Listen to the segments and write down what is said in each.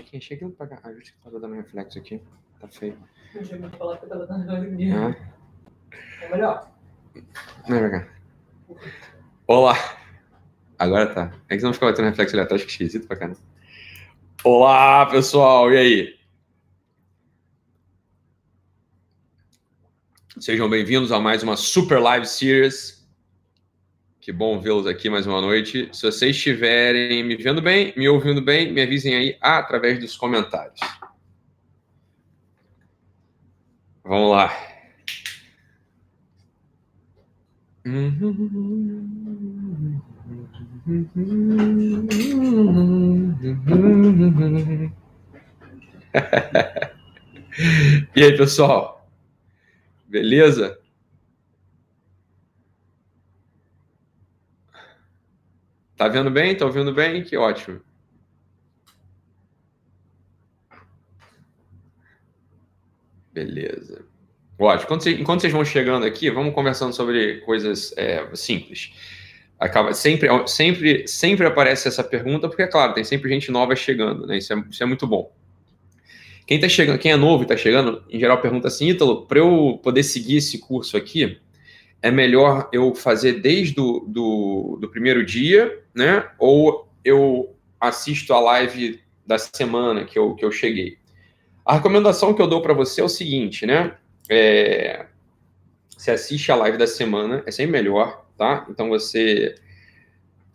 Aqui, achei que não tá pagar. que tava dando reflexo aqui. Tá feio. Eu tinha que falar que eu tava dando agonia. É melhor. Vem pra cá. Olá. Agora tá. É que não fica batendo reflexo ali atrás, que esquisito pra caramba. Olá, pessoal. E aí? Sejam bem-vindos a mais uma Super Live Series que bom vê-los aqui mais uma noite. Se vocês estiverem me vendo bem, me ouvindo bem, me avisem aí através dos comentários. Vamos lá. e aí, pessoal? Beleza? Tá vendo bem? Tá ouvindo bem? Que ótimo. Beleza. Ótimo. Enquanto vocês, enquanto vocês vão chegando aqui, vamos conversando sobre coisas é, simples. Acaba, sempre, é, sempre, sempre aparece essa pergunta, porque, é claro, tem sempre gente nova chegando, né? Isso é, isso é muito bom. Quem tá chegando, quem é novo e está chegando, em geral pergunta assim, Ítalo, para eu poder seguir esse curso aqui, é melhor eu fazer desde do, do, do primeiro dia, né? Ou eu assisto a live da semana que eu, que eu cheguei. A recomendação que eu dou para você é o seguinte, né? É, você assiste a live da semana, é sempre melhor, tá? Então você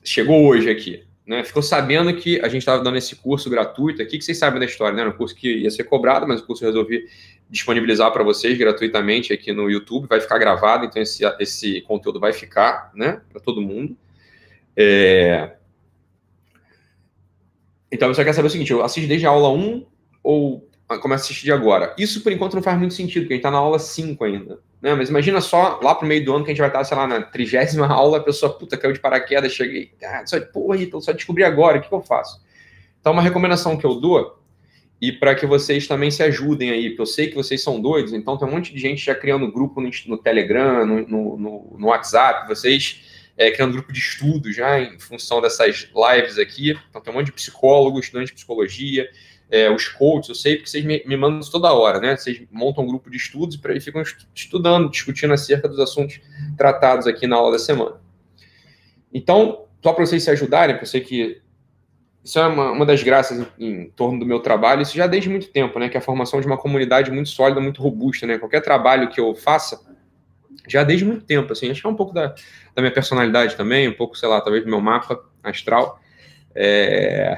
chegou hoje aqui né, ficou sabendo que a gente estava dando esse curso gratuito aqui, que vocês sabem da história, né? Era um curso que ia ser cobrado, mas o curso eu resolvi disponibilizar para vocês gratuitamente aqui no YouTube, vai ficar gravado, então esse, esse conteúdo vai ficar, né, para todo mundo. É... Então, você quer saber o seguinte, eu assisti desde a aula 1 ou ah, começa a assistir de agora. Isso, por enquanto, não faz muito sentido, porque a gente está na aula 5 ainda. Né? Mas imagina só lá para o meio do ano que a gente vai estar, sei lá, na trigésima aula, a pessoa, puta, caiu de paraquedas, cheguei. Ah, só, porra, então só descobri agora, o que, que eu faço? Então, uma recomendação que eu dou, e para que vocês também se ajudem aí, porque eu sei que vocês são doidos, então tem um monte de gente já criando grupo no, no Telegram, no, no, no, WhatsApp, vocês é, criando grupo de estudo já em função dessas lives aqui. Então tem um monte de psicólogos, estudantes de psicologia, é, os coaches, eu sei porque vocês me, me mandam toda hora, né? Vocês montam um grupo de estudos e eles ficam estudando, discutindo acerca dos assuntos tratados aqui na aula da semana. Então, só para vocês se ajudarem, para sei que isso é uma, uma das graças em, em, torno do meu trabalho, isso já desde muito tempo, né? Que é a formação de uma comunidade muito sólida, muito robusta, né? Qualquer trabalho que eu faça, já desde muito tempo, assim, acho que é um pouco da, da minha personalidade também, um pouco, sei lá, talvez do meu mapa astral. É,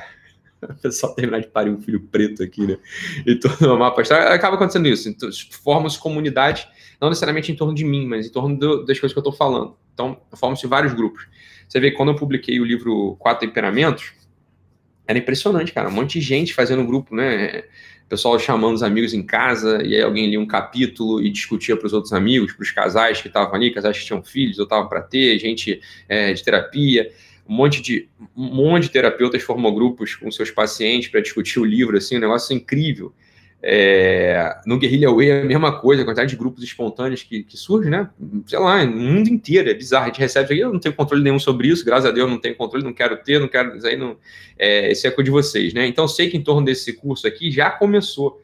pessoal terminar de parir um filho preto aqui, né? E torno o mapa astral. Acaba acontecendo isso. Então, tipo, formam-se comunidades, não necessariamente em torno de mim, mas em torno do, das coisas que eu estou falando. Então, formam-se vários grupos. Você vê, quando eu publiquei o livro Quatro Temperamentos, era impressionante, cara. Um monte de gente fazendo grupo, né? O pessoal chamando os amigos em casa, e aí alguém lia um capítulo e discutia para os outros amigos, para os casais que estavam ali, casais que tinham filhos, ou estavam para ter, gente é, de terapia um monte de um monte de terapeutas formou grupos com seus pacientes para discutir o livro, assim, um negócio é incrível. É, no Guerrilla Way é a mesma coisa, a quantidade de grupos espontâneos que, que surge, né? Sei lá, no mundo inteiro, é bizarro. A gente recebe eu não tenho controle nenhum sobre isso, graças a Deus, não tenho controle, não quero ter, não quero. Isso aí não. É, esse é com de vocês, né? Então, sei que em torno desse curso aqui já começou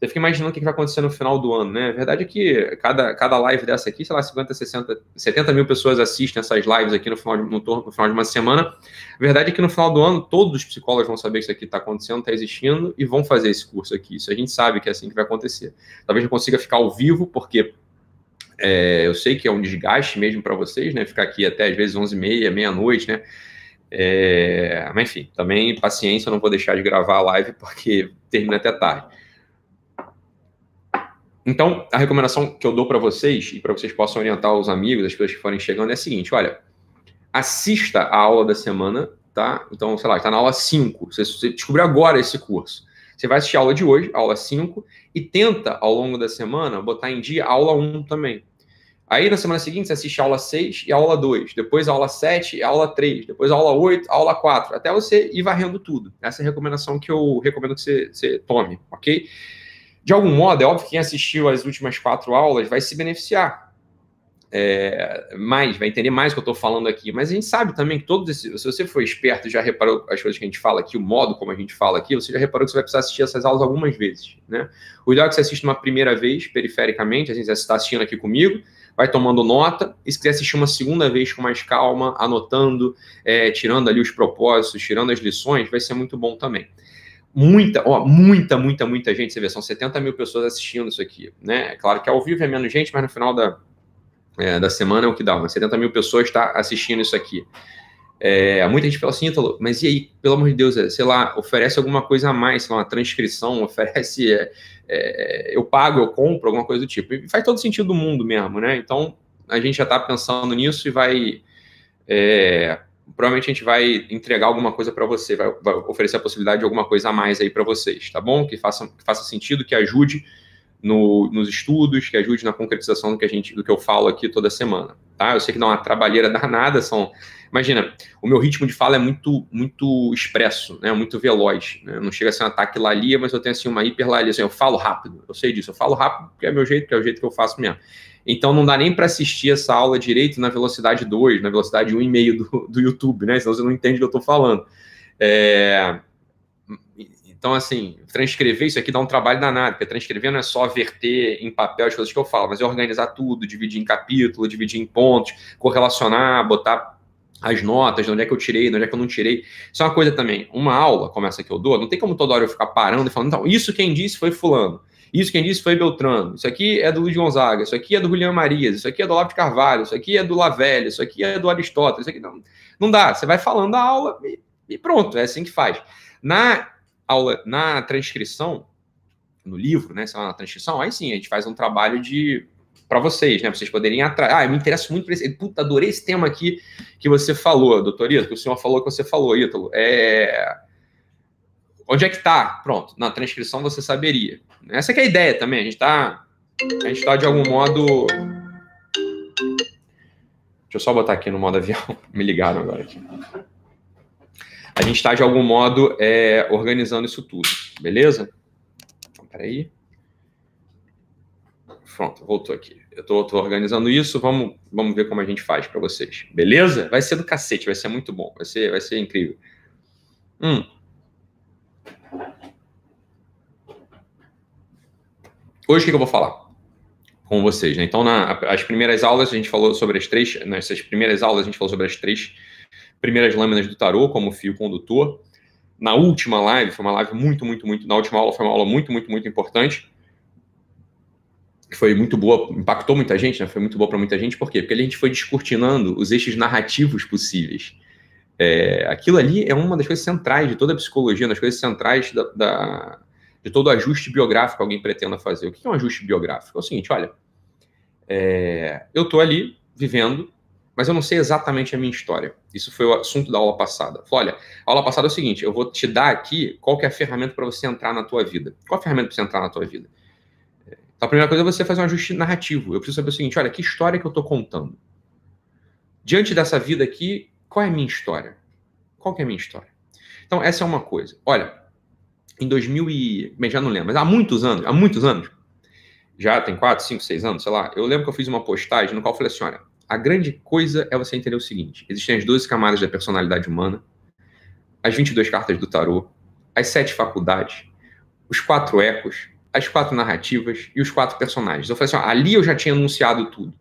você fica imaginando o que vai acontecer no final do ano, né? A verdade é que cada, cada live dessa aqui, sei lá, 50, 60, 70 mil pessoas assistem essas lives aqui no final, de, no, no final de uma semana. A verdade é que no final do ano, todos os psicólogos vão saber que isso aqui está acontecendo, está existindo e vão fazer esse curso aqui. Isso a gente sabe que é assim que vai acontecer. Talvez eu consiga ficar ao vivo, porque é, eu sei que é um desgaste mesmo para vocês, né? Ficar aqui até às vezes 11h30, meia-noite, né? É, mas enfim, também paciência, eu não vou deixar de gravar a live porque termina até tarde. Então, a recomendação que eu dou para vocês e para vocês possam orientar os amigos, as pessoas que forem chegando, é a seguinte: olha, assista a aula da semana, tá? Então, sei lá, está na aula 5. Você, você descobriu agora esse curso. Você vai assistir a aula de hoje, aula 5, e tenta, ao longo da semana, botar em dia a aula 1 um também. Aí, na semana seguinte, você assiste a aula 6 e a aula 2, depois a aula 7 e a aula 3, depois a aula 8, a aula 4, até você ir varrendo tudo. Essa é a recomendação que eu recomendo que você, você tome, ok? de algum modo, é óbvio que quem assistiu as últimas quatro aulas vai se beneficiar é, mais, vai entender mais o que eu estou falando aqui. Mas a gente sabe também que todo esse, se você for esperto e já reparou as coisas que a gente fala aqui, o modo como a gente fala aqui, você já reparou que você vai precisar assistir essas aulas algumas vezes. Né? O ideal é que você assista uma primeira vez, perifericamente, a gente está assistindo aqui comigo, vai tomando nota, e se quiser assistir uma segunda vez com mais calma, anotando, é, tirando ali os propósitos, tirando as lições, vai ser muito bom também muita, ó, muita, muita, muita gente. Você vê, são 70 mil pessoas assistindo isso aqui, né? É claro que ao vivo é menos gente, mas no final da, é, da semana é o que dá, mas 70 mil pessoas está assistindo isso aqui. É, muita gente fala assim, mas e aí, pelo amor de Deus, é, sei lá, oferece alguma coisa a mais, sei lá, uma transcrição, oferece, é, é, eu pago, eu compro, alguma coisa do tipo. E faz todo sentido do mundo mesmo, né? Então, a gente já está pensando nisso e vai é, provavelmente a gente vai entregar alguma coisa para você, vai, vai, oferecer a possibilidade de alguma coisa a mais aí para vocês, tá bom? Que faça, que faça sentido, que ajude no, nos estudos, que ajude na concretização do que, a gente, do que eu falo aqui toda semana, tá? Eu sei que dá uma trabalheira danada, são Imagina, o meu ritmo de fala é muito muito expresso, né? Muito veloz. Né? Não chega a ser um ataque lalia, mas eu tenho assim uma hiperlalia. Assim, eu falo rápido, eu sei disso, eu falo rápido porque é meu jeito, que é o jeito que eu faço mesmo. Então não dá nem para assistir essa aula direito na velocidade 2, na velocidade 1,5 do, do YouTube, né? Senão você não entende o que eu estou falando. É... Então, assim, transcrever isso aqui dá um trabalho danado, porque transcrever não é só verter em papel as coisas que eu falo, mas é organizar tudo, dividir em capítulo, dividir em pontos, correlacionar, botar as notas, de onde é que eu tirei, de onde é que eu não tirei. Isso é uma coisa também. Uma aula, como essa que eu dou, não tem como toda hora eu ficar parando e falando, então, isso quem disse foi fulano. Isso quem disse foi Beltrano. Isso aqui é do Luiz Gonzaga. Isso aqui é do Julian Marias. Isso aqui é do Lopes Carvalho. Isso aqui é do Lavelli. Isso aqui é do Aristóteles. Isso aqui não, não dá. Você vai falando a aula e, e pronto. É assim que faz. Na aula, na transcrição, no livro, né? Se é na transcrição, aí sim a gente faz um trabalho de para vocês, né? Vocês poderem atrair. Ah, eu me interesso muito por esse. Puta, adorei esse tema aqui que você falou, doutor Ítalo, que o senhor falou que você falou, Ítalo. É... Onde é que tá? Pronto, na transcrição você saberia. Né? Essa é a ideia também, a gente tá. A gente tá de algum modo. Deixa eu só botar aqui no modo avião. Me ligaram agora aqui. A gente está, de algum modo, é, organizando isso tudo, beleza? Então, peraí. Pronto, voltou aqui. Eu tô, tô, organizando isso, vamos, vamos ver como a gente faz para vocês. Beleza? Vai ser do cacete, vai ser muito bom, vai ser, vai ser incrível. Hum. Hoje o que, eu vou falar com vocês? Né? Então, na, as primeiras aulas a gente falou sobre as três, nessas né, primeiras aulas a gente falou sobre as três primeiras lâminas do tarô como fio condutor. Na última live, foi uma live muito, muito, muito, na última aula foi uma aula muito, muito, muito importante que foi muito boa, impactou muita gente, né? Foi muito boa para muita gente, por quê? Porque a gente foi descortinando os eixos narrativos possíveis. É, aquilo ali é uma das coisas centrais de toda a psicologia, uma das coisas centrais da, da, de todo ajuste biográfico que alguém pretenda fazer. O que é um ajuste biográfico? É o seguinte, olha, é, eu estou ali vivendo, mas eu não sei exatamente a minha história. Isso foi o assunto da aula passada. Falei, olha, a aula passada é o seguinte, eu vou te dar aqui qual que é a ferramenta para você entrar na tua vida. Qual a ferramenta para você entrar na tua vida? Então, a primeira coisa é você fazer um ajuste narrativo. Eu preciso saber o seguinte: olha, que história que eu estou contando? Diante dessa vida aqui, qual é a minha história? Qual que é a minha história? Então, essa é uma coisa. Olha, em 2000 e... Bem, já não lembro, mas há muitos anos, há muitos anos, já tem 4, 5, 6 anos, sei lá, eu lembro que eu fiz uma postagem no qual eu falei assim, olha, a grande coisa é você entender o seguinte, existem as 12 camadas da personalidade humana, as 22 cartas do tarô, as sete faculdades, os quatro ecos, as quatro narrativas e os quatro personagens. Eu falei assim, ó, ali eu já tinha anunciado tudo.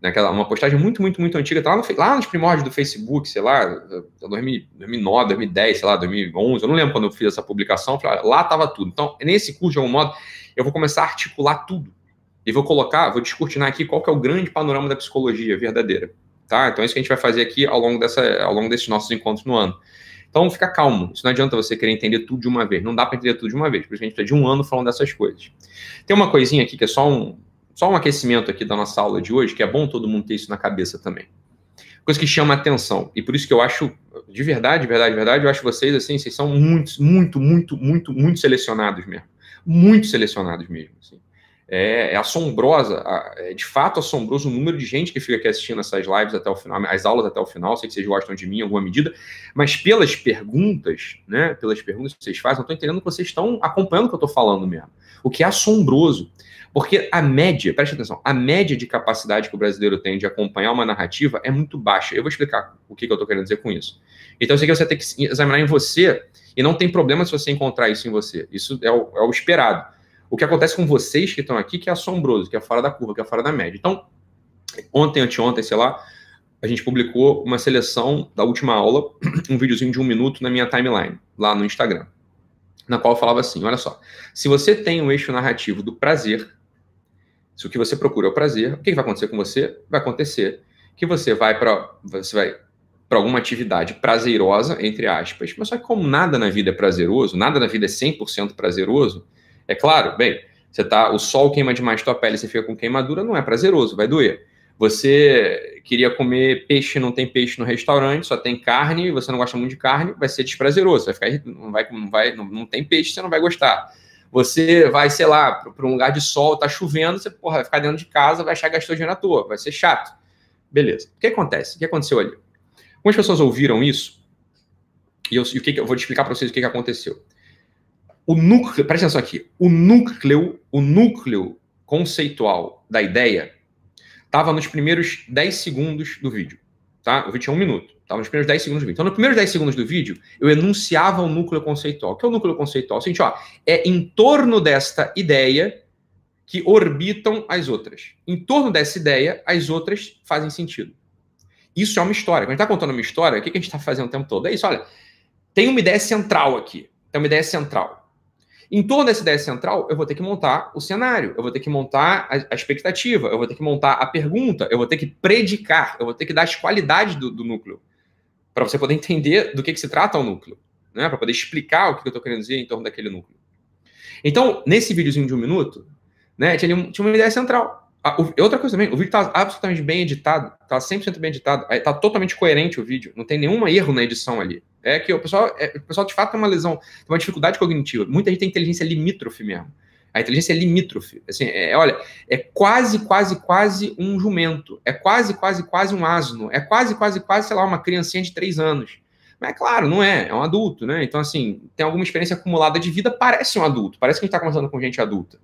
Naquela, uma postagem muito, muito, muito antiga, tá lá, no, lá nos primórdios do Facebook, sei lá, 2009, eh, 2010, sei lá, 2011, eu não lembro quando eu fiz essa publicação, lá estava tudo. Então, nesse curso, de algum modo, eu vou começar a articular tudo. E vou colocar, vou descortinar aqui qual que é o grande panorama da psicologia verdadeira. Tá? Então, é isso que a gente vai fazer aqui ao longo, dessa, ao longo desses nossos encontros no ano. Então, fica calmo. Isso não adianta você querer entender tudo de uma vez. Não dá para entender tudo de uma vez. Por isso a gente está de um ano falando dessas coisas. Tem uma coisinha aqui que é só um, só um aquecimento aqui da nossa aula de hoje, que é bom todo mundo ter isso na cabeça também. Coisa que chama atenção. E por isso que eu acho, de verdade, de verdade, de verdade, eu acho vocês assim, vocês são muito, muito, muito, muito, muito selecionados mesmo. Muito selecionados mesmo. Assim. É, é, assombrosa, é de fato assombroso o número de gente que fica aqui assistindo essas lives até o final, as aulas até o final, sei que vocês gostam de mim em alguma medida, mas pelas perguntas, né, pelas perguntas que vocês fazem, eu estou entendendo que vocês estão acompanhando o que eu estou falando mesmo, o que é assombroso, porque a média, preste atenção, a média de capacidade que o brasileiro tem de acompanhar uma narrativa é muito baixa, eu vou explicar o que, que eu estou querendo dizer com isso. Então, sei que você tem que examinar em você, e não tem problema se você encontrar isso em você, isso é o, é o esperado, o que acontece com vocês que estão aqui, que é assombroso, que é fora da curva, que é fora da média. Então, ontem, anteontem, sei lá, a gente publicou uma seleção da última aula, um videozinho de um minuto na minha timeline, lá no Instagram, na qual eu falava assim: olha só, se você tem um eixo narrativo do prazer, se o que você procura é o prazer, o que, que vai acontecer com você? Vai acontecer que você vai para você vai para alguma atividade prazerosa, entre aspas, mas só que como nada na vida é prazeroso, nada na vida é 100% prazeroso, é claro, bem, você tá, o sol queima demais tua pele, você fica com queimadura, não é prazeroso, vai doer. Você queria comer peixe, não tem peixe no restaurante, só tem carne, você não gosta muito de carne, vai ser desprazeroso, vai ficar, não vai, não vai, não, não tem peixe, você não vai gostar. Você vai, sei lá, para um lugar de sol, tá chovendo, você porra, vai ficar dentro de casa, vai achar gastou dinheiro à toa, vai ser chato. Beleza. O que acontece? O que aconteceu ali? Algumas pessoas ouviram isso e, eu, e o que, eu vou te explicar para vocês o que, que aconteceu o núcleo, presta atenção aqui, o núcleo, o núcleo conceitual da ideia estava nos primeiros 10 segundos do vídeo, tá? O vídeo tinha um minuto, estava nos primeiros 10 segundos do vídeo. Então, nos primeiros 10 segundos do vídeo, eu enunciava o núcleo conceitual. O que é o núcleo conceitual? É ó, é em torno desta ideia que orbitam as outras. Em torno dessa ideia, as outras fazem sentido. Isso é uma história. Quando a gente está contando uma história, o que a gente está fazendo o tempo todo? É isso, olha, tem uma ideia central aqui. Tem uma ideia central em torno dessa ideia central, eu vou ter que montar o cenário, eu vou ter que montar a, expectativa, eu vou ter que montar a pergunta, eu vou ter que predicar, eu vou ter que dar as qualidades do, do núcleo, para você poder entender do que, que se trata o núcleo, né? para poder explicar o que, eu estou querendo dizer em torno daquele núcleo. Então, nesse videozinho de um minuto, né, tinha, tinha uma ideia central. A, o, outra coisa também, o vídeo está absolutamente bem editado, está 100% bem editado, está totalmente coerente o vídeo, não tem nenhum erro na edição ali. É que o pessoal, é, o pessoal de fato tem uma lesão, tem uma dificuldade cognitiva. Muita gente tem inteligência limítrofe mesmo. A inteligência é limítrofe. Assim, é, é, olha, é quase, quase, quase um jumento. É quase, quase, quase um asno. É quase, quase, quase, sei lá, uma criancinha de três anos. Mas, é claro, não é. É um adulto, né? Então, assim, tem alguma experiência acumulada de vida, parece um adulto. Parece que a gente está conversando com gente adulta.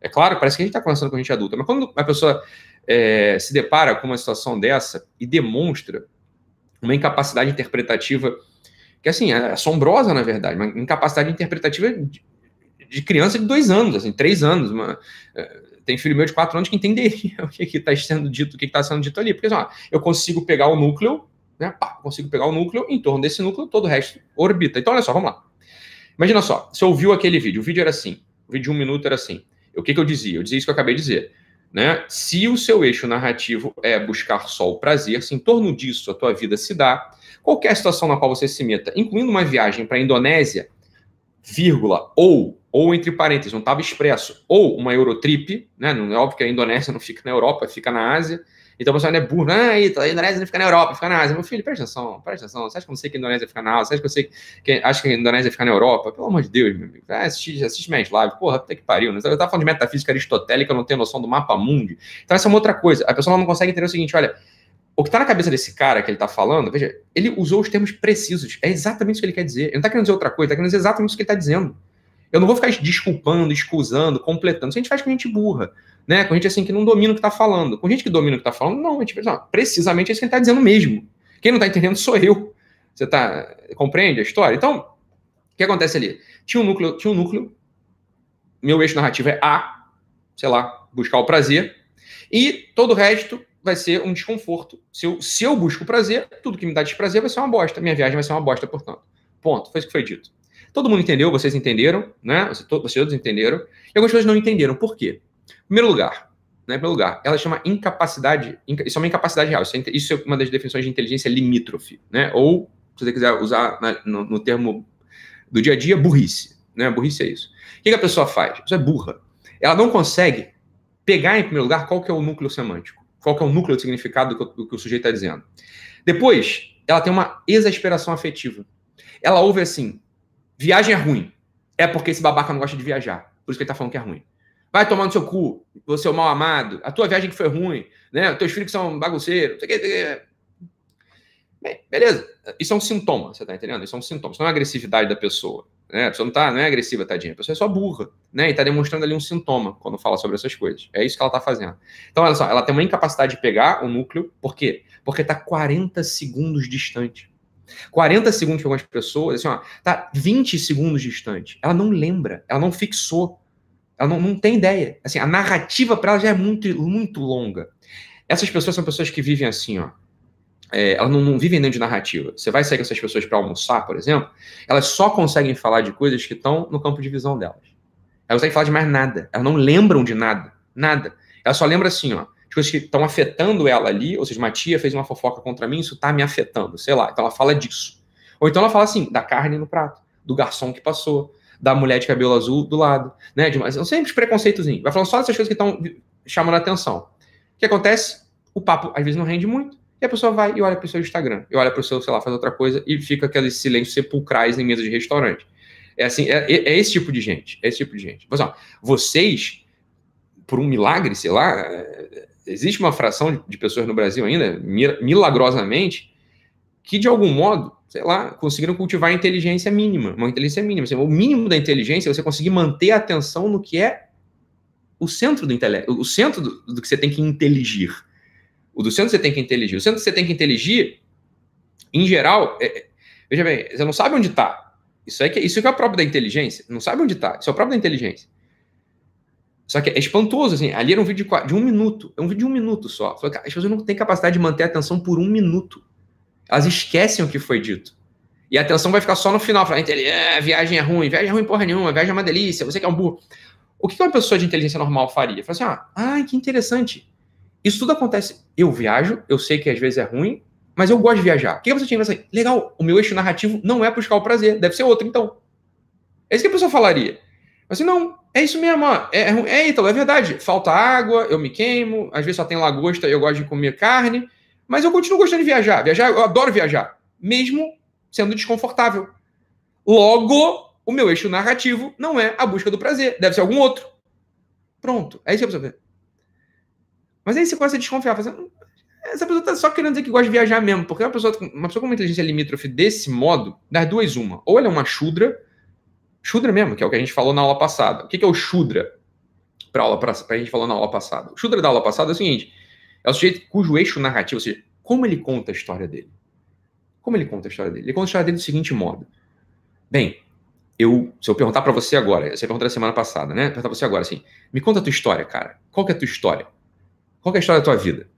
É claro, parece que a gente está conversando com gente adulta. Mas quando a pessoa é, se depara com uma situação dessa e demonstra uma incapacidade interpretativa que assim, é assombrosa, na verdade, uma incapacidade interpretativa de, de criança de dois anos, assim, três anos. Uma, é, tem filho meu de quatro anos que entenderia o que está sendo dito, o que está sendo dito ali. Porque assim, ó, eu consigo pegar o núcleo, né? Pá, consigo pegar o núcleo, em torno desse núcleo, todo o resto orbita. Então, olha só, vamos lá. Imagina só, você ouviu aquele vídeo, o vídeo era assim, o vídeo de um minuto era assim. O que, que eu dizia? Eu dizia isso que eu acabei de dizer. Né? Se o seu eixo narrativo é buscar só o prazer, se em torno disso a tua vida se dá, Qualquer situação na qual você se meta, incluindo uma viagem para a Indonésia, vírgula, ou, ou entre parênteses, não estava expresso, ou uma Eurotrip, né? Não é óbvio que a Indonésia não fica na Europa, fica na Ásia. Então você não é burro, ah, aí, a Indonésia não fica na Europa, fica na Ásia. Meu filho, presta atenção, presta atenção. Você acha que eu sei que a Indonésia fica na Ásia? Você acha que eu sei que, acho que a Indonésia fica na Europa? Pelo amor de Deus, meu amigo. Ah, assiste, assiste minhas lives. Porra, até que pariu. Né? Eu tava falando de metafísica aristotélica, eu não tenho noção do mapa mundi. Então essa é uma outra coisa. A pessoa não consegue entender o seguinte, olha, o que está na cabeça desse cara que ele está falando, veja, ele usou os termos precisos. É exatamente isso que ele quer dizer. Ele não está querendo dizer outra coisa, está querendo dizer exatamente isso que ele está dizendo. Eu não vou ficar desculpando, excusando, completando. Isso a gente faz com gente burra, né? Com gente assim que não domina o que está falando. Com gente que domina o que está falando, não, a gente pensa, precisamente é isso que ele está dizendo mesmo. Quem não está entendendo sou eu. Você tá compreende a história? Então, o que acontece ali? Tinha um núcleo, tinha um núcleo. Meu eixo narrativo é A, sei lá, buscar o prazer. E todo o resto vai ser um desconforto. Se eu, se eu busco prazer, tudo que me dá desprazer vai ser uma bosta. Minha viagem vai ser uma bosta, portanto. Ponto. Foi isso que foi dito. Todo mundo entendeu, vocês entenderam, né? Vocês todos entenderam. E algumas pessoas não entenderam. Por quê? Em primeiro lugar, né? primeiro lugar, ela chama incapacidade. Isso é uma incapacidade real. Isso é, isso é uma das definições de inteligência limítrofe, né? Ou, se você quiser usar na, no, no, termo do dia a dia, burrice. Né? Burrice é isso. O que, que a pessoa faz? A pessoa é burra. Ela não consegue pegar, em primeiro lugar, qual que é o núcleo semântico qual que é o núcleo do significado do que, do que o sujeito está dizendo. Depois, ela tem uma exasperação afetiva. Ela ouve assim: viagem é ruim. É porque esse babaca não gosta de viajar. Por isso que ele tá falando que é ruim. Vai tomar no seu cu, você é o mal amado. A tua viagem que foi ruim, né? Os teus filhos que são bagunceiros. Bem, beleza. Isso é um sintoma, você tá entendendo? Isso é um sintoma. Isso não é uma agressividade da pessoa. Né? A pessoa não, tá, não é agressiva, tadinha. A pessoa é só burra, né? E está demonstrando ali um sintoma quando fala sobre essas coisas. É isso que ela está fazendo. Então, olha só, ela tem uma incapacidade de pegar o núcleo, por quê? Porque está 40 segundos distante. 40 segundos para algumas pessoas, assim, ó, tá 20 segundos distante. Ela não lembra, ela não fixou, ela não, não tem ideia. Assim, a narrativa para ela já é muito, muito longa. Essas pessoas são pessoas que vivem assim, ó é, elas não, não, vivem dentro de narrativa. Você vai sair com essas pessoas para almoçar, por exemplo, elas só conseguem falar de coisas que estão no campo de visão delas. Elas não conseguem falar de mais nada. Elas não lembram de nada. Nada. Elas só lembram assim, ó, de coisas que estão afetando ela ali, ou seja, uma tia fez uma fofoca contra mim, isso está me afetando, sei lá. Então ela fala disso. Ou então ela fala assim, da carne no prato, do garçom que passou, da mulher de cabelo azul do lado, né? De, são assim, sempre preconceitozinho. Vai falando só dessas coisas que estão chamando a atenção. O que acontece? O papo às vezes não rende muito. E a pessoa vai e olha para o seu Instagram, e olha para o seu, sei lá, faz outra coisa, e fica aqueles silêncios sepulcrais em mesa de restaurante. É assim, é, é, é, esse tipo de gente, é esse tipo de gente. Mas, ó, vocês, por um milagre, sei lá, é, existe uma fração de pessoas no Brasil ainda, milagrosamente, que de algum modo, sei lá, conseguiram cultivar a inteligência mínima, uma inteligência mínima. Assim, o mínimo da inteligência é você conseguir manter a atenção no que é o centro do intelecto, o centro do, do que você tem que inteligir. O do centro você tem que inteligir. O centro você tem que inteligir, em geral, é, é veja bem, você não sabe onde está. Isso é que isso que é o próprio da inteligência. Não sabe onde está. Isso é o próprio da inteligência. Só que é espantoso, assim. Ali era um vídeo de, de um minuto. É um vídeo de um minuto só. Falei, cara, as pessoas não têm capacidade de manter a atenção por um minuto. Elas esquecem o que foi dito. E a atenção vai ficar só no final. Falando, ah, é, viagem é ruim, viagem é ruim porra nenhuma, viagem é uma delícia, você quer é um burro. O que uma pessoa de inteligência normal faria? Fala assim, ah, que interessante. Isso tudo acontece. Eu viajo, eu sei que às vezes é ruim, mas eu gosto de viajar. O que você tinha que pensar? Legal, o meu eixo narrativo não é buscar o prazer, deve ser outro, então. É isso que a pessoa falaria. Mas assim, não, é isso mesmo, É, é, é, então, é verdade. Falta água, eu me queimo, às vezes só tem lagosta, eu gosto de comer carne, mas eu continuo gostando de viajar. Viajar, eu adoro viajar, mesmo sendo desconfortável. Logo, o meu eixo narrativo não é a busca do prazer, deve ser algum outro. Pronto, é isso que a pessoa vê. Mas aí você começa a desconfiar, fazendo. Assim, hum, essa pessoa tá só querendo dizer que gosta de viajar mesmo, porque é uma pessoa, uma pessoa com uma inteligência limítrofe desse modo, das duas, uma. Ou ela é uma Shudra, Shudra mesmo, que é o que a gente falou na aula passada. O que, que é o Shudra? Pra, aula, pra, pra gente falou na aula passada. O Shudra da aula passada é o seguinte: é o sujeito cujo eixo narrativo, ou seja, como ele conta a história dele. Como ele conta a história dele? Ele conta a história dele do seguinte modo. Bem, eu, se eu perguntar para você agora, você perguntou na semana passada, né? Perguntar pra você agora assim, me conta a tua história, cara. Qual que é a tua história? Qual é a história da tua vida?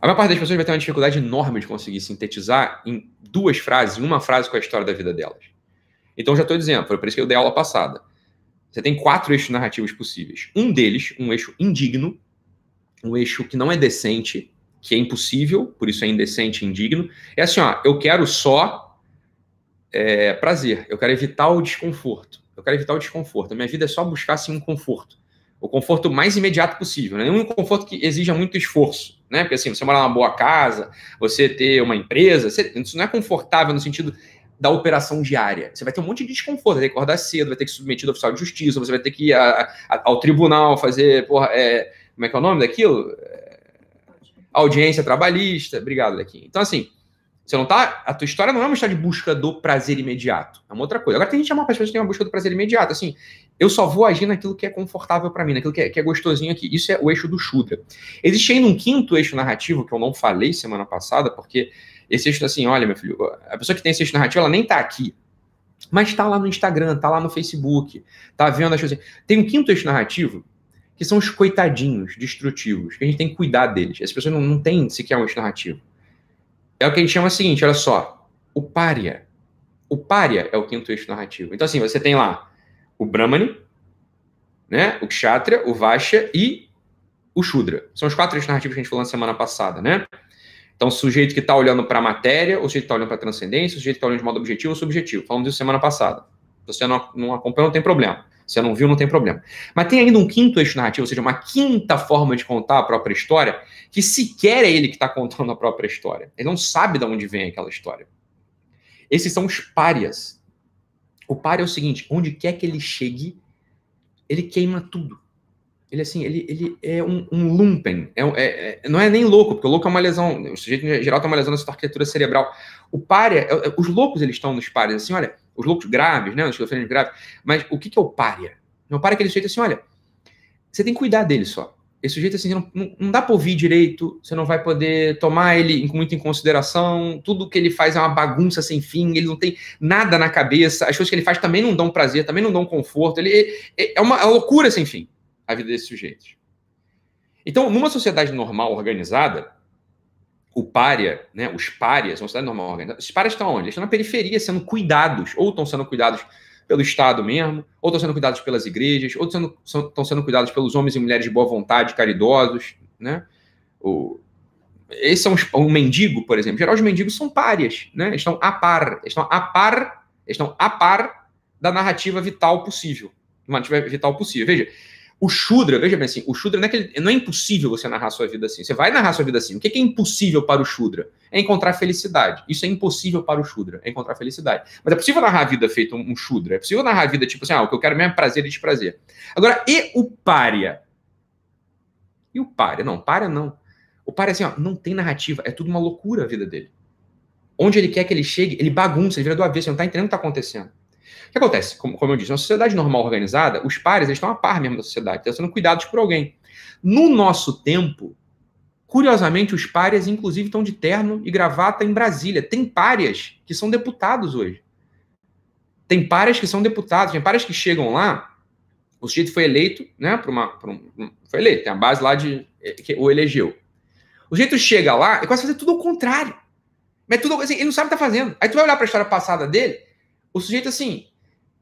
A maior parte das pessoas vai ter uma dificuldade enorme de conseguir sintetizar em duas frases, em uma frase com é a história da vida delas. Então, já estou dizendo, foi por isso que eu dei aula passada. Você tem quatro eixos narrativos possíveis. Um deles, um eixo indigno, um eixo que não é decente, que é impossível, por isso é indecente e indigno. É assim, ó, eu quero só é, prazer, eu quero evitar o desconforto. Eu quero evitar o desconforto. A minha vida é só buscar sim um conforto o conforto mais imediato possível, né? Nenhum conforto que exija muito esforço, né? Porque assim, você morar numa boa casa, você ter uma empresa, você, isso não é confortável no sentido da operação diária. Você vai ter um monte de desconforto, vai ter que acordar cedo, vai ter que ser submetido ao oficial de justiça, você vai ter que ir a, a, ao tribunal fazer, porra, é, como é que é o nome daquilo? É, audiência trabalhista. Obrigado, daqui. Então, assim, você não tá. A tua história não é uma história de busca do prazer imediato. É uma outra coisa. Agora tem gente que chama para as pessoas que tem uma busca do prazer imediato. Assim, eu só vou agir naquilo que é confortável para mim, naquilo que é, que é, gostosinho aqui. Isso é o eixo do Shudra. Existe ainda um quinto eixo narrativo que eu não falei semana passada, porque esse eixo tá assim, olha, meu filho, a pessoa que tem esse eixo narrativo, ela nem tá aqui. Mas tá lá no Instagram, tá lá no Facebook, tá vendo as coisas. Tem um quinto eixo narrativo que são os coitadinhos destrutivos, que a gente tem que cuidar deles. As pessoas não, não têm sequer um eixo narrativo. É o que a gente chama o seguinte, olha só, o pária. O pária é o quinto eixo narrativo. Então, assim, você tem lá o Brahmani, né? o Kshatriya, o Vaishya e o Shudra. São os quatro narrativos que a gente falou na semana passada, né? Então, o sujeito que está olhando para a matéria, o sujeito que está olhando para a transcendência, o sujeito que está olhando de modo objetivo ou é subjetivo. Falamos disso semana passada. Se você não, não não tem problema. Se você não viu, não tem problema. Mas tem ainda um quinto eixo narrativo, ou seja, uma quinta forma de contar a própria história, que sequer é ele que está contando a própria história. Ele não sabe de onde vem aquela história. Esses são os párias o Pari é o seguinte, onde quer que ele chegue, ele queima tudo. Ele, assim, ele, ele é um, um lumpen. É, é, é, não é nem louco, porque o louco é uma lesão. O sujeito em geral tem uma lesão na sua arquitetura cerebral. O párea, é, é, os loucos eles estão nos pares. assim, olha, os loucos graves, né? Os esquizofrênicos graves. Mas o que, que é o pária? É o pária é aquele sujeito assim, olha, você tem que cuidar dele só esse sujeito assim não, não dá para ouvir direito, você não vai poder tomar ele muito em consideração, tudo que ele faz é uma bagunça sem fim, ele não tem nada na cabeça, as coisas que ele faz também não dão prazer, também não dão conforto, ele é, é, é uma, loucura sem fim a vida desse sujeito. Então, numa sociedade normal organizada, o pária, né, os párias, uma sociedade normal organizada, os párias estão onde? Eles estão na periferia sendo cuidados, ou estão sendo cuidados pelo Estado mesmo, ou estão sendo cuidados pelas igrejas, ou estão sendo, estão sendo cuidados pelos homens e mulheres de boa vontade, caridosos, né? O, esses são é os, um mendigo, por exemplo. Geral, os mendigos são párias, né? Eles estão a par, estão a par, estão a par da narrativa vital possível, narrativa vital possível. Veja, o Shudra, veja bem assim, o Shudra não é, ele, não é, impossível você narrar sua vida assim. Você vai narrar sua vida assim. O que é impossível para o Shudra? É encontrar felicidade. Isso é impossível para o Shudra, é encontrar felicidade. Mas é possível narrar a vida feito um Shudra. É possível narrar a vida tipo assim, ah, o que eu quero mesmo é prazer e desprazer. Agora, e o Pária? E o Pária? Não, Pária não. O Pária, assim, ó, não tem narrativa. É tudo uma loucura a vida dele. Onde ele quer que ele chegue, ele bagunça, ele vira do avesso, ele não tá entendendo o que tá acontecendo. O que acontece? Como, como eu disse, na sociedade normal organizada, os pares estão a par mesmo da sociedade, estão sendo cuidados por alguém. No nosso tempo, curiosamente, os pares, inclusive, estão de terno e gravata em Brasília. Tem párias que são deputados hoje. Tem párias que são deputados, tem párias que chegam lá o sujeito foi eleito, né? para uma, um, foi eleito, tem a base lá de. É, que, ou elegeu. O sujeito chega lá e começa a fazer tudo ao contrário. Mas tudo assim, ele não sabe o que tá fazendo. Aí tu vai olhar para a história passada dele, o sujeito assim,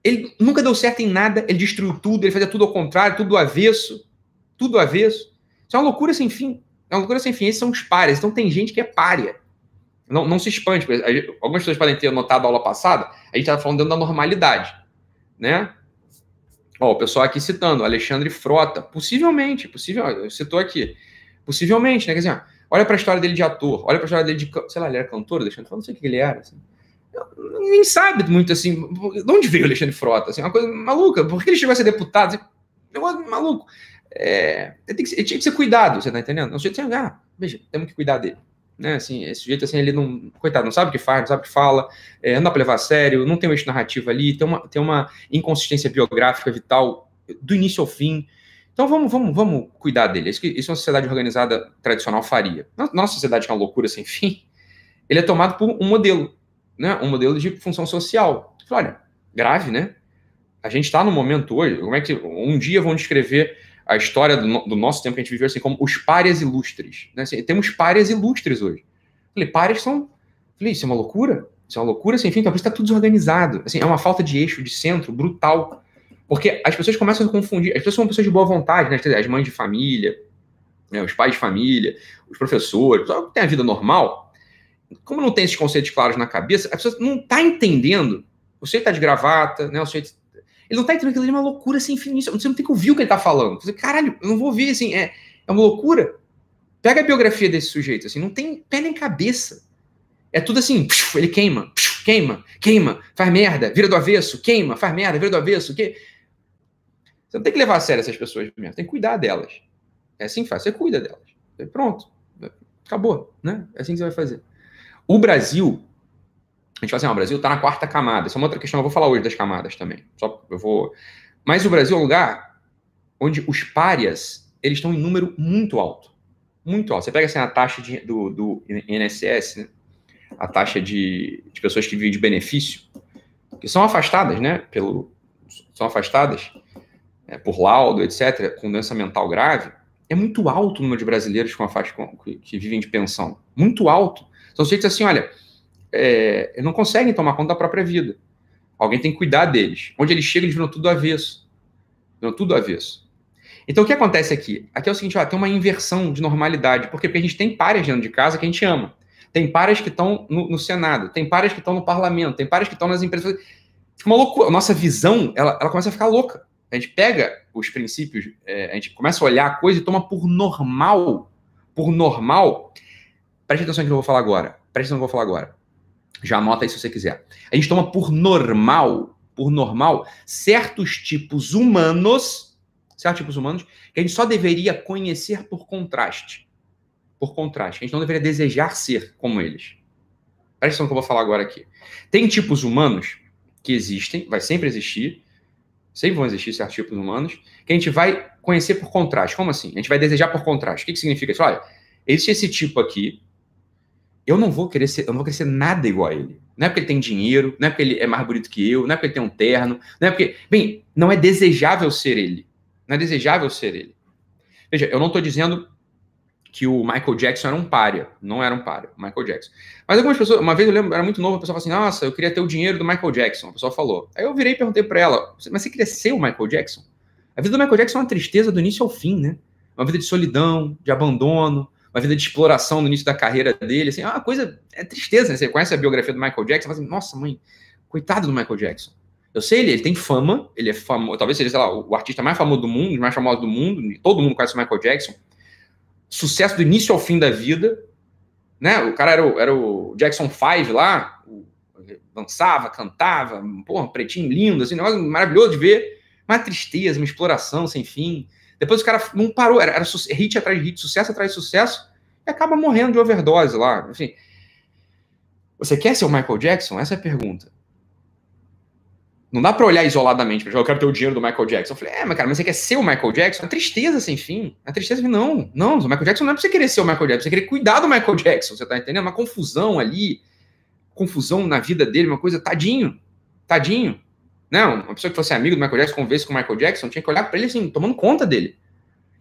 ele nunca deu certo em nada, ele destruiu tudo, ele fazia tudo ao contrário, tudo avesso, tudo avesso. Isso é uma loucura sem fim. É uma loucura sem fim. Esses são os pares. Então tem gente que é párea. Não, não se espante. algumas pessoas podem ter notado a aula passada, a gente estava falando dentro da normalidade. Né? Ó, o pessoal aqui citando, Alexandre Frota, possivelmente, possível. citou aqui, possivelmente, né? Quer dizer, olha para a história dele de ator, olha para a história dele de, sei lá, ele era cantor, Alexandre, não sei o que ele era, assim ninguém sabe muito assim, de onde veio o Alexandre Frota, assim, é uma coisa maluca, por que ele chegou a ser deputado? Assim, negócio maluco. É, que, ele, tinha que ser cuidado, você tá entendendo? Não sei se ah, veja, temos que cuidar dele. Né, assim, esse sujeito, assim, ele não, coitado, não sabe o que faz, não sabe o que fala, é, não dá pra levar a sério, não tem um eixo narrativo ali, tem uma, tem uma inconsistência biográfica vital do início ao fim. Então vamos, vamos, vamos cuidar dele. Isso, que, isso uma sociedade organizada tradicional faria. Nossa sociedade, com é uma loucura sem fim, ele é tomado por um modelo, né, um modelo de função social. olha, grave, né? A gente está no momento hoje, como é que um dia vão descrever a história do, do, nosso tempo que a gente viveu assim como os párias ilustres, né? Assim, temos párias ilustres hoje. Falei, párias são, falei, isso é uma loucura, isso é uma loucura enfim, fim, então está tudo desorganizado. Assim, é uma falta de eixo, de centro, brutal. Porque as pessoas começam a confundir, as pessoas são pessoas de boa vontade, né? As mães de família, né? os pais de família, os professores, tem a vida normal, como não tem esses conceitos claros na cabeça, a pessoa não está entendendo. O sujeito está de gravata, né? O sujeito... Ele não está entendendo que ele é uma loucura sem assim, fim. Você não tem que ouvir o que ele está falando. Você, Caralho, eu não vou ouvir, assim, é, é uma loucura. Pega a biografia desse sujeito, assim, não tem pé nem cabeça. É tudo assim, ele queima, queima, queima, faz merda, vira do avesso, queima, faz merda, vira do avesso. Que... Você não tem que levar a sério essas pessoas mesmo, tem que cuidar delas. É assim que faz, você cuida delas. Pronto, acabou, né? É assim que você vai fazer. O Brasil, a gente fala assim, ah, o Brasil está na quarta camada. Isso é uma outra questão, eu vou falar hoje das camadas também. Só eu vou. Mas o Brasil é um lugar onde os párias eles estão em número muito alto. Muito alto. Você pega assim, a taxa de, do, do INSS, né? a taxa de, de pessoas que vivem de benefício, que são afastadas, né? Pelo, são afastadas é, por laudo, etc., com doença mental grave, é muito alto o número de brasileiros com a faixa que, que vivem de pensão. Muito alto. Então, os diz assim, olha, é, não conseguem tomar conta da própria vida. Alguém tem que cuidar deles. Onde eles chegam, eles viram tudo avesso. Viram tudo avesso. Então, o que acontece aqui? Aqui é o seguinte, ó, tem uma inversão de normalidade. Por quê? Porque a gente tem pares dentro de casa que a gente ama. Tem pares que estão no, no, Senado, tem pares que estão no parlamento, tem pares que estão nas empresas. Fica uma loucura. A nossa visão, ela, ela começa a ficar louca. A gente pega os princípios, é, a gente começa a olhar a coisa e toma por normal, por normal, Preste atenção no que eu vou falar agora. Preste atenção no que eu vou falar agora. Já anota aí se você quiser. A gente toma por normal, por normal, certos tipos humanos, certos tipos humanos, que a gente só deveria conhecer por contraste. Por contraste. A gente não deveria desejar ser como eles. Preste atenção no que eu vou falar agora aqui. Tem tipos humanos que existem, vai sempre existir, sempre vão existir certos tipos humanos, que a gente vai conhecer por contraste. Como assim? A gente vai desejar por contraste. O que, que significa isso? Olha, existe esse tipo aqui, eu não vou querer ser, eu não vou querer ser nada igual a ele. Não é porque ele tem dinheiro, não é porque ele é mais bonito que eu, não é porque ele tem um terno, não é porque. Bem, não é desejável ser ele. Não é desejável ser ele. Veja, eu não estou dizendo que o Michael Jackson era um pária. Não era um pária, Michael Jackson. Mas algumas pessoas, uma vez eu lembro, era muito novo, a pessoa falou assim: nossa, eu queria ter o dinheiro do Michael Jackson. A pessoa falou. Aí eu virei e perguntei para ela: mas você queria ser o Michael Jackson? A vida do Michael Jackson é uma tristeza do início ao fim, né? Uma vida de solidão, de abandono, uma vida de exploração no início da carreira dele, assim, é uma coisa, é tristeza, né? Você conhece a biografia do Michael Jackson, mas assim, nossa mãe, coitado do Michael Jackson. Eu sei ele, ele tem fama, ele é famoso, talvez seja, sei lá, o artista mais famoso do mundo, mais famoso do mundo, todo mundo conhece o Michael Jackson. Sucesso do início ao fim da vida, né? O cara era o, era o Jackson 5 lá, dançava, cantava, porra, pretinho lindo, assim, um negócio maravilhoso de ver, uma tristeza, uma exploração sem fim. Depois o cara não parou, era, era hit atrás de hit, sucesso atrás de sucesso, e acaba morrendo de overdose lá. Enfim. Você quer ser o Michael Jackson? Essa é a pergunta. Não dá para olhar isoladamente, eu quero ter o dinheiro do Michael Jackson. Eu falei, é, mas cara, mas você quer ser o Michael Jackson? A tristeza sem fim. A tristeza, não, não, o Michael Jackson não é pra você querer ser o Michael Jackson, você querer cuidar do Michael Jackson, você tá entendendo? Uma confusão ali, confusão na vida dele, uma coisa, tadinho, tadinho. Não, uma pessoa que fosse amigo do Michael Jackson, conversa com o Michael Jackson, tinha que olhar para ele assim, tomando conta dele.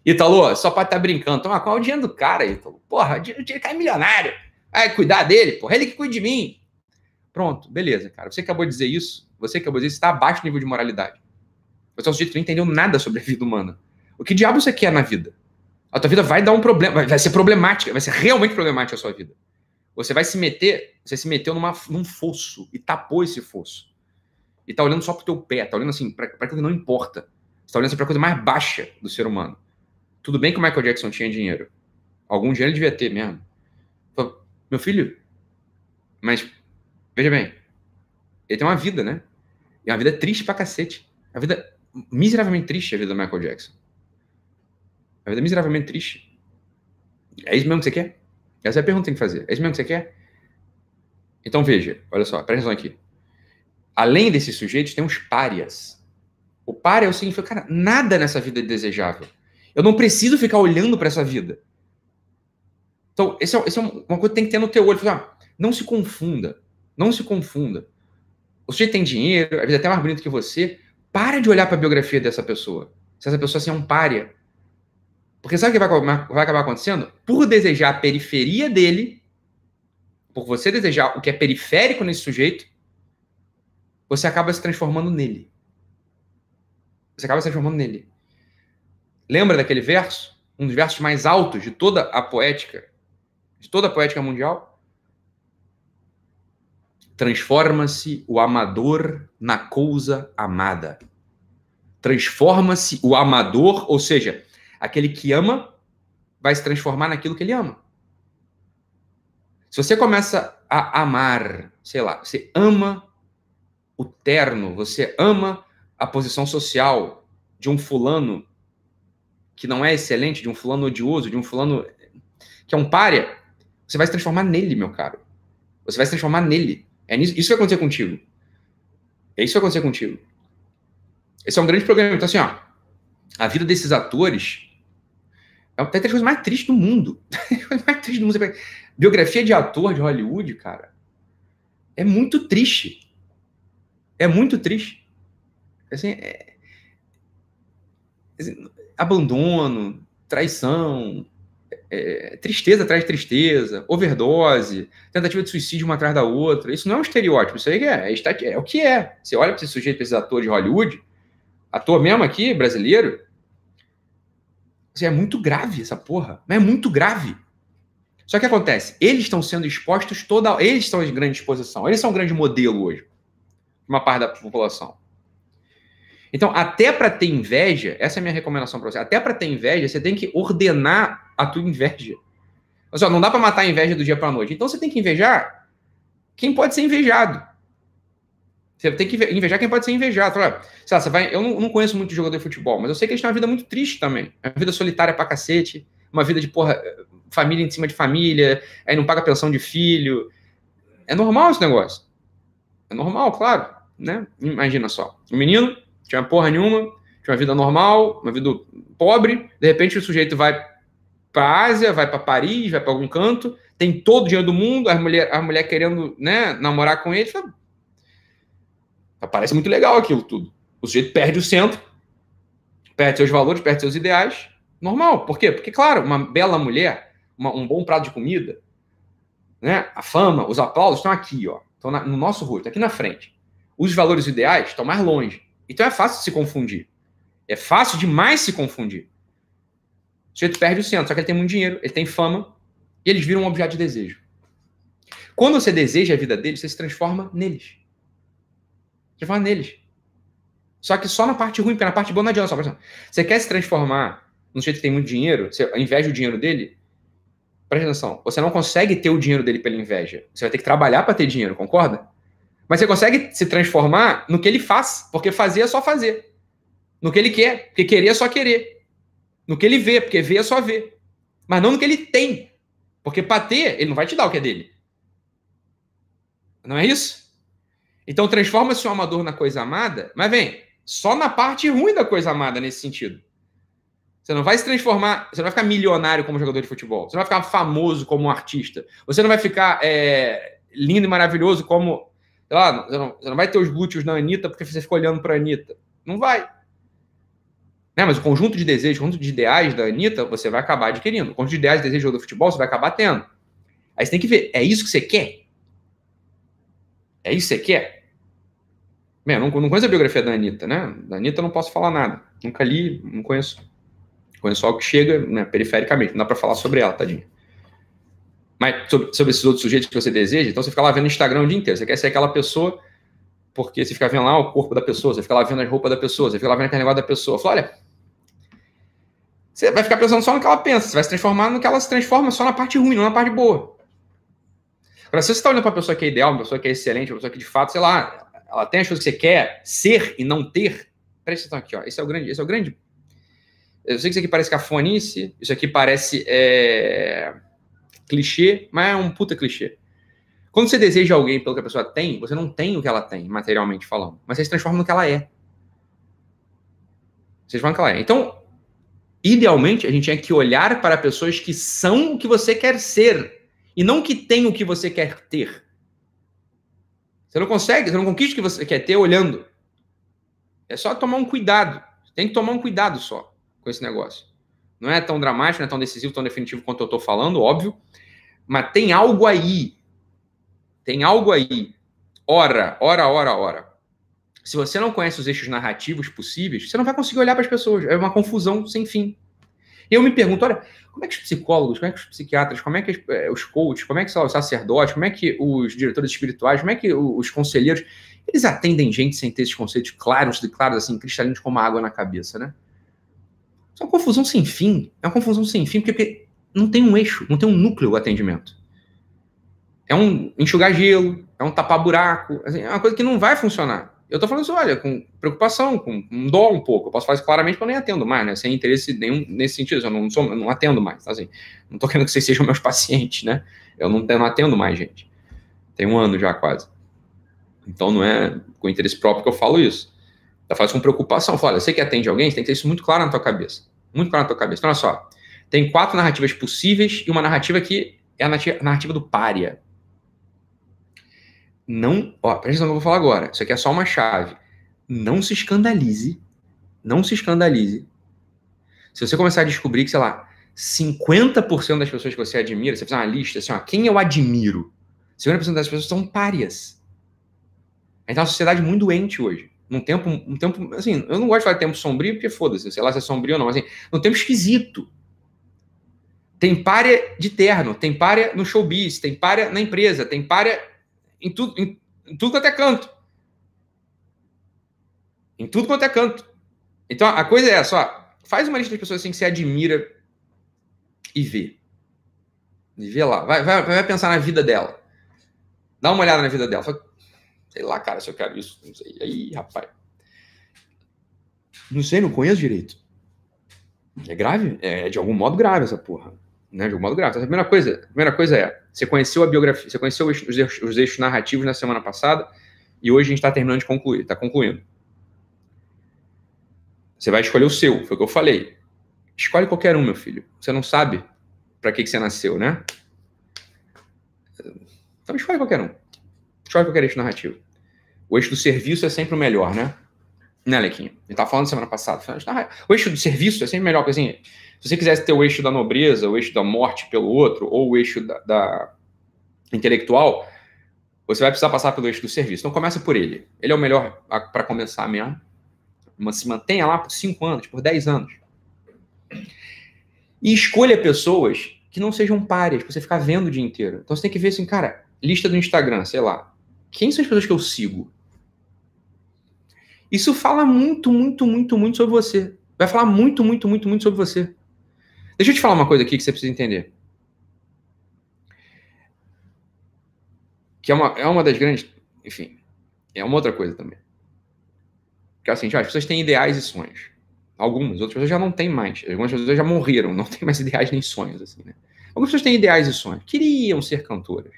Italo, só pode estar tá brincando. Toma, qual é o dinheiro do cara, Italo? Porra, o dinheiro cai é milionário. Vai cuidar dele, porra, ele que cuida de mim. Pronto, beleza, cara. Você acabou de dizer isso, você acabou de dizer isso, está abaixo do nível de moralidade. Você é um sujeito que não entendeu nada sobre a vida humana. O que diabo você quer na vida? A tua vida vai dar um problema, vai ser problemática, vai ser realmente problemática a sua vida. Você vai se meter, você se meteu numa, num fosso e tapou esse fosso e tá olhando só pro teu pé, tá olhando assim, para aquilo que não importa. Você tá olhando assim, pra coisa mais baixa do ser humano. Tudo bem que o Michael Jackson tinha dinheiro. Algum dinheiro ele devia ter mesmo. Falo, meu filho, mas veja bem, ele tem uma vida, né? E uma vida é triste pra cacete. A vida miseravelmente triste, a vida do Michael Jackson. A vida é miseravelmente triste. É isso mesmo que você quer? Essa é a pergunta que tem que fazer. É isso mesmo que você quer? Então veja, olha só, presta atenção aqui além desses sujeitos, tem os párias. O pária é o seguinte, cara, nada nessa vida é desejável. Eu não preciso ficar olhando para essa vida. Então, essa é, é, uma coisa que tem que ter no teu olho. Ah, não se confunda. Não se confunda. O sujeito tem dinheiro, a vida é até mais bonita que você. Para de olhar para a biografia dessa pessoa. Se essa pessoa assim, é um pária. Porque sabe o que vai, vai acabar acontecendo? Por desejar a periferia dele, por você desejar o que é periférico nesse sujeito, você acaba se transformando nele. Você acaba se transformando nele. Lembra daquele verso? Um dos versos mais altos de toda a poética, de toda a poética mundial? Transforma-se o amador na coisa amada. Transforma-se o amador, ou seja, aquele que ama vai se transformar naquilo que ele ama. Se você começa a amar, sei lá, você ama o terno, você ama a posição social de um fulano que não é excelente, de um fulano odioso, de um fulano que é um párea, você vai se transformar nele, meu caro. Você vai se transformar nele. É isso que vai acontecer contigo. É isso que vai acontecer contigo. Esse é um grande problema. Então, assim, ó, a vida desses atores é até das coisas mais tristes do mundo. É mais tristes do mundo. Biografia de ator de Hollywood, cara, é muito triste. É muito triste. Assim, é, assim, abandono, traição, é, tristeza atrás de tristeza, overdose, tentativa de suicídio uma atrás da outra. Isso não é um estereótipo, isso aí é, é, é o que é. Você olha para esse sujeito, para esses atores de Hollywood, ator mesmo aqui, brasileiro, assim, é muito grave essa porra, mas é muito grave. Só que acontece, eles estão sendo expostos toda, eles estão em grande exposição, eles são um grande modelo hoje uma parte da população. Então, até para ter inveja, essa é a minha recomendação para você. Até para ter inveja, você tem que ordenar a tua inveja. Mas, assim, ó, não dá para matar a inveja do dia para noite. Então, você tem que invejar quem pode ser invejado. Você tem que invejar quem pode ser invejado. Olha, lá, você vai, eu não, conheço muito jogador de futebol, mas eu sei que eles têm uma vida muito triste também. uma vida solitária pra cacete, uma vida de porra, família em cima de família, aí não paga pensão de filho. É normal esse negócio. É normal, claro né? Imagina só. O menino tinha porra nenhuma, tinha uma vida normal, uma vida pobre. De repente o sujeito vai para Ásia, vai para Paris, vai para algum canto, tem todo o dinheiro do mundo, a mulher, mulher querendo né, namorar com ele. Fala, então, parece muito legal aquilo tudo. O sujeito perde o centro, perde seus valores, perde seus ideais. Normal. Por quê? Porque, claro, uma bela mulher, uma, um bom prato de comida, né, a fama, os aplausos estão aqui, ó. Estão no nosso rosto, aqui na frente. Os valores ideais estão mais longe. Então é fácil se confundir. É fácil demais se confundir. O sujeito perde o centro, só que ele tem muito dinheiro, ele tem fama, e eles viram um objeto de desejo. Quando você deseja a vida deles, você se transforma neles. Se transforma neles. Só que só na parte ruim, porque na parte boa não adianta. Só, você quer se transformar num sujeito que tem muito dinheiro, você inveja o dinheiro dele, presta atenção, você não consegue ter o dinheiro dele pela inveja. Você vai ter que trabalhar para ter dinheiro, concorda? Mas você consegue se transformar no que ele faz, porque fazer é só fazer. No que ele quer, porque querer é só querer. No que ele vê, porque ver é só ver. Mas não no que ele tem. Porque para ter, ele não vai te dar o que é dele. Não é isso? Então transforma seu amador na coisa amada, mas vem, só na parte ruim da coisa amada nesse sentido. Você não vai se transformar, você não vai ficar milionário como jogador de futebol, você não vai ficar famoso como um artista, você não vai ficar é, lindo e maravilhoso como lá, você ah, não, você não vai ter os glúteos na Anitta porque você ficou olhando para a Anitta. Não vai. Né? Mas o conjunto de desejos, o conjunto de ideais da Anitta, você vai acabar adquirindo. O conjunto de ideais e desejos do futebol, você vai acabar tendo. Aí você tem que ver, é isso que você quer? É isso que você quer? Meu, não, não conheço a biografia da Anitta, né? Da Anitta não posso falar nada. Nunca li, não conheço. Conheço algo que chega né, perifericamente, não dá para falar sobre ela, tadinha. Mas sobre, sobre, esses outros sujeitos que você deseja, então você fica lá vendo o Instagram o dia inteiro. Você quer ser aquela pessoa, porque você fica vendo lá o corpo da pessoa, você fica lá vendo a roupa da pessoa, você fica lá vendo aquele negócio da pessoa. Fala, olha, você vai ficar pensando só no que ela pensa, você vai se transformar no que ela se transforma só na parte ruim, não na parte boa. Agora, se você está olhando para uma pessoa que é ideal, uma pessoa que é excelente, uma pessoa que de fato, sei lá, ela tem as coisas que você quer ser e não ter, presta atenção aqui, ó. Esse é o grande, esse é o grande. Eu sei que isso aqui parece cafonice, isso aqui parece. É clichê, mas é um puta clichê. Quando você deseja alguém pelo que a pessoa tem, você não tem o que ela tem, materialmente falando, mas você se transforma no que ela é. Vocês vão que ela é. Então, idealmente, a gente tinha que olhar para pessoas que são o que você quer ser e não que têm o que você quer ter. Você não consegue, você não conquista o que você quer ter olhando. É só tomar um cuidado. tem que tomar um cuidado só com esse negócio. Não é tão dramático, não é tão decisivo, tão definitivo quanto eu estou falando, óbvio. Mas tem algo aí. Tem algo aí. Ora, ora, ora, ora. Se você não conhece os eixos narrativos possíveis, você não vai conseguir olhar para as pessoas. É uma confusão sem fim. E eu me pergunto, olha, como é que os psicólogos, como é que os psiquiatras, como é que eh, os coaches, como é que os sacerdotes, como é que os diretores espirituais, como é que os conselheiros, eles atendem gente sem ter esses conceitos claros, claros assim, cristalinos como a água na cabeça, né? é uma confusão sem fim. É uma confusão sem fim porque, não tem um eixo, não tem um núcleo o atendimento. É um enxugar gelo, é um tapar buraco, assim, é uma coisa que não vai funcionar. Eu tô falando isso, olha, com preocupação, com um dó um pouco. Eu posso falar isso claramente porque eu nem atendo mais, né? Sem interesse nenhum nesse sentido. Eu não, sou, eu não atendo mais, tá? assim. Não tô querendo que vocês sejam meus pacientes, né? Eu não, não atendo mais, gente. Tem um ano já quase. Então não é com interesse próprio que eu falo isso. Eu falo isso com preocupação. Eu falo, olha, você que atende alguém, tem que ter isso muito claro na tua cabeça muito claro na tua cabeça. Então, olha só. Tem quatro narrativas possíveis e uma narrativa que é a narrativa do pária. Não, ó, presta atenção no que eu vou falar agora. Isso aqui é só uma chave. Não se escandalize. Não se escandalize. Se você começar a descobrir que, sei lá, 50% das pessoas que você admira, você fizer uma lista assim, ó, quem eu admiro? 50% das pessoas são párias. A gente tá uma sociedade muito doente hoje num tempo, um tempo, assim, eu não gosto de falar de tempo sombrio, porque foda-se, sei lá se é sombrio ou não, mas assim, num tempo esquisito. Tem párea de terno, tem párea no showbiz, tem párea na empresa, tem párea em tudo, em, em tudo quanto é canto. Em tudo quanto é canto. Então, a coisa é essa, ó, faz uma lista de pessoas assim que você admira e vê. E vê lá, vai, vai, vai pensar na vida dela. Dá uma olhada na vida dela. Fala, sei lá, cara, se eu quero isso, não sei. Aí, rapaz. Não sei, não conheço direito. É grave? É de algum modo grave essa porra. Né? De algum modo grave. Então, a, primeira coisa, a primeira coisa é: você conheceu a biografia, você conheceu os, os eixos narrativos na semana passada e hoje a gente está terminando de concluir, está concluindo. Você vai escolher o seu, foi o que eu falei. Escolhe qualquer um, meu filho. Você não sabe para que, que você nasceu, né? Então escolhe qualquer um. Escolhe qualquer eixo narrativo. O eixo do serviço é sempre o melhor, né? Né, Lequinha? Ele tá falando semana passada. O eixo do serviço é sempre melhor, porque assim, se você quisesse ter o eixo da nobreza, o eixo da morte pelo outro, ou o eixo da, da intelectual, você vai precisar passar pelo eixo do serviço. Então começa por ele. Ele é o melhor para começar mesmo. Mas se mantenha lá por 5 anos, por 10 anos. E escolha pessoas que não sejam pares. pra você ficar vendo o dia inteiro. Então você tem que ver assim, cara, lista do Instagram, sei lá. Quem são as pessoas que eu sigo? Isso fala muito, muito, muito, muito sobre você. Vai falar muito, muito, muito, muito sobre você. Deixa eu te falar uma coisa aqui que você precisa entender. Que é uma, é uma das grandes. Enfim, é uma outra coisa também. Que é assim, as pessoas têm ideais e sonhos. Algumas, outras pessoas já não têm mais. Algumas pessoas já morreram, não têm mais ideais nem sonhos, assim, né? Algumas pessoas têm ideais e sonhos. Queriam ser cantoras,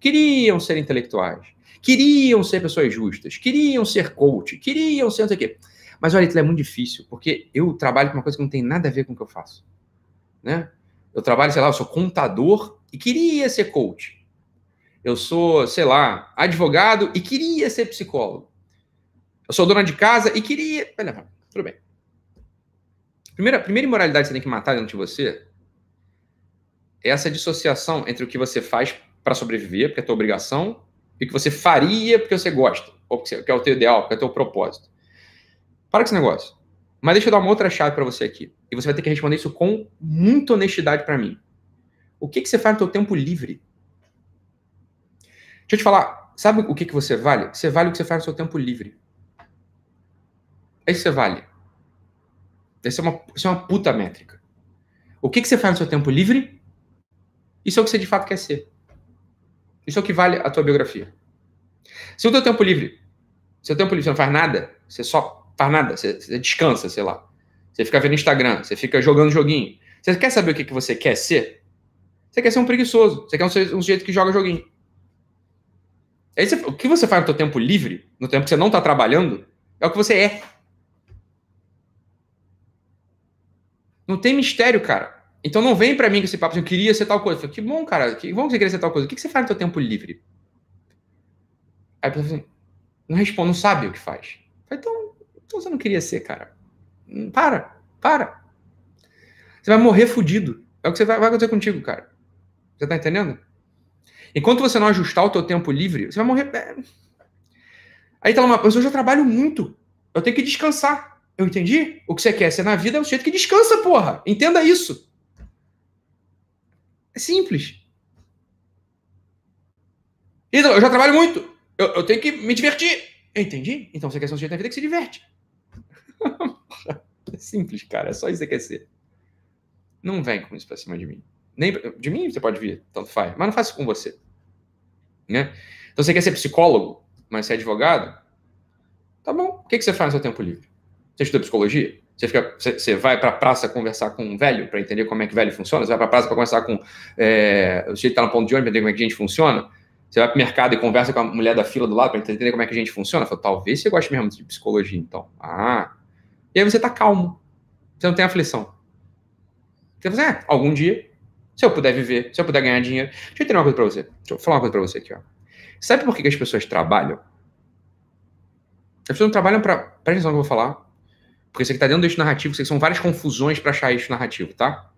queriam ser intelectuais, queriam ser pessoas justas, queriam ser coach, queriam ser não sei o quê. Mas olha, é muito difícil, porque eu trabalho com uma coisa que não tem nada a ver com o que eu faço. Né? Eu trabalho, sei lá, eu sou contador e queria ser coach. Eu sou, sei lá, advogado e queria ser psicólogo. Eu sou dona de casa e queria. Olha, tudo bem. Primeira, primeira imoralidade que você tem que matar dentro de você é essa dissociação entre o que você faz para sobreviver, porque é a tua obrigação, e que você faria porque você gosta, ou que é o teu ideal, porque é o teu propósito. Para com esse negócio. Mas deixa eu dar uma outra chave para você aqui. E você vai ter que responder isso com muita honestidade para mim. O que, que você faz no teu tempo livre? Deixa eu te falar, sabe o que, que você vale? Você vale o que você faz no seu tempo livre. É isso que você vale. Essa é uma, essa é uma puta métrica. O que, que você faz no seu tempo livre? Isso é o que você de fato quer ser. Isso é o que vale a tua biografia. Se o teu tempo livre, seu tempo livre, você não faz nada, você só faz nada, você, você descansa, sei lá. Você fica vendo Instagram, você fica jogando joguinho. Você quer saber o que, que você quer ser? Você quer ser um preguiçoso, você quer ser um sujeito que joga joguinho. Aí você, o que você faz no teu tempo livre, no tempo que você não está trabalhando, é o que você é. Não tem mistério, cara. Então não vem para mim com esse papo, assim, eu queria ser tal coisa. Eu falei, que bom, cara, que bom que você queria ser tal coisa. O que você faz no seu tempo livre? Aí a pessoa assim, não responde, não sabe o que faz. então, então você não queria ser, cara. Hum, para, para. Você vai morrer fudido. É o que vai, vai acontecer contigo, cara. Você tá entendendo? Enquanto você não ajustar o teu tempo livre, você vai morrer. É. Aí tá uma pessoa, eu já trabalho muito. Eu tenho que descansar. Eu entendi? O que você quer ser na vida é o jeito que descansa, porra. Entenda isso. É simples. Então, eu já trabalho muito. Eu, eu tenho que me divertir. entendi. Então você quer ser um sujeito na vida que se diverte. é simples, cara. É só isso que quer ser. Não vem com isso pra cima de mim. Nem, de mim você pode vir, tanto faz. Mas não faça com você. Né? Então você quer ser psicólogo, mas ser advogado? Tá bom. O que, que você faz no seu tempo livre? Você estuda psicologia? Você, fica, você vai para a praça conversar com um velho para entender como é que velho funciona. Você vai para a praça para conversar com é, o sujeito que está no ponto de ônibus para entender como é que a gente funciona. Você vai para o mercado e conversa com a mulher da fila do lado para entender como é que a gente funciona. Fala, talvez você goste mesmo de psicologia, então. Ah. E aí você está calmo. Você não tem aflição. Você fala, assim, é, algum dia, se eu puder viver, se eu puder ganhar dinheiro. Deixa eu ter uma coisa para você. Deixa eu falar uma coisa para você aqui. Ó. Sabe por que, que as pessoas trabalham? As pessoas não trabalham para. Presta atenção no que eu vou falar porque isso aqui está dentro do eixo narrativo, isso aqui são várias confusões para achar eixo narrativo, tá?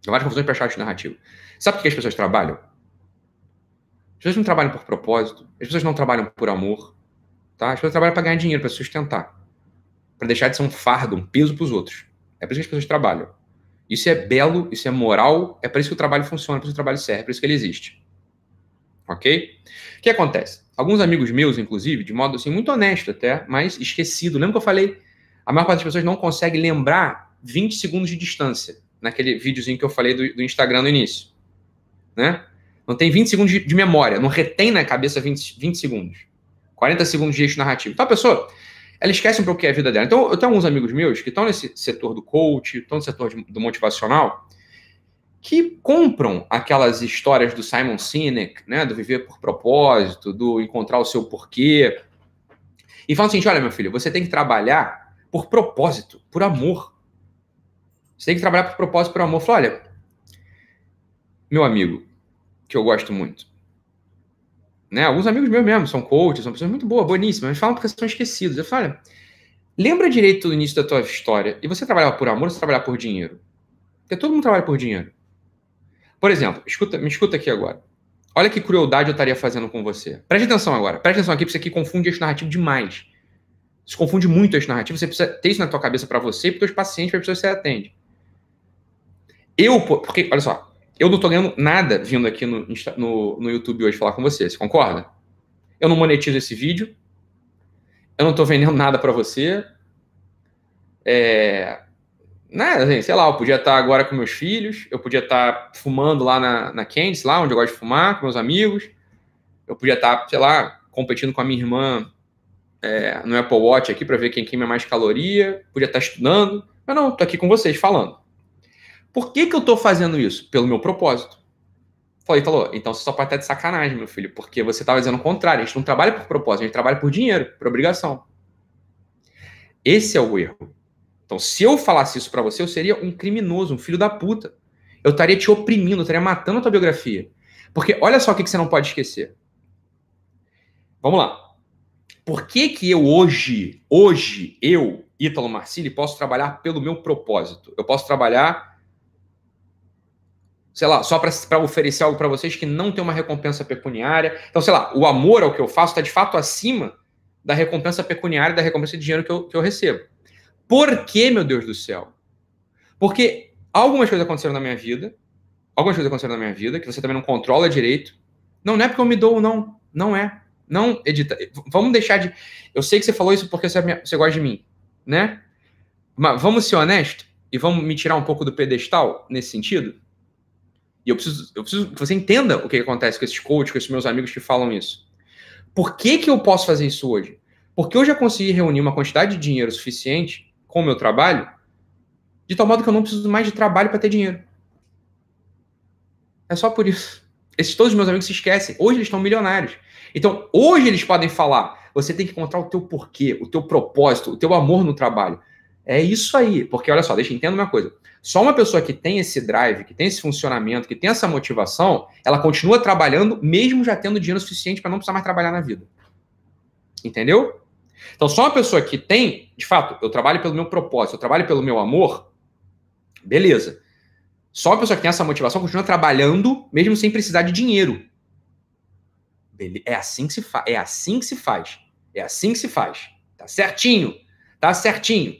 São várias confusões para achar eixo narrativo. Sabe por que as pessoas trabalham? As pessoas não trabalham por propósito, as pessoas não trabalham por amor, tá? As pessoas trabalham para ganhar dinheiro, para sustentar, para deixar de ser um fardo, um peso para os outros. É por isso que as pessoas trabalham. Isso é belo, isso é moral, é para isso que o trabalho funciona, é por para isso que o trabalho serve, é por para isso que ele existe. Ok? O que acontece? Alguns amigos meus, inclusive, de modo assim, muito honesto até, mas esquecido. Lembra que eu falei a maior parte das pessoas não consegue lembrar 20 segundos de distância, naquele videozinho que eu falei do, do Instagram no início. Né? Não tem 20 segundos de, de memória, não retém na cabeça 20, 20 segundos. 40 segundos de eixo narrativo. Então a pessoa, ela esquece um pouco o que é a vida dela. Então eu tenho alguns amigos meus que estão nesse setor do coach, estão no setor de, do motivacional, que compram aquelas histórias do Simon Sinek, né, do viver por propósito, do encontrar o seu porquê, e falam assim, olha meu filho, você tem que trabalhar por propósito, por amor. Você tem que trabalhar por propósito, por amor. Fala, olha, meu amigo, que eu gosto muito. Né? Alguns amigos meus mesmo são coaches, são pessoas muito boas, boníssimas, mas falam porque são esquecidos. Eu falo, olha, lembra direito do início da tua história. E você trabalhava por amor ou você trabalhava por dinheiro? Porque todo mundo trabalha por dinheiro. Por exemplo, escuta, me escuta aqui agora. Olha que crueldade eu estaria fazendo com você. Preste atenção agora. Preste atenção aqui, porque isso aqui confunde esse narrativo demais se confunde muito as narrativas, você precisa ter isso na tua cabeça para você, porque os pacientes, para as pessoas que você atende. Eu, porque, olha só, eu não tô ganhando nada vindo aqui no, no, no YouTube hoje falar com você, você concorda? Eu não monetizo esse vídeo, eu não tô vendendo nada para você, é, nada, né, assim, sei lá, eu podia estar tá agora com meus filhos, eu podia estar tá fumando lá na, na Candice, lá onde eu gosto de fumar, com meus amigos, eu podia estar, tá, sei lá, competindo com a minha irmã é, no Apple Watch aqui para ver quem queima mais caloria, podia estar tá estudando, mas não, estou aqui com vocês falando. Por que, que eu estou fazendo isso? Pelo meu propósito. Falei, falou, então você só pode estar tá de sacanagem, meu filho, porque você estava dizendo o contrário. A gente não trabalha por propósito, a gente trabalha por dinheiro, por obrigação. Esse é o erro. Então, se eu falasse isso para você, eu seria um criminoso, um filho da puta. Eu estaria te oprimindo, eu estaria matando a tua biografia. Porque olha só o que, que você não pode esquecer. Vamos lá. Por que, que eu hoje, hoje, eu, Ítalo Marcini, posso trabalhar pelo meu propósito? Eu posso trabalhar, sei lá, só para oferecer algo para vocês que não tem uma recompensa pecuniária. Então, sei lá, o amor ao que eu faço está de fato acima da recompensa pecuniária, da recompensa de dinheiro que eu, que eu recebo. Por que, meu Deus do céu? Porque algumas coisas aconteceram na minha vida, algumas coisas aconteceram na minha vida que você também não controla direito. Não, não é porque eu me dou, não. Não é. Não, edita. Vamos deixar de. Eu sei que você falou isso porque você, é você gosta de mim, né? Mas vamos ser honesto e vamos me tirar um pouco do pedestal nesse sentido? E eu preciso, eu preciso que você entenda o que acontece com esses coaches, com esses meus amigos que falam isso. Por que, que eu posso fazer isso hoje? Porque eu já consegui reunir uma quantidade de dinheiro suficiente com o meu trabalho, de tal modo que eu não preciso mais de trabalho para ter dinheiro. É só por isso. Esses todos os meus amigos se esquecem. Hoje eles estão milionários. Então, hoje eles podem falar. Você tem que encontrar o teu porquê, o teu propósito, o teu amor no trabalho. É isso aí. Porque, olha só, deixa eu entender uma coisa. Só uma pessoa que tem esse drive, que tem esse funcionamento, que tem essa motivação, ela continua trabalhando, mesmo já tendo dinheiro suficiente para não precisar mais trabalhar na vida. Entendeu? Então, só uma pessoa que tem, de fato, eu trabalho pelo meu propósito, eu trabalho pelo meu amor, beleza. Só a pessoa que tem essa motivação continua trabalhando, mesmo sem precisar de dinheiro. É assim que se faz. É assim que se faz. É assim que se faz. Tá certinho. Tá certinho.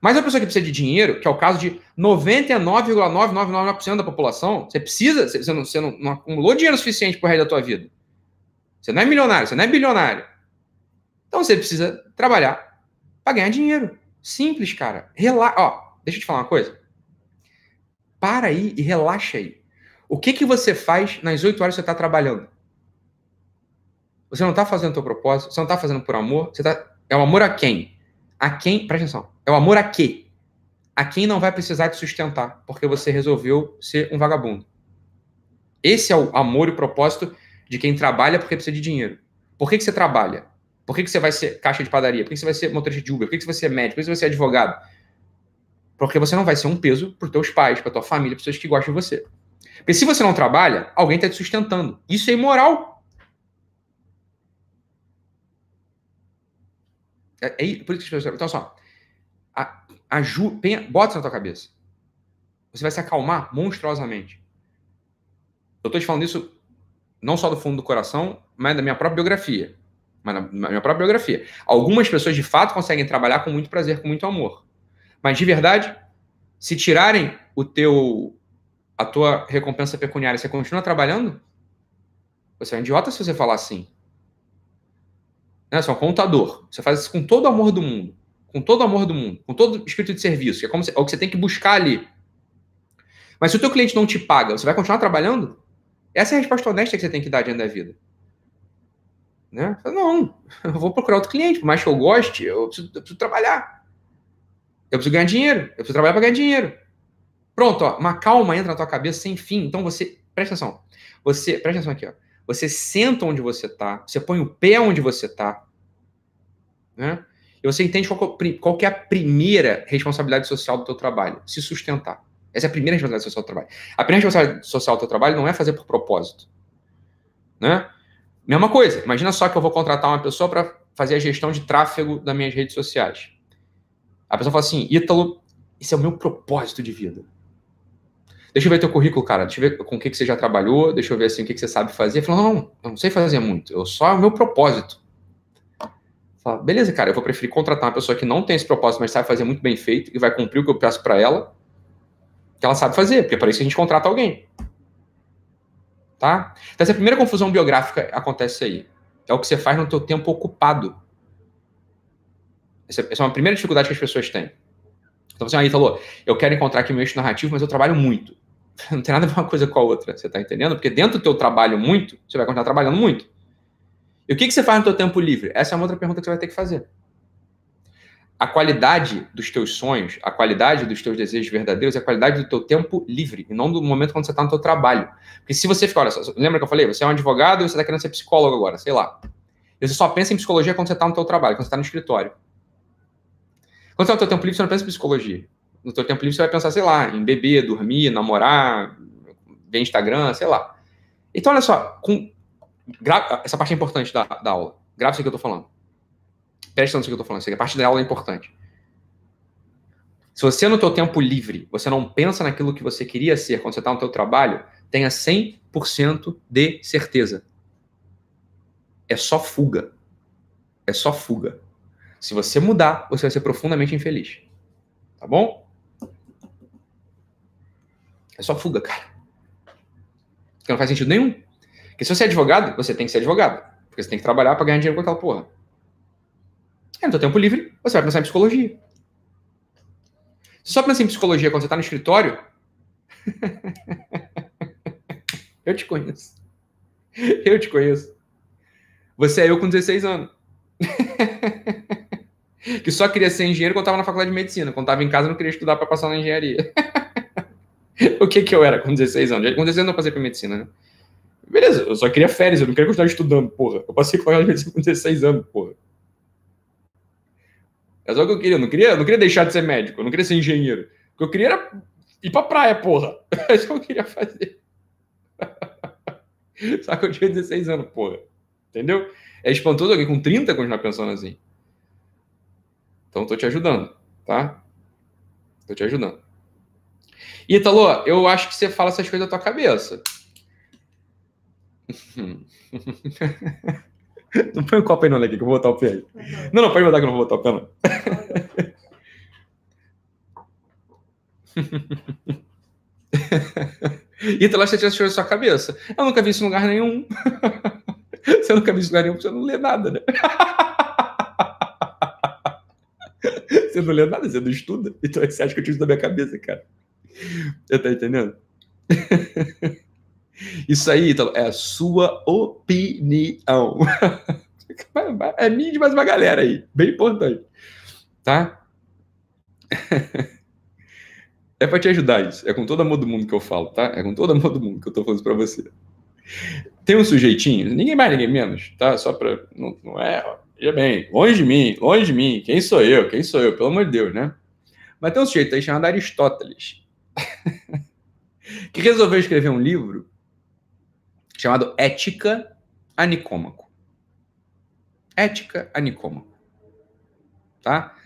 Mas a pessoa que precisa de dinheiro, que é o caso de 99,999% da população, você precisa, você não, você não, não acumulou dinheiro suficiente pro resto da tua vida. Você não é milionário, você não é bilionário. Então você precisa trabalhar para ganhar dinheiro. Simples, cara. Relaxa. Ó, deixa eu te falar uma coisa. Para aí e relaxa aí. O que, que você faz nas oito horas que você está trabalhando? Você não está fazendo o teu propósito, você não está fazendo por amor, você tá... é o amor a quem? A quem, presta atenção, é o amor a quê? A quem não vai precisar te sustentar, porque você resolveu ser um vagabundo. Esse é o amor e o propósito de quem trabalha porque precisa de dinheiro. Por que, que você trabalha? Por que, que você vai ser caixa de padaria? Por que, que você vai ser motorista de Uber? Por que, que você vai é ser médico? Por que, que você vai ser advogado? Porque você não vai ser um peso para teus pais, para tua família, pessoas que gostam de você. Porque se você não trabalha, alguém está te sustentando. Isso é imoral. É, é por isso que as pessoas. Então, só. A, a Ju, penha, bota isso na tua cabeça. Você vai se acalmar monstruosamente. Eu estou te falando isso não só do fundo do coração, mas da minha própria biografia. Mas na, na minha própria biografia. Algumas pessoas, de fato, conseguem trabalhar com muito prazer, com muito amor. Mas de verdade, se tirarem o teu a tua recompensa pecuniária, você continua trabalhando? Você é um idiota se você falar assim. Né? Você é um contador. Você faz isso com todo o amor do mundo. Com todo o amor do mundo. Com todo o espírito de serviço. é, como é o que você tem que buscar ali. Mas se o teu cliente não te paga, você vai continuar trabalhando? Essa é a resposta honesta que você tem que dar diante da vida. Né? Não, eu vou procurar outro cliente. Por mais que eu goste, eu preciso, eu preciso trabalhar. Eu preciso ganhar dinheiro, eu preciso trabalhar para ganhar dinheiro. Pronto, ó, uma calma entra na tua cabeça sem fim. Então você, presta atenção. Você, presta atenção aqui, ó. Você senta onde você tá, você põe o pé onde você tá, né? E você entende qual, é qual é a primeira responsabilidade social do teu trabalho, se sustentar. Essa é a primeira responsabilidade social do trabalho. A primeira responsabilidade social do teu trabalho não é fazer por propósito, né? Mesma coisa, imagina só que eu vou contratar uma pessoa para fazer a gestão de tráfego das minhas redes sociais. A pessoa fala assim, Ítalo, esse é o meu propósito de vida. Deixa eu ver teu currículo, cara. Deixa eu ver com o que, que você já trabalhou. Deixa eu ver assim, o que, que você sabe fazer. Fala, não, não, eu não sei fazer muito. Eu só é o meu propósito. Fala, beleza, cara, eu vou preferir contratar uma pessoa que não tem esse propósito, mas sabe fazer muito bem feito e vai cumprir o que eu peço para ela, que ela sabe fazer, porque é para isso a gente contrata alguém. Tá? Então, essa primeira confusão biográfica acontece aí. É o que você faz no teu tempo ocupado. Essa, é, essa é uma primeira dificuldade que as pessoas têm. Então você, aí falou, eu quero encontrar aqui meu eixo narrativo, mas eu trabalho muito. Não tem nada a ver uma coisa com a outra, você está entendendo? Porque dentro do teu trabalho muito, você vai continuar trabalhando muito. E o que, que você faz no teu tempo livre? Essa é uma outra pergunta que você vai ter que fazer. A qualidade dos teus sonhos, a qualidade dos teus desejos verdadeiros é a qualidade do teu tempo livre, e não do momento quando você está no teu trabalho. Porque se você ficar, olha, lembra que eu falei? Você é um advogado e você está querendo ser psicólogo agora, sei lá. E você só pensa em psicologia quando você está no teu trabalho, quando você está no escritório. Quando você está no teu tempo livre, você não pensa em psicologia. No teu tempo livre, você vai pensar, sei lá, em beber, dormir, namorar, ver Instagram, sei lá. Então, olha só, com... essa parte é importante da, da aula. Grava isso que eu estou falando. Presta atenção no que eu estou falando. Isso aqui, a parte da aula é importante. Se você, no teu tempo livre, você não pensa naquilo que você queria ser quando você está no teu trabalho, tenha 100% de certeza. É só fuga. É só fuga. Se você mudar, você vai ser profundamente infeliz. Tá bom? É só fuga, cara. Porque não faz sentido nenhum. Porque se você é advogado, você tem que ser advogado. Porque você tem que trabalhar para ganhar dinheiro com aquela porra. É, no seu tempo livre, você vai pensar em psicologia. Se só pensa em psicologia quando você está no escritório, eu te conheço. Eu te conheço. Você é eu com 16 anos. que só queria ser engenheiro quando estava na faculdade de medicina. Quando estava em casa, não queria estudar para passar na engenharia. o que, que eu era com 16 anos? Com 16 anos eu passei para medicina, né? Beleza, eu só queria férias, eu não queria continuar estudando, porra. Eu passei com a faculdade de medicina com 16 anos, porra. É só o que eu queria. Eu não queria, eu não queria deixar de ser médico, eu não queria ser engenheiro. O que eu queria era ir pra praia, porra. É o que eu queria fazer. Só que eu tinha 16 anos, porra. Entendeu? É espantoso alguém com 30 continuar pensando assim. Então, estou te ajudando, tá? Estou te ajudando. Ítalo, eu acho que você fala essas coisas da tua cabeça. Não põe o copo aí não, né? que eu vou botar o pé aí. Uhum. Não, não, pode botar que eu não vou botar o pé, não. Ítalo, você tira as coisas da sua cabeça. Eu nunca vi isso em lugar nenhum. você nunca viu isso em lugar nenhum, porque você não lê nada, né? Você não lê nada, você não estuda. Então você acha que eu tiro da minha cabeça, cara. Você tá entendendo? Isso aí, então é a sua opinião. É minha de mais uma galera aí. Bem importante. Tá? É para te ajudar isso. É com todo amor do mundo que eu falo, tá? É com todo amor do mundo que eu tô falando isso pra você. Tem um sujeitinho, ninguém mais, ninguém menos, tá? Só pra. Não, não é Veja bem, longe de mim, longe de mim, quem sou eu, quem sou eu, pelo amor de Deus, né? Mas tem um sujeito aí chamado Aristóteles, que resolveu escrever um livro chamado Ética a Nicômaco. Ética a Nicômaco. Tá?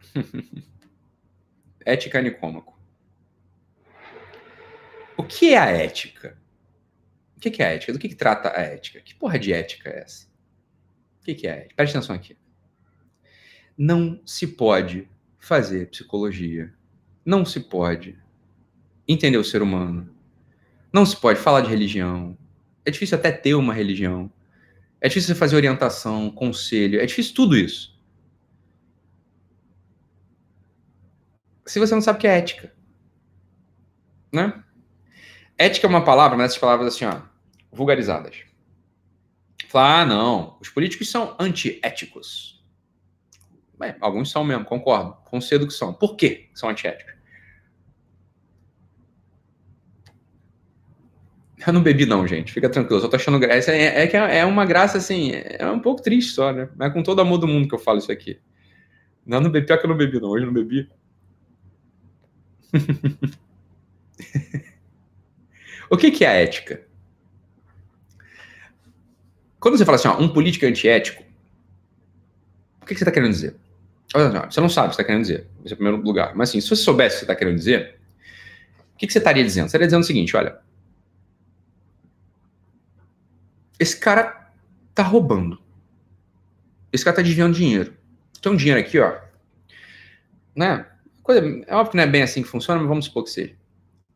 ética a Nicômaco. O que é a ética? O que, que é ética? Do que, que trata a ética? Que porra de ética é essa? O que, que é ética? Preste atenção aqui. Não se pode fazer psicologia. Não se pode entender o ser humano. Não se pode falar de religião. É difícil até ter uma religião. É difícil você fazer orientação, conselho. É difícil tudo isso. Se você não sabe o que é ética. Né? Ética é uma palavra, nessas né? palavras assim, ó, vulgarizadas. Falar, ah, não, os políticos são antiéticos. Bem, alguns são mesmo, concordo, concedo que são. Por quê são antiéticos? Eu não bebi, não, gente. Fica tranquilo. Só tô achando graça. É, é que é, é uma graça, assim, é um pouco triste só, né? Mas é com todo amor do mundo que eu falo isso aqui. Não, não bebi. Pior que eu não bebi, não. Hoje eu não bebi. O que, que é a ética? Quando você fala assim, ó, um político é antiético, o que, que você está querendo dizer? Assim, você não sabe o que está querendo dizer, esse é o primeiro lugar. Mas assim, se você soubesse o que você está querendo dizer, o que, que você estaria dizendo? Você estaria dizendo o seguinte, olha, esse cara tá roubando. Esse cara tá desviando dinheiro. Tem um dinheiro aqui, ó. Né? Coisa, é óbvio que não é bem assim que funciona, mas vamos supor que seja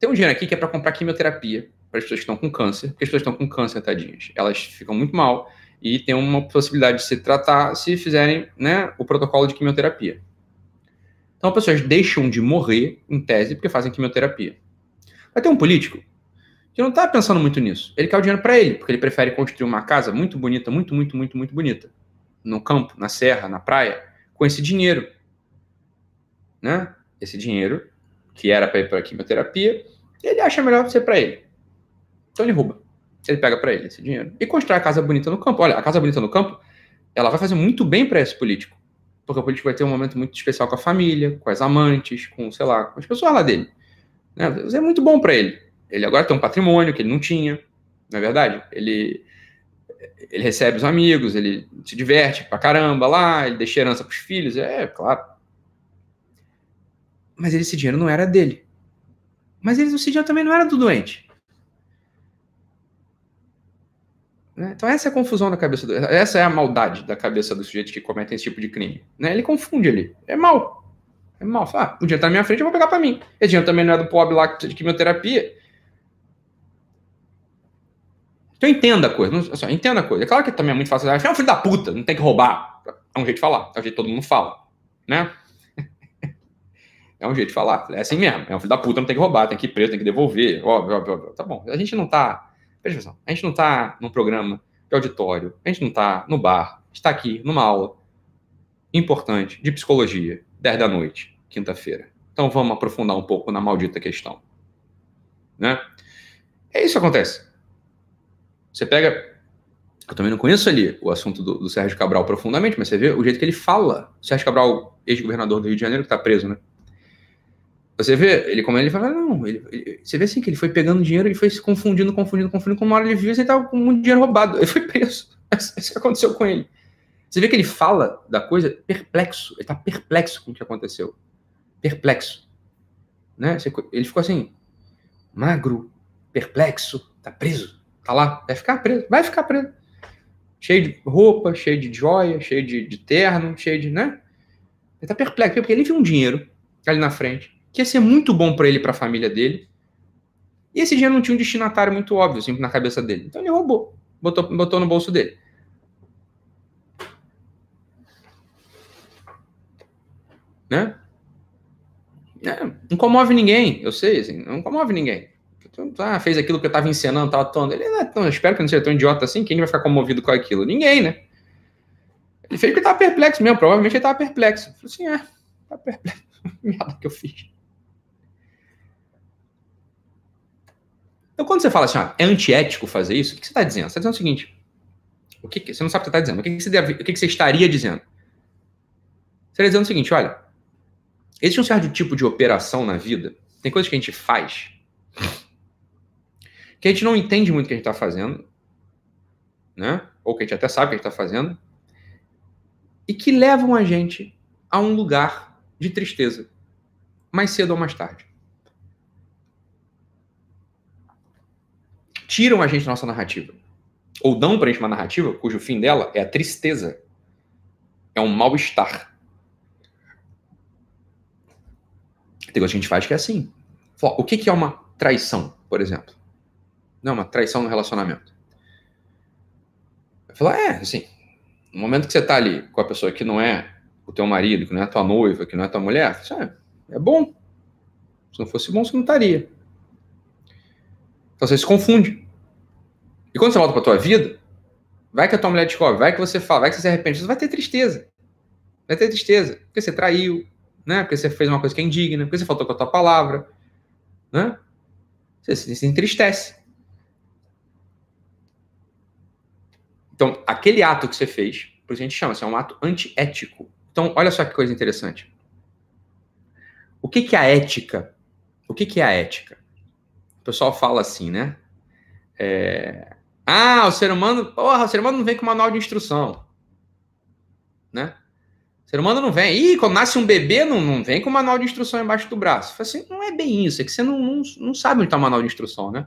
tem um dinheiro aqui que é para comprar quimioterapia para as pessoas que estão com câncer, porque as pessoas que estão com câncer, tadinhas. Elas ficam muito mal e tem uma possibilidade de se tratar se fizerem né, o protocolo de quimioterapia. Então, as pessoas deixam de morrer, em tese, porque fazem quimioterapia. Vai ter um político que não está pensando muito nisso. Ele quer o dinheiro para ele, porque ele prefere construir uma casa muito bonita, muito, muito, muito, muito bonita, no campo, na serra, na praia, com esse dinheiro. Né? Esse dinheiro, que era para ir para quimioterapia, ele acha melhor ser para ele. Então ele rouba. Ele pega para ele esse dinheiro e constrói a casa bonita no campo. Olha, a casa bonita no campo, ela vai fazer muito bem para esse político. Porque o político vai ter um momento muito especial com a família, com as amantes, com, sei lá, com as pessoas lá dele. Né? É muito bom para ele. Ele agora tem um patrimônio que ele não tinha, não é verdade? Ele, ele recebe os amigos, ele se diverte pra caramba lá, ele deixa herança pros filhos, é, claro. Mas esse dinheiro não era dele. Mas eles, o Cidinho também não era do doente. Né? Então essa é a confusão da cabeça, do, essa é a maldade da cabeça do sujeito que comete esse tipo de crime. Né? Ele confunde ali, é mal. É mal. Ah, o dinheiro tá na minha frente, eu vou pegar para mim. Esse dinheiro também não é do pobre lá que precisa de quimioterapia. Então entenda a coisa, não, assim, entenda a coisa. É claro que também é muito fácil, é um ah, filho da puta, não tem que roubar. É um jeito de falar, é um jeito que todo mundo fala, né? É um jeito de falar. É assim mesmo. É um filho da puta, não tem que roubar, tem que ir preso, tem que devolver. Óbvio, óbvio, óbvio. Tá bom. A gente não tá. Presta atenção. A gente não tá num programa de auditório. A gente não tá no bar. Está aqui numa aula importante de psicologia, 10 da noite, quinta-feira. Então vamos aprofundar um pouco na maldita questão. Né? É isso que acontece. Você pega. Eu também não conheço ali o assunto do, do Sérgio Cabral profundamente, mas você vê o jeito que ele fala. O Sérgio Cabral, ex-governador do Rio de Janeiro, que está preso, né? Você vê, ele como ele fala, não, ele, ele, você vê assim que ele foi pegando dinheiro e foi se confundindo, confundindo, confundindo, com uma hora ele viu, ele tava com muito dinheiro roubado, ele foi preso. Isso aconteceu com ele. Você vê que ele fala da coisa perplexo, ele tá perplexo com o que aconteceu. Perplexo. Né? Ele ficou assim, magro, perplexo, tá preso, tá lá, vai ficar preso, vai ficar preso. Cheio de roupa, cheio de joia, cheio de, de terno, cheio de, né? Ele tá perplexo, porque ele viu um dinheiro ali na frente que ia ser muito bom para ele e para a família dele. E esse dinheiro não tinha um destinatário muito óbvio, sempre na cabeça dele. Então ele roubou, botou, botou no bolso dele. Né? É, não comove ninguém, eu sei, assim, não comove ninguém. Ah, fez aquilo né, então, que eu estava encenando, tal, atuando. Ele, ah, então, espero que não seja tão idiota assim, quem vai ficar comovido com aquilo? Ninguém, né? Ele fez porque estava perplexo mesmo, provavelmente ele estava perplexo. falei assim, é, tá perplexo, merda que eu fiz. Então, quando você fala assim, ah, é antiético fazer isso, o que você está dizendo? Você está dizendo o seguinte: o que, você não sabe o que você está dizendo, o que, você deve, o que, que você estaria dizendo? Você está dizendo o seguinte: olha, existe um certo tipo de operação na vida, tem coisas que a gente faz que a gente não entende muito o que a gente está fazendo, né? ou que a gente até sabe o que a gente está fazendo, e que levam a gente a um lugar de tristeza, mais cedo ou mais tarde. tiram a gente da nossa narrativa. Ou dão para a gente uma narrativa cujo fim dela é a tristeza. É um mal-estar. Tem coisa que a gente faz que é assim. O que é uma traição, por exemplo? Não, uma traição no relacionamento. Falar, é, assim, no momento que você está ali com a pessoa que não é o teu marido, que não é a tua noiva, que não é a tua mulher, fala, ah, é bom. Se não fosse bom, você não estaria. Então você se confunde. E quando você volta para tua vida, vai que a tua mulher descobre, vai que você fala, vai que você se arrepende, você vai ter tristeza. Vai ter tristeza, porque você traiu, né? Porque você fez uma coisa que é indigna, porque você faltou com a tua palavra, né? Você se entristece. Então, aquele ato que você fez, por isso a gente chama, isso é um ato antiético. Então, olha só que coisa interessante. O que, que é a ética? O que, que é a ética? O pessoal fala assim, né? É, ah, o ser humano. Porra, o ser humano não vem com manual de instrução. Né? O ser humano não vem. Ih, quando nasce um bebê, não, não vem com manual de instrução embaixo do braço. Fala assim, não é bem isso, é que você não, não, não sabe onde está o manual de instrução, né?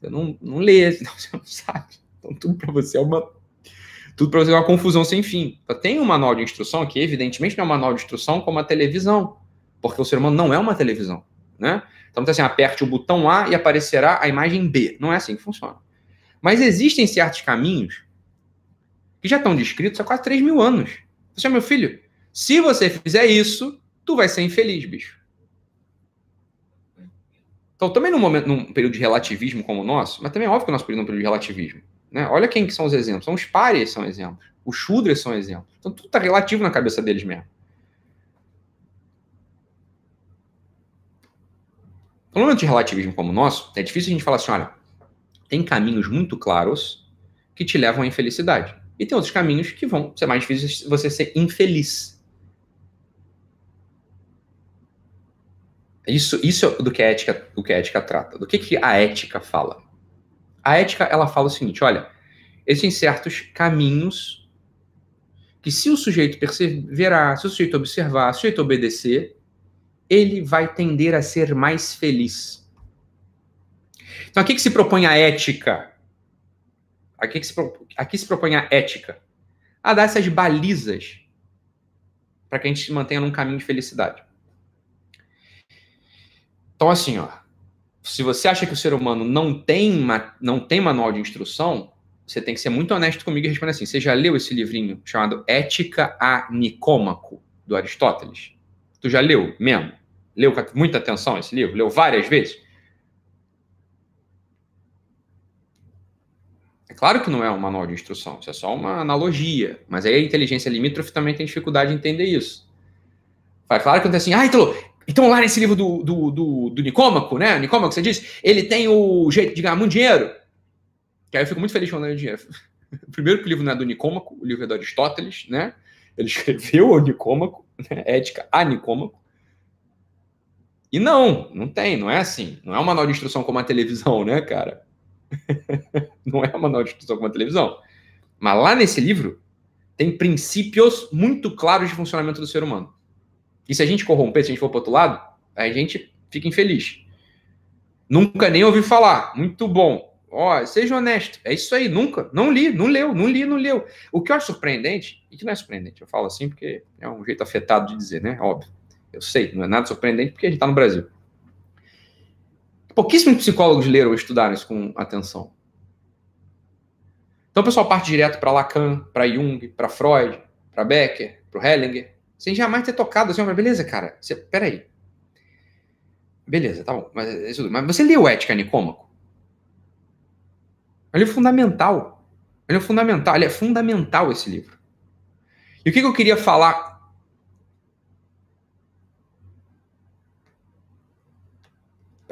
Você não, não lê, você não sabe. Então tudo para você é uma. Tudo para você é uma confusão sem fim. Então, tem um manual de instrução que, evidentemente, não é um manual de instrução como a televisão, porque o ser humano não é uma televisão, né? Então, assim, aperte o botão A e aparecerá a imagem B. Não é assim que funciona. Mas existem certos caminhos que já estão descritos há quase 3 mil anos. Você, meu filho, se você fizer isso, tu vai ser infeliz, bicho. Então, também num, momento, num período de relativismo como o nosso, mas também é óbvio que o nosso período é um período de relativismo. Né? Olha quem que são os exemplos. São os pares são exemplos. Os shudras são exemplos. Então, tudo está relativo na cabeça deles mesmo. falando de relativismo como o nosso, é difícil a gente falar assim, olha, tem caminhos muito claros que te levam à infelicidade. E tem outros caminhos que vão ser mais difíceis você ser infeliz. Isso, isso é do que a ética, do que a ética trata. Do que, que a ética fala? A ética ela fala o seguinte: olha, existem certos caminhos que se o sujeito perseverar, se o sujeito observar, se o sujeito obedecer, ele vai tender a ser mais feliz. Então, aqui que se propõe a ética. Aqui, que se, aqui se propõe a ética. A dar essas balizas para que a gente se mantenha num caminho de felicidade. Então, assim, ó, se você acha que o ser humano não tem, não tem manual de instrução, você tem que ser muito honesto comigo e responder assim: você já leu esse livrinho chamado Ética a Nicômaco, do Aristóteles? Tu já leu mesmo? Leu com muita atenção esse livro? Leu várias vezes? É claro que não é um manual de instrução, isso é só uma analogia. Mas aí a inteligência limítrofe também tem dificuldade de entender isso. É claro que não tem assim, ah, então, então lá nesse livro do, do, do, do Nicômaco, né? Nicômaco, você disse, ele tem o jeito de ganhar muito dinheiro. Que aí eu fico muito feliz quando ganho dinheiro. Primeiro que o livro não é do Nicômaco, o livro é do Aristóteles, né? Ele escreveu o Nicômaco, né? Ética a Nicômaco. E não, não tem, não é assim. Não é uma manual de instrução como a televisão, né, cara? não é uma manual de instrução como a televisão. Mas lá nesse livro tem princípios muito claros de funcionamento do ser humano. E se a gente corromper, se a gente for para outro lado, a gente fica infeliz. Nunca nem ouvi falar. Muito bom. Ó, seja honesto. É isso aí, nunca. Não li, não leu, não li, não leu. O que eu acho surpreendente, e que não é surpreendente, eu falo assim porque é um jeito afetado de dizer, né? Óbvio eu sei, não é nada surpreendente porque a gente está no Brasil. Pouquíssimos psicólogos leram ou estudaram isso com atenção. Então o pessoal parte direto para Lacan, para Jung, para Freud, para Becker, para Hellinger, sem jamais ter tocado assim, ah, mas beleza, cara, você, peraí. Beleza, tá bom, mas, é isso, mas você leu Ética Nicômaco? É fundamental. Ele É fundamental. Ele é fundamental esse livro. E o que, que eu queria falar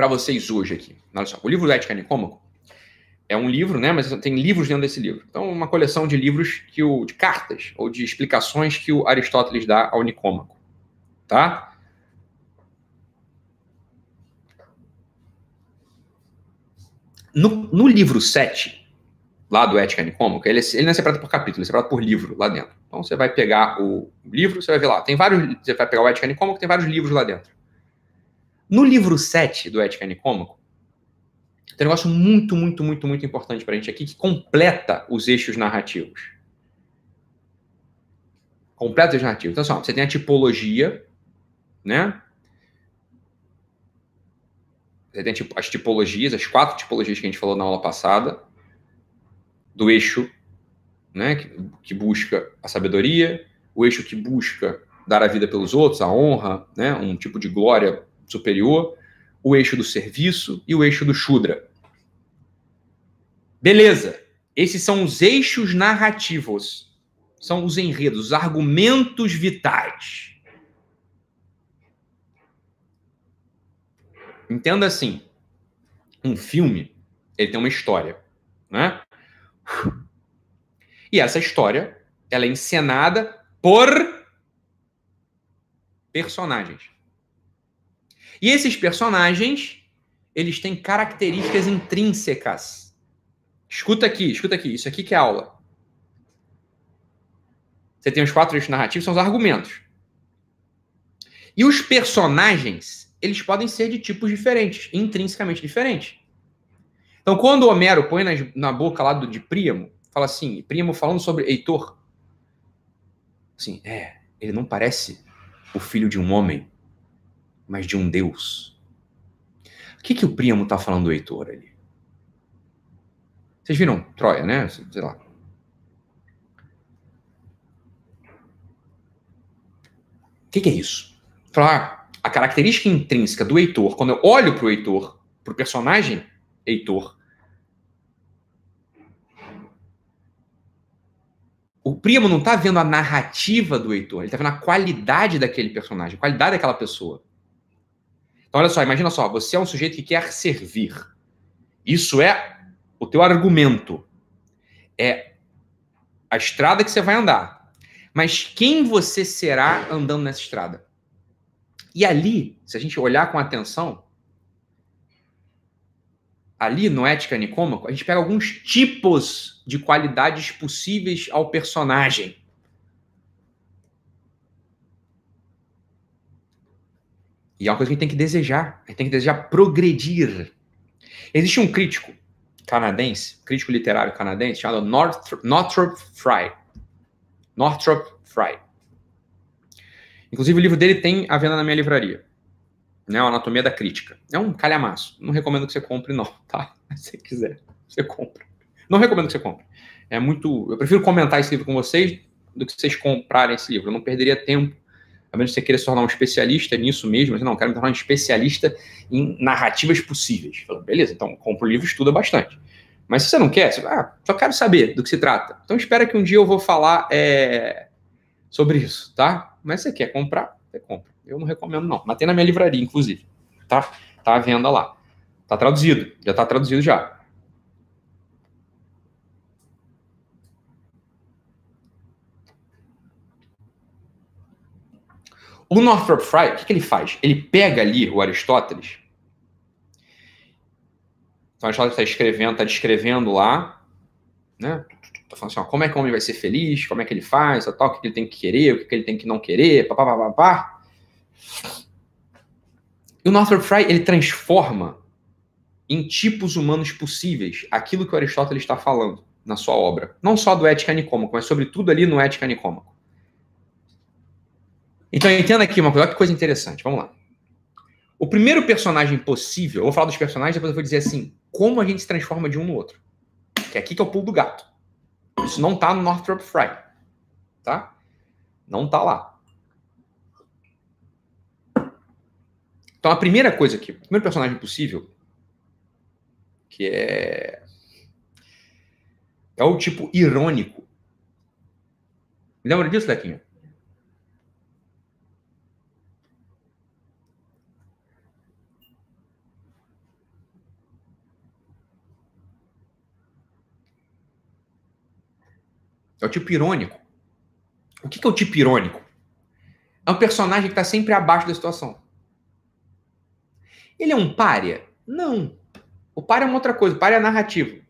para vocês hoje aqui. Olha só, o livro Ética Nicômaco é um livro, né? Mas tem livros dentro desse livro. Então, uma coleção de livros que o de cartas ou de explicações que o Aristóteles dá ao Nicômaco, tá? No, no livro 7, lá do Ética Nicômaco, ele, é, ele não é separado por capítulo, ele é separado por livro lá dentro. Então, você vai pegar o livro, você vai ver lá, tem vários, você vai pegar o Ética Nicômaco, tem vários livros lá dentro. No livro 7 do Ética Nicômaco, tem um negócio muito, muito, muito, muito importante para a gente aqui, que completa os eixos narrativos. Completa os narrativos. Então, só, assim, você tem a tipologia, né? Você tem tipo, as tipologias, as quatro tipologias que a gente falou na aula passada, do eixo né, que, que busca a sabedoria, o eixo que busca dar a vida pelos outros, a honra, né, um tipo de glória superior, o eixo do serviço e o eixo do Shudra. Beleza. Esses são os eixos narrativos. São os enredos, os argumentos vitais. Entenda assim. Um filme, ele tem uma história, né? E essa história, ela é encenada por personagens. E esses personagens, eles têm características intrínsecas. Escuta aqui, escuta aqui. Isso aqui que é aula. Você tem os quatro eixos narrativos, são os argumentos. E os personagens, eles podem ser de tipos diferentes, intrinsecamente diferentes. Então, quando Homero põe na boca lá do, de Príamo, fala assim, Príamo falando sobre Heitor, assim, é, ele não parece o filho de um homem, mas de um Deus. O que, que o Príamo está falando do Heitor ali? Vocês viram Troia, né? Sei lá. O que, que é isso? Falar ah, a característica intrínseca do Heitor, quando eu olho para o Heitor, para o personagem Heitor, O primo não está vendo a narrativa do Heitor, ele está vendo a qualidade daquele personagem, a qualidade daquela pessoa. Então, olha só, imagina só, você é um sujeito que quer servir. Isso é o teu argumento. É a estrada que você vai andar. Mas quem você será andando nessa estrada? E ali, se a gente olhar com atenção, ali no Ética Nicômaco, a gente pega alguns tipos de qualidades possíveis ao personagem. E é uma coisa que a gente tem que desejar. A gente tem que desejar progredir. Existe um crítico canadense, crítico literário canadense, chamado Northrop, Northrop Frye. Northrop Frye. Inclusive, o livro dele tem a venda na minha livraria. Né? O Anatomia da Crítica. É um calhamaço. Não recomendo que você compre, não, tá? Se você quiser, você compra. Não recomendo que você compre. É muito. Eu prefiro comentar esse livro com vocês do que vocês comprarem esse livro. Eu não perderia tempo a menos que você queira se tornar um especialista nisso mesmo, mas não, quero me tornar um especialista em narrativas possíveis. Falo, beleza, então compra o livro estuda bastante. Mas se você não quer, você, ah, só quero saber do que se trata. Então espera que um dia eu vou falar é, sobre isso, tá? Mas se você quer comprar, você compra. Eu não recomendo, não. Mas tem na minha livraria, inclusive. Tá? Tá à venda lá. Tá traduzido. Já tá traduzido já. o Northrop Frye, o que, que ele faz? Ele pega ali o Aristóteles. Então, Aristóteles está escrevendo, está descrevendo lá, né? Tá falando assim, ó, como é que o homem vai ser feliz, como é que ele faz, tal, o que ele tem que querer, o que ele tem que não querer, papapá. E o Northrop Frye, ele transforma em tipos humanos possíveis aquilo que o Aristóteles está falando na sua obra. Não só do Ética Nicômaco, mas sobretudo ali no Ética Nicômaco. Então entenda aqui uma coisa, que coisa interessante. Vamos lá. O primeiro personagem possível, eu vou falar dos personagens, depois eu vou dizer assim, como a gente se transforma de um no outro. Que é aqui que é o pulo do gato. Isso não tá no Northrop Frye. Tá? Não tá lá. Então a primeira coisa aqui, o primeiro personagem possível, que é. É o tipo irônico. Lembra disso, Lequinho? É o tipo irônico. O que, que é o tipo irônico? É um personagem que está sempre abaixo da situação. Ele é um pária? Não. O pária é uma outra coisa, o pária é narrativo.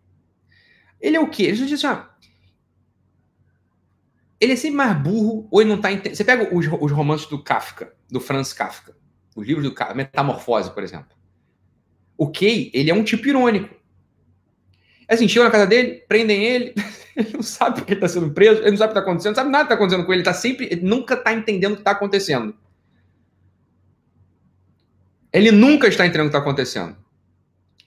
Ele é o quê? Ele diz assim, ele é sempre mais burro ou ele não está entendendo. Você pega os, os, romances do Kafka, do Franz Kafka, os livros do Kafka, Metamorfose, por exemplo. O Kay, ele é um tipo irônico. É assim, chegam na casa dele, prendem ele, ele não sabe porque ele está sendo preso, ele não sabe o que está acontecendo, não sabe nada que está acontecendo com ele, ele tá sempre, ele nunca está entendendo o que está acontecendo. Ele nunca está entendendo o que está acontecendo.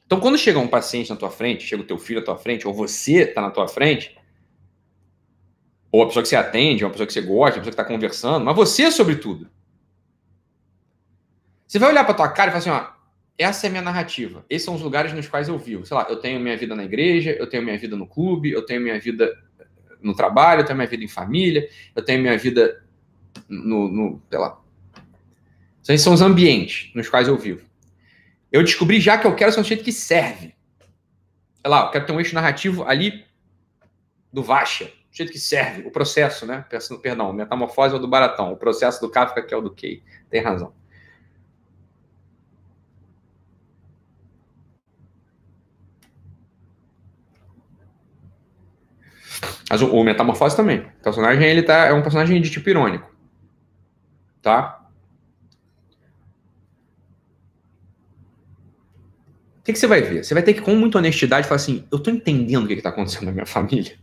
Então, quando chega um paciente na tua frente, chega o teu filho na tua frente, ou você está na tua frente, ou a pessoa que você atende, ou a pessoa que você gosta, a pessoa que está conversando, mas você, é sobretudo. Você vai olhar para tua cara e falar assim, ó, essa é a minha narrativa. Esses são os lugares nos quais eu vivo. Sei lá, eu tenho minha vida na igreja, eu tenho minha vida no clube, eu tenho minha vida eh, no trabalho, eu tenho minha vida em família, eu tenho minha vida no, no sei lá. Então, esses são os ambientes nos quais eu vivo. Eu descobri já que eu quero ser um jeito que serve. Sei lá, eu quero ter um eixo narrativo ali do Vacha, do jeito que serve, o processo, né? Perdão, metamorfose é o do Baratão, o processo do Kafka que é o do Key. Tem razão. Mas o, o Metamorfose também. O personagem ele tá, é um personagem de tipo irônico. Tá? O que, que, você vai ver? Você vai ter que, com muita honestidade, falar assim: eu tô entendendo o que, que tá acontecendo na minha família.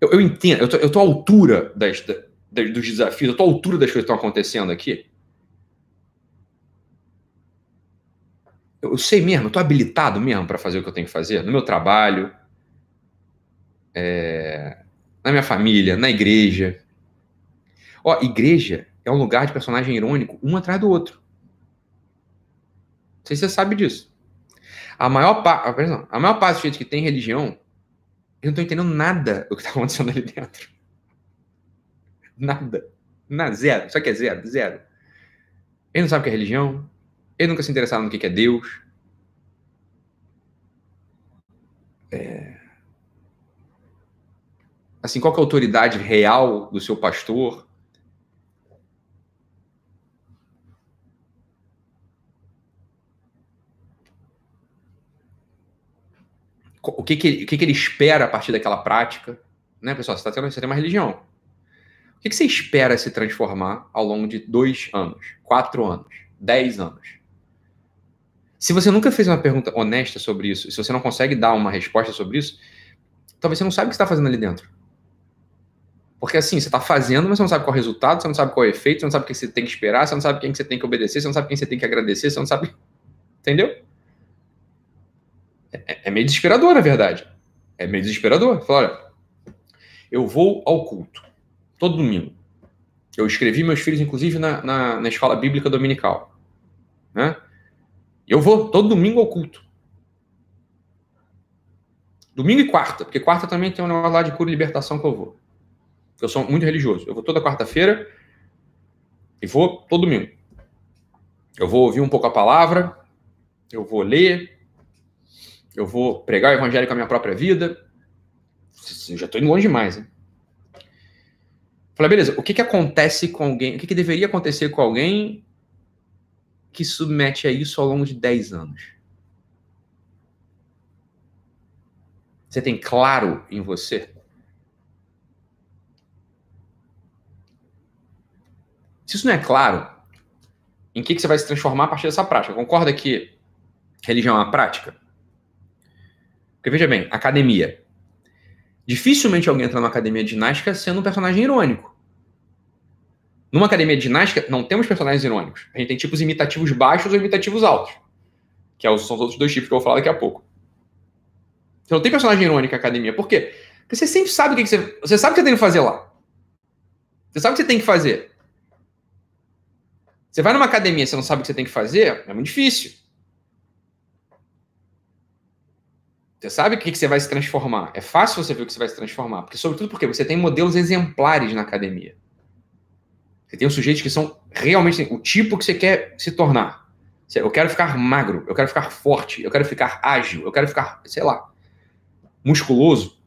Eu, eu entendo, eu tô, eu tô à altura das, das, dos desafios, eu tô à altura das coisas que estão acontecendo aqui. Eu, sei mesmo, eu tô habilitado mesmo para fazer o que eu tenho que fazer no meu trabalho, é, na minha família, na igreja. Ó, igreja é um lugar de personagem irônico, um atrás do outro. Não sei se você sabe disso. A maior, parte, ah, a maior parte dos gente que tem religião, eu não estou entendendo nada do que está acontecendo ali dentro. Nada. nada. Zero. Só que é zero. Zero. Ele não sabe o que é religião. Ele nunca se interessaram no que é Deus. É assim, qual é a autoridade real do seu pastor? O que, que, o que, que ele espera a partir daquela prática? Né, pessoal, você, está tendo, você tem uma religião. O que, que você espera se transformar ao longo de dois anos, quatro anos, dez anos? Se você nunca fez uma pergunta honesta sobre isso, se você não consegue dar uma resposta sobre isso, talvez você não saiba o que está fazendo ali dentro. Porque assim, você está fazendo, mas você não sabe qual é o resultado, você não sabe qual é o efeito, você não sabe o que você tem que esperar, você não sabe quem você tem que obedecer, você não sabe quem você tem que agradecer, você não sabe. Entendeu? É, é, é meio desesperador, na verdade. É meio desesperador. Fala, olha, eu vou ao culto todo domingo. Eu escrevi meus filhos, inclusive, na, na, na escola bíblica dominical. Né? Eu vou todo domingo ao culto. Domingo e quarta, porque quarta também tem um negócio lá de cura e libertação que eu vou. Eu sou muito religioso. Eu vou toda quarta-feira e vou todo domingo. Eu vou ouvir um pouco a palavra, eu vou ler, eu vou pregar o evangelho com a minha própria vida. Eu já estou indo longe demais, hein? Falei, beleza, o que, que acontece com alguém, o que, que deveria acontecer com alguém que submete a isso ao longo de 10 anos? Você tem claro em você Se isso não é claro, em que, que você vai se transformar a partir dessa prática? Concorda que religião é uma prática? Porque veja bem, academia. Dificilmente alguém entra numa academia de ginástica sendo um personagem irônico. Numa academia de ginástica, não temos personagens irônicos. A gente tem tipos imitativos baixos ou imitativos altos. Que é são os outros dois tipos que eu vou falar daqui a pouco. Você não tem personagem irônico na academia. Por quê? Porque você sempre sabe o que, você. Você sabe o que você tem que fazer lá. Você sabe o que você tem que fazer. Você vai numa academia, você não sabe o que você tem que fazer, é muito difícil. Você sabe o que você vai se transformar. É fácil você ver o que você vai se transformar. Porque, sobretudo porque você tem modelos exemplares na academia. Você tem sujeitos que são realmente assim, o tipo que você quer se tornar. Eu quero ficar magro, eu quero ficar forte, eu quero ficar ágil, eu quero ficar, sei lá, musculoso.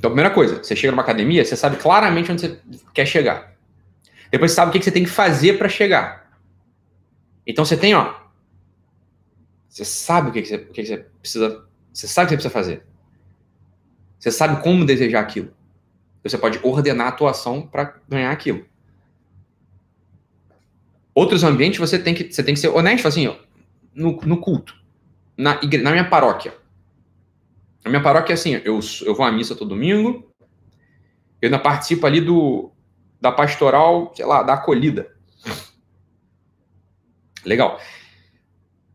Então, primeira coisa, você chega numa academia, você sabe claramente onde você quer chegar. Depois você sabe o que você tem que fazer para chegar. Então você tem, ó. Você sabe o que você, o que você precisa. Você sabe o que você precisa fazer. Você sabe como desejar aquilo. Você pode ordenar a tua ação para ganhar aquilo. Outros ambientes você tem que, você tem que ser honesto, assim, ó, no, no culto, na, igre, na minha paróquia. A minha paróquia é assim, eu, eu vou à missa todo domingo, eu ainda participo ali do, da pastoral, sei lá, da acolhida. Legal.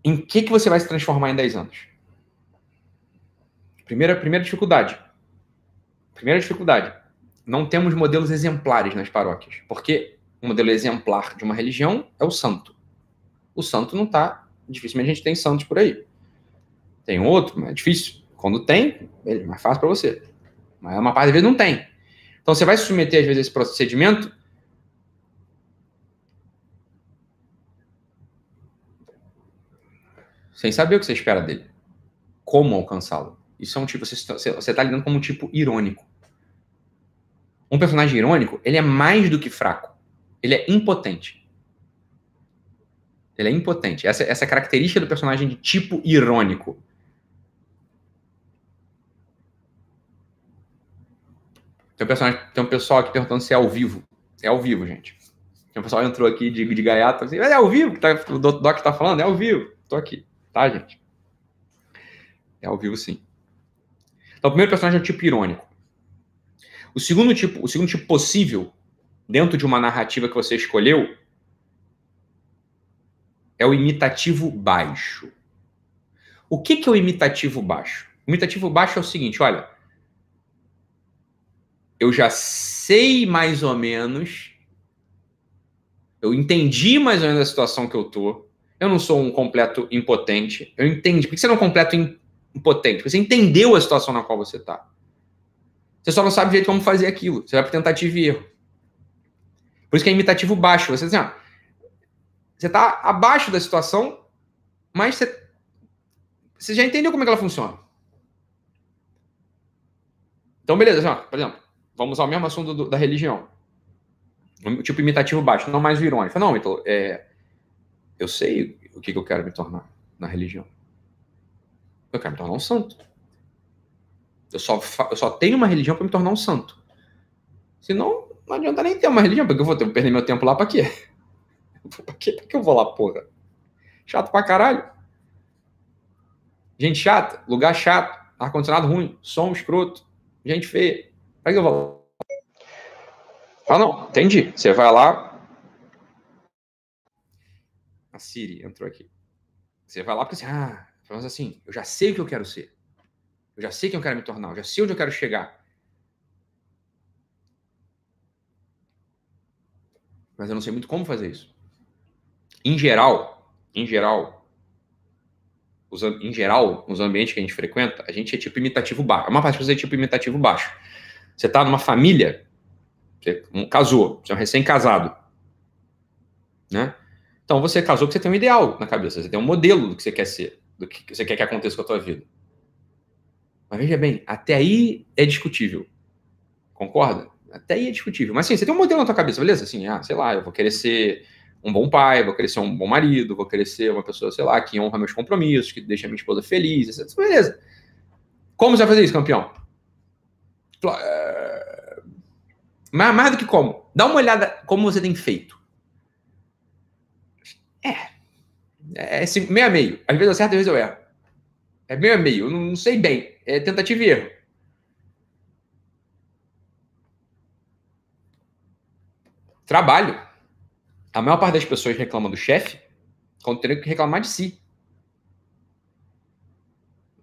Em que, que você vai se transformar em 10 anos? Primeira, primeira dificuldade. Primeira dificuldade. Não temos modelos exemplares nas paróquias. Porque o um modelo exemplar de uma religião é o santo. O santo não está. Dificilmente a gente tem santos por aí. Tem outro, mas é difícil. Quando tem, é mais fácil para você. Mas uma parte das vezes não tem. Então você vai submeter às vezes esse procedimento sem saber o que você espera dele, como alcançá-lo. Isso é um tipo, você está tá lidando como um tipo irônico. Um personagem irônico, ele é mais do que fraco. Ele é impotente. Ele é impotente. Essa, essa característica do personagem de tipo irônico. Tem um, personagem, tem um pessoal aqui perguntando se é ao vivo. É ao vivo, gente. Tem um pessoal entrou aqui de, de gaiato, assim, é ao vivo que tá, o Doc tá falando, é ao vivo. Tô aqui, tá, gente? É ao vivo, sim. Então, o primeiro personagem é o tipo irônico. O segundo tipo, o segundo tipo possível, dentro de uma narrativa que você escolheu, é o imitativo baixo. O que, que é o imitativo baixo? O imitativo baixo é o seguinte, olha, eu já sei mais ou menos, eu entendi mais ou menos a situação que eu tô. Eu não sou um completo impotente. Eu entendi. Por que você não é um completo impotente? Porque você entendeu a situação na qual você está. Você só não sabe direito como fazer aquilo. Você vai para tentativa e erro. Por isso que é imitativo baixo. Você assim, está abaixo da situação, mas você, você já entendeu como é que ela funciona. Então, beleza, assim, ó, por exemplo, vamos ao mesmo assunto do, da religião. Tipo imitativo baixo, não mais o irônico. Não, então, é, eu sei o que, que eu quero me tornar na religião. Eu quero me tornar um santo. Eu só, eu só tenho uma religião para me tornar um santo. Senão, não adianta nem ter uma religião, porque eu vou, ter, vou perder meu tempo lá para quê? Para quê? Pra que eu vou lá, porra? Chato pra caralho. Gente chata, lugar chato, ar-condicionado ruim, som escroto, gente feia. Pega o valor. Ah, não, entendi. Você vai lá. A Siri entrou aqui. Você vai lá porque assim, ah, falamos assim, eu já sei o que eu quero ser. Eu já sei quem eu quero me tornar, eu já sei onde eu quero chegar. Mas eu não sei muito como fazer isso. Em geral, em geral, os, em geral, nos ambientes que a gente frequenta, a gente é tipo imitativo baixo. É uma parte de você é tipo imitativo baixo. Você está numa família, você casou, você é um recém-casado. Né? Então você casou porque você tem um ideal na cabeça, você tem um modelo do que você quer ser, do que você quer que aconteça com a tua vida. Mas veja bem, até aí é discutível. Concorda? Até aí é discutível. Mas sim, você tem um modelo na tua cabeça, beleza? Assim, ah, sei lá, eu vou querer ser um bom pai, vou querer ser um bom marido, vou querer ser uma pessoa, sei lá, que honra meus compromissos, que deixa minha esposa feliz, etc. Beleza. Como você vai fazer isso, campeão? Eh, mais, mais do que como. Dá uma olhada como você tem feito. É. É assim, meio a meio. Às vezes eu acerto, às vezes eu erro. É meio a meio. Eu não, não sei bem. É tentativa e erro. Trabalho. A maior parte das pessoas reclama do chefe quando tem que reclamar de si.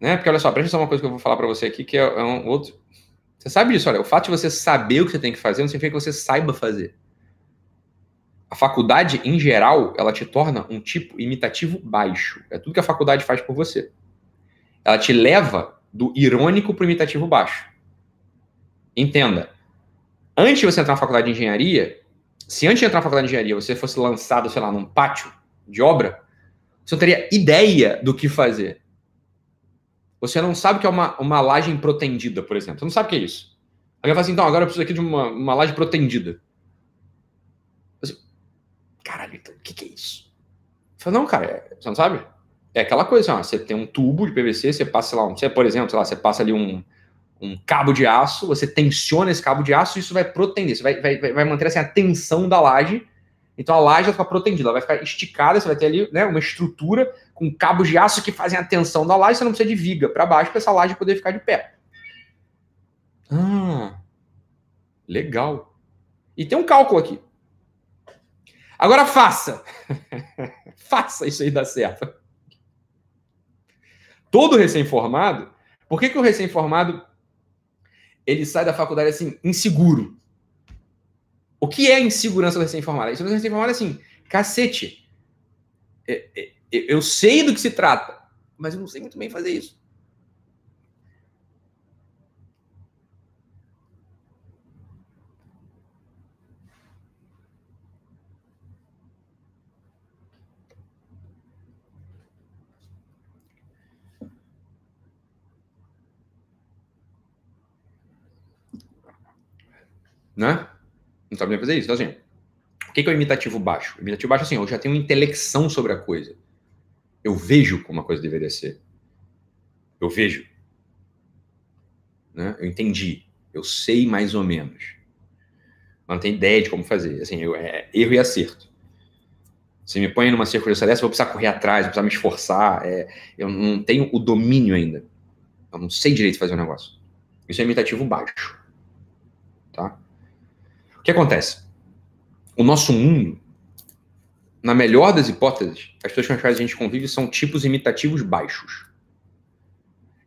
Né? Porque olha só, presta atenção uma coisa que eu vou falar para você aqui, que é, é um outro. Você sabe disso, olha, o fato de você saber o que você tem que fazer não significa que você saiba fazer. A faculdade, em geral, ela te torna um tipo imitativo baixo. É tudo que a faculdade faz por você. Ela te leva do irônico para o imitativo baixo. Entenda. Antes de você entrar na faculdade de engenharia, se antes de entrar na faculdade de engenharia você fosse lançado, sei lá, num pátio de obra, você não teria ideia do que fazer. Você não sabe que é uma, uma laje protendida, por exemplo. Você não sabe o que é isso. Aí falo assim, então, agora eu preciso aqui de uma, uma laje protendida. Assim, Caralho, então, o que, que é isso? Você fala, não, cara, é, você não sabe? É aquela coisa, assim, ó, você tem um tubo de PVC, você passa, sei lá, um, você, por exemplo, sei lá, você passa ali um, um cabo de aço, você tensiona esse cabo de aço, isso vai protender, isso vai, vai, vai manter assim, a tensão da laje. Então a laje vai ficar protendida, ela vai ficar esticada, você vai ter ali né, uma estrutura com cabos de aço que fazem a tensão da laje, você não precisa de viga para baixo para essa laje poder ficar de pé. Ah, legal. E tem um cálculo aqui. Agora faça. faça isso aí dar certo. Todo recém-formado, por que, que o recém-formado ele sai da faculdade assim, inseguro? O que é insegurança do recém-formado? isso do recém-formado é assim, cacete. é, é eu sei do que se trata, mas eu não sei muito bem fazer isso. Né? Não sabe fazer isso. Então, assim, o que é o imitativo baixo? O imitativo baixo, assim, eu já tenho intelecção sobre a coisa. Eu vejo como a coisa deveria ser. Eu vejo. Né? Eu entendi. Eu sei mais ou menos. Mas não tenho ideia de como fazer. Assim, eu, é erro e acerto. Se me põe numa circunstância dessa, eu vou precisar correr atrás, vou precisar me esforçar. É, eu não tenho o domínio ainda. Eu não sei direito fazer o um negócio. Isso é imitativo baixo. Tá? O que acontece? O nosso mundo na melhor das hipóteses, as pessoas com as quais a gente convive são tipos imitativos baixos.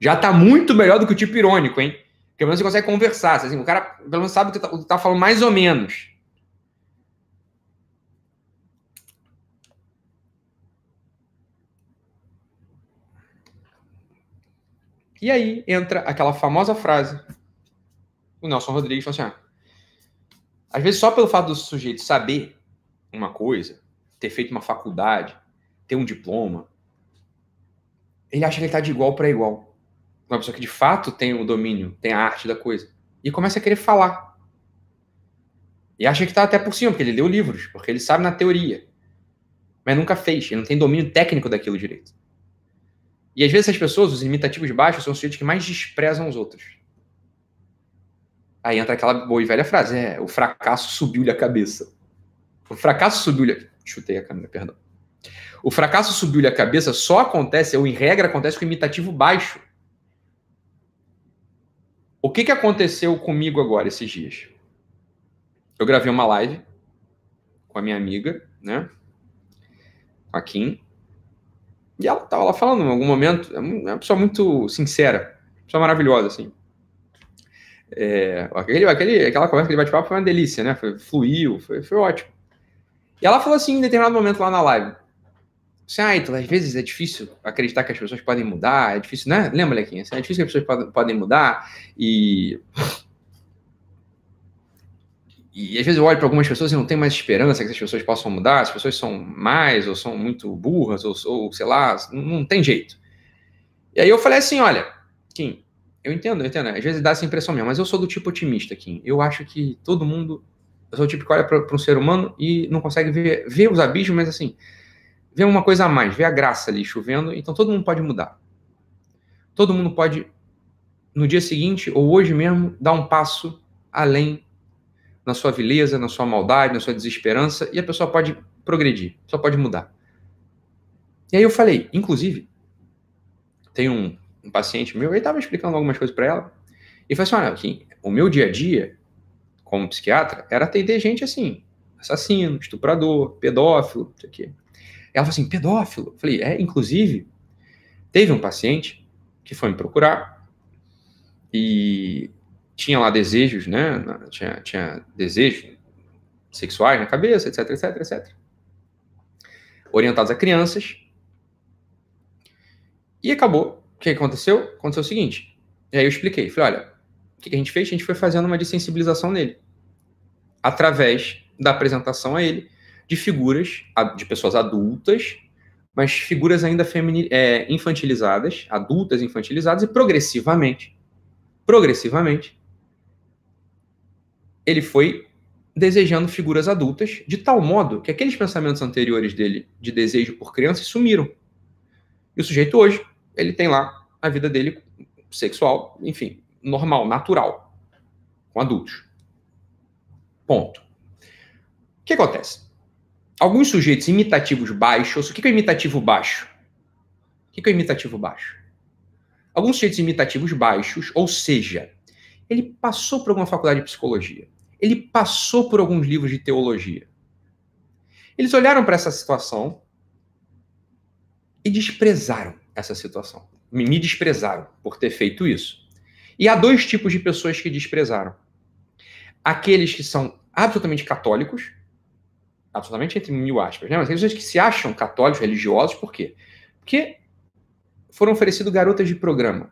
Já está muito melhor do que o tipo irônico, hein? Porque pelo menos você consegue conversar. Assim, o cara pelo menos sabe o que está tá falando mais ou menos. E aí entra aquela famosa frase do Nelson Rodrigues, falou assim, ah, às vezes só pelo fato do sujeito saber uma coisa, ter feito uma faculdade, ter um diploma, ele acha que ele está de igual para igual. Uma pessoa que de fato tem o domínio, tem a arte da coisa. E começa a querer falar. E acha que está até por cima, porque ele leu livros, porque ele sabe na teoria. Mas nunca fez, ele não tem domínio técnico daquilo direito. E às vezes essas pessoas, os imitativos baixos, são os sujeitos que mais desprezam os outros. Aí entra aquela boa e velha frase, é, o fracasso subiu-lhe a cabeça. O fracasso subiu-lhe Chutei a câmera, perdão. O fracasso subiu-lhe a cabeça só acontece, ou em regra acontece com imitativo baixo. O que, que aconteceu comigo agora esses dias? Eu gravei uma live com a minha amiga, né? Com a Kim. E ela estava lá falando em algum momento, é, é uma pessoa muito sincera, pessoa maravilhosa, assim. É, aquele, aquele, aquela conversa que ele bate-papo foi uma delícia, né? Foi, fluiu, foi, foi ótimo. E ela falou assim em determinado momento lá na live. Assim, ah, então, às vezes é difícil acreditar que as pessoas podem mudar, é difícil, né? Lembra, Lequinha? Assim, é difícil que as pessoas podem mudar e. E às vezes eu olho para algumas pessoas e não tenho mais esperança que as pessoas possam mudar, as pessoas são mais, ou são muito burras, ou, ou sei lá, não tem jeito. E aí eu falei assim: olha, Kim, eu entendo, eu entendo, às vezes dá essa impressão mesmo, mas eu sou do tipo otimista, Kim. Eu acho que todo mundo eu sou o tipo que olha para um ser humano e não consegue ver, ver os abismos, mas assim, vê uma coisa a mais, vê a graça ali chovendo, então todo mundo pode mudar. Todo mundo pode, no dia seguinte ou hoje mesmo, dar um passo além na sua vileza, na sua maldade, na sua desesperança, e a pessoa pode progredir, só pode mudar. E aí eu falei, inclusive, tem um, um paciente meu, ele estava explicando algumas coisas para ela, e falou assim, olha, aqui o meu dia a dia como psiquiatra era atender gente assim, assassino, estuprador, pedófilo, isso aqui. Ela falou assim, pedófilo? Eu falei, é, inclusive, teve um paciente que foi me procurar e tinha lá desejos, né? Tinha, tinha desejos sexuais na cabeça, etc, etc, etc. Orientados a crianças. E acabou. O que aconteceu? Aconteceu o seguinte. E aí eu expliquei. Falei, olha, o que a gente fez? A gente foi fazendo uma dessensibilização nele através da apresentação a ele de figuras, de pessoas adultas, mas figuras ainda femini, é, infantilizadas, adultas infantilizadas, e progressivamente, progressivamente, ele foi desejando figuras adultas, de tal modo que aqueles pensamentos anteriores dele de desejo por crianças sumiram. E o sujeito hoje, ele tem lá a vida dele sexual, enfim, normal, natural, com adultos. Ponto. O que acontece? Alguns sujeitos imitativos baixos. O que é imitativo baixo? O que é imitativo baixo? Alguns sujeitos imitativos baixos, ou seja, ele passou por alguma faculdade de psicologia, ele passou por alguns livros de teologia. Eles olharam para essa situação e desprezaram essa situação. Me desprezaram por ter feito isso. E há dois tipos de pessoas que desprezaram aqueles que são absolutamente católicos, absolutamente entre mil aspas, né? mas aqueles pessoas que se acham católicos, religiosos, por quê? Porque foram oferecidos garotas de programa.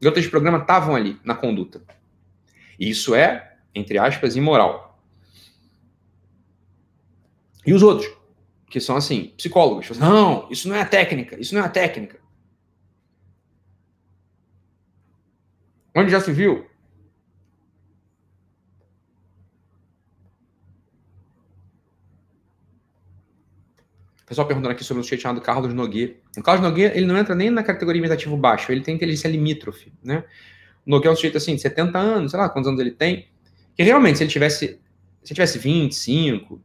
Garotas de programa estavam ali, na conduta. E isso é, entre aspas, imoral. E os outros, que são assim, psicólogos. Não, isso não é a técnica, isso não é a técnica. Onde já se viu pessoal perguntando aqui sobre o chamado Carlos Nogue. O Carlos Nogue, ele não entra nem na categoria imitativo baixo, ele tem inteligência limítrofe, né? O Nogue é um sujeito assim, de 70 anos, sei lá quantos anos ele tem, que realmente, se ele tivesse, se ele tivesse 25,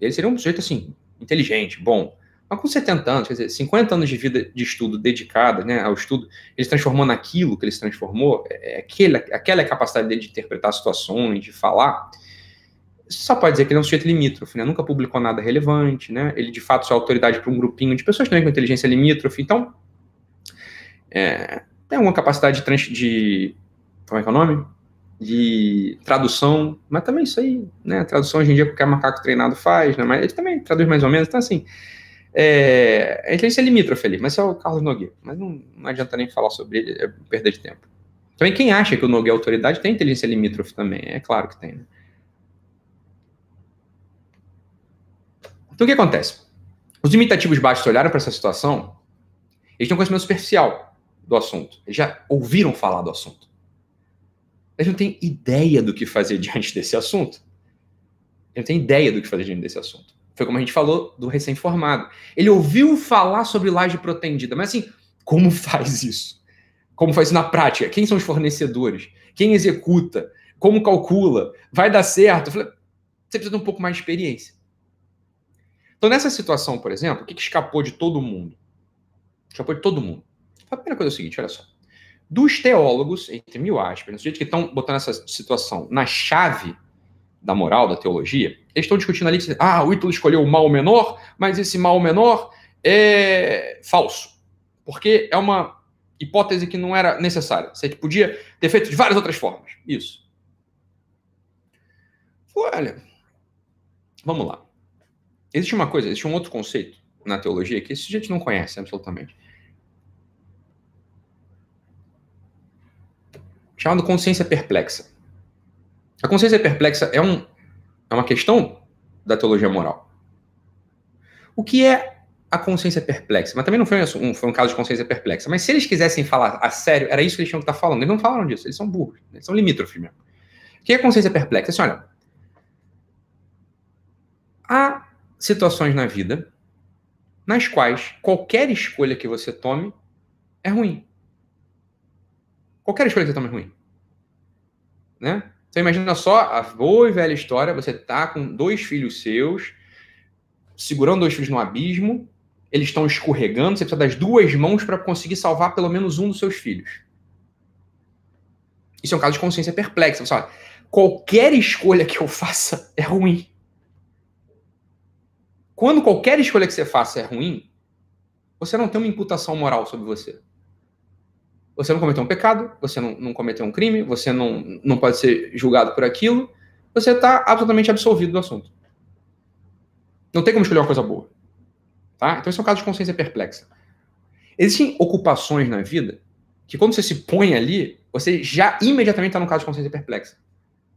ele seria um sujeito assim, inteligente, bom. Mas com 70 anos, quer dizer, 50 anos de vida de estudo dedicada né, ao estudo, ele se transformou naquilo que ele se transformou, é, é aquele, aquela é a capacidade dele de interpretar situações, de falar só pode dizer que ele é um sujeito limítrofe, né? Nunca publicou nada relevante, né? Ele, de fato, só é autoridade para um grupinho de pessoas também com inteligência limítrofe. Então, é, tem alguma capacidade de, trans, de... Como é que é o nome? de tradução, mas também isso aí, né? Tradução hoje em dia qualquer macaco treinado faz, né? Mas ele também traduz mais ou menos, então assim. É, a inteligência limítrofe ali, mas é o Carlos Nogueira. Mas não, não adianta nem falar sobre ele, é perda de tempo. Também quem acha que o Nogueira é autoridade tem inteligência limítrofe também, é claro que tem, né? Então o que acontece? Os imitativos baixos olharam para essa situação, eles têm um conhecimento superficial do assunto. Eles já ouviram falar do assunto. Eles não têm ideia do que fazer diante desse assunto. Eles não têm ideia do que fazer diante desse assunto. Foi como a gente falou do recém-formado. Ele ouviu falar sobre laje protendida, mas assim, como faz isso? Como faz isso na prática? Quem são os fornecedores? Quem executa? Como calcula? Vai dar certo? Falei, você precisa de um pouco mais de experiência. Então, nessa situação, por exemplo, o que, que escapou de todo mundo? Escapou de todo mundo. A primeira coisa é o seguinte, olha só. Dos teólogos, entre mil aspas, os gente que estão botando essa situação na chave da moral, da teologia, eles estão discutindo ali, ah, o Ítalo escolheu o mal menor, mas esse mal menor é falso. Porque é uma hipótese que não era necessária. Você podia ter feito de várias outras formas. Isso. Olha, vamos lá. Existe uma coisa, existe um outro conceito na teologia que esse gente não conhece absolutamente. Chamado consciência perplexa. A consciência perplexa é, um, é uma questão da teologia moral. O que é a consciência perplexa? Mas também não foi um, foi um caso de consciência perplexa. Mas se eles quisessem falar a sério, era isso que eles tinham que estar falando. Eles não falaram disso, eles são burros, né? eles são limítrofes mesmo. O que é consciência perplexa? Assim, olha, a situações na vida nas quais qualquer escolha que você tome é ruim. Qualquer escolha que você tome é ruim. Né? Então imagina só a boa e velha história, você tá com dois filhos seus, segurando dois filhos no abismo, eles estão escorregando, você precisa das duas mãos para conseguir salvar pelo menos um dos seus filhos. Isso é um caso de consciência perplexa. Você fala, qualquer escolha que eu faça é ruim quando qualquer escolha que você faça é ruim, você não tem uma imputação moral sobre você. Você não cometeu um pecado, você não, não cometeu um crime, você não, não pode ser julgado por aquilo, você está absolutamente absolvido do assunto. Não tem como escolher uma coisa boa. Tá? Então, esse é um caso de consciência perplexa. Existem ocupações na vida que, quando você se põe ali, você já imediatamente está num caso de consciência perplexa.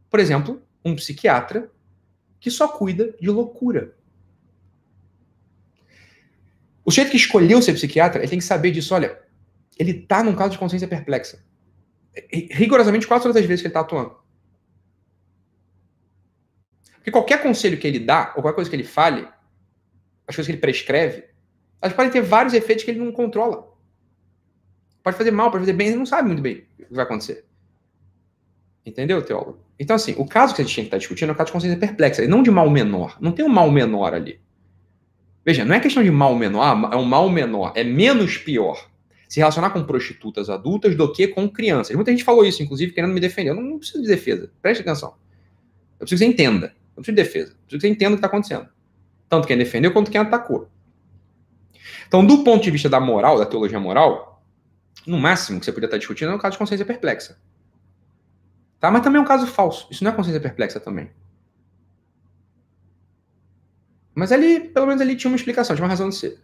Por exemplo, um psiquiatra que só cuida de loucura. O jeito que escolheu ser psiquiatra, ele tem que saber disso. Olha, ele está num caso de consciência perplexa. Rigorosamente, quase todas as vezes que ele está atuando. Porque qualquer conselho que ele dá, ou qualquer coisa que ele fale, as coisas que ele prescreve, elas podem ter vários efeitos que ele não controla. Pode fazer mal, pode fazer bem, ele não sabe muito bem o que vai acontecer. Entendeu, teólogo? Então, assim, o caso que a gente tinha que estar tá discutindo é o caso de consciência perplexa, e não de mal menor. Não tem um mal menor ali. Veja, não é questão de mal menor, é um mal menor, é menos pior se relacionar com prostitutas adultas do que com crianças. Muita gente falou isso, inclusive, querendo me defender. Eu não, não preciso de defesa, preste atenção. Eu preciso que você entenda, eu preciso de defesa, eu preciso que você entenda o que está acontecendo. Tanto quem defendeu quanto quem atacou. Então, do ponto de vista da moral, da teologia moral, no máximo que você podia estar tá discutindo é um caso de consciência perplexa. Tá? Mas também é um caso falso. Isso não é consciência perplexa também. Mas ali, pelo menos ali tinha uma explicação, tinha uma razão de ser.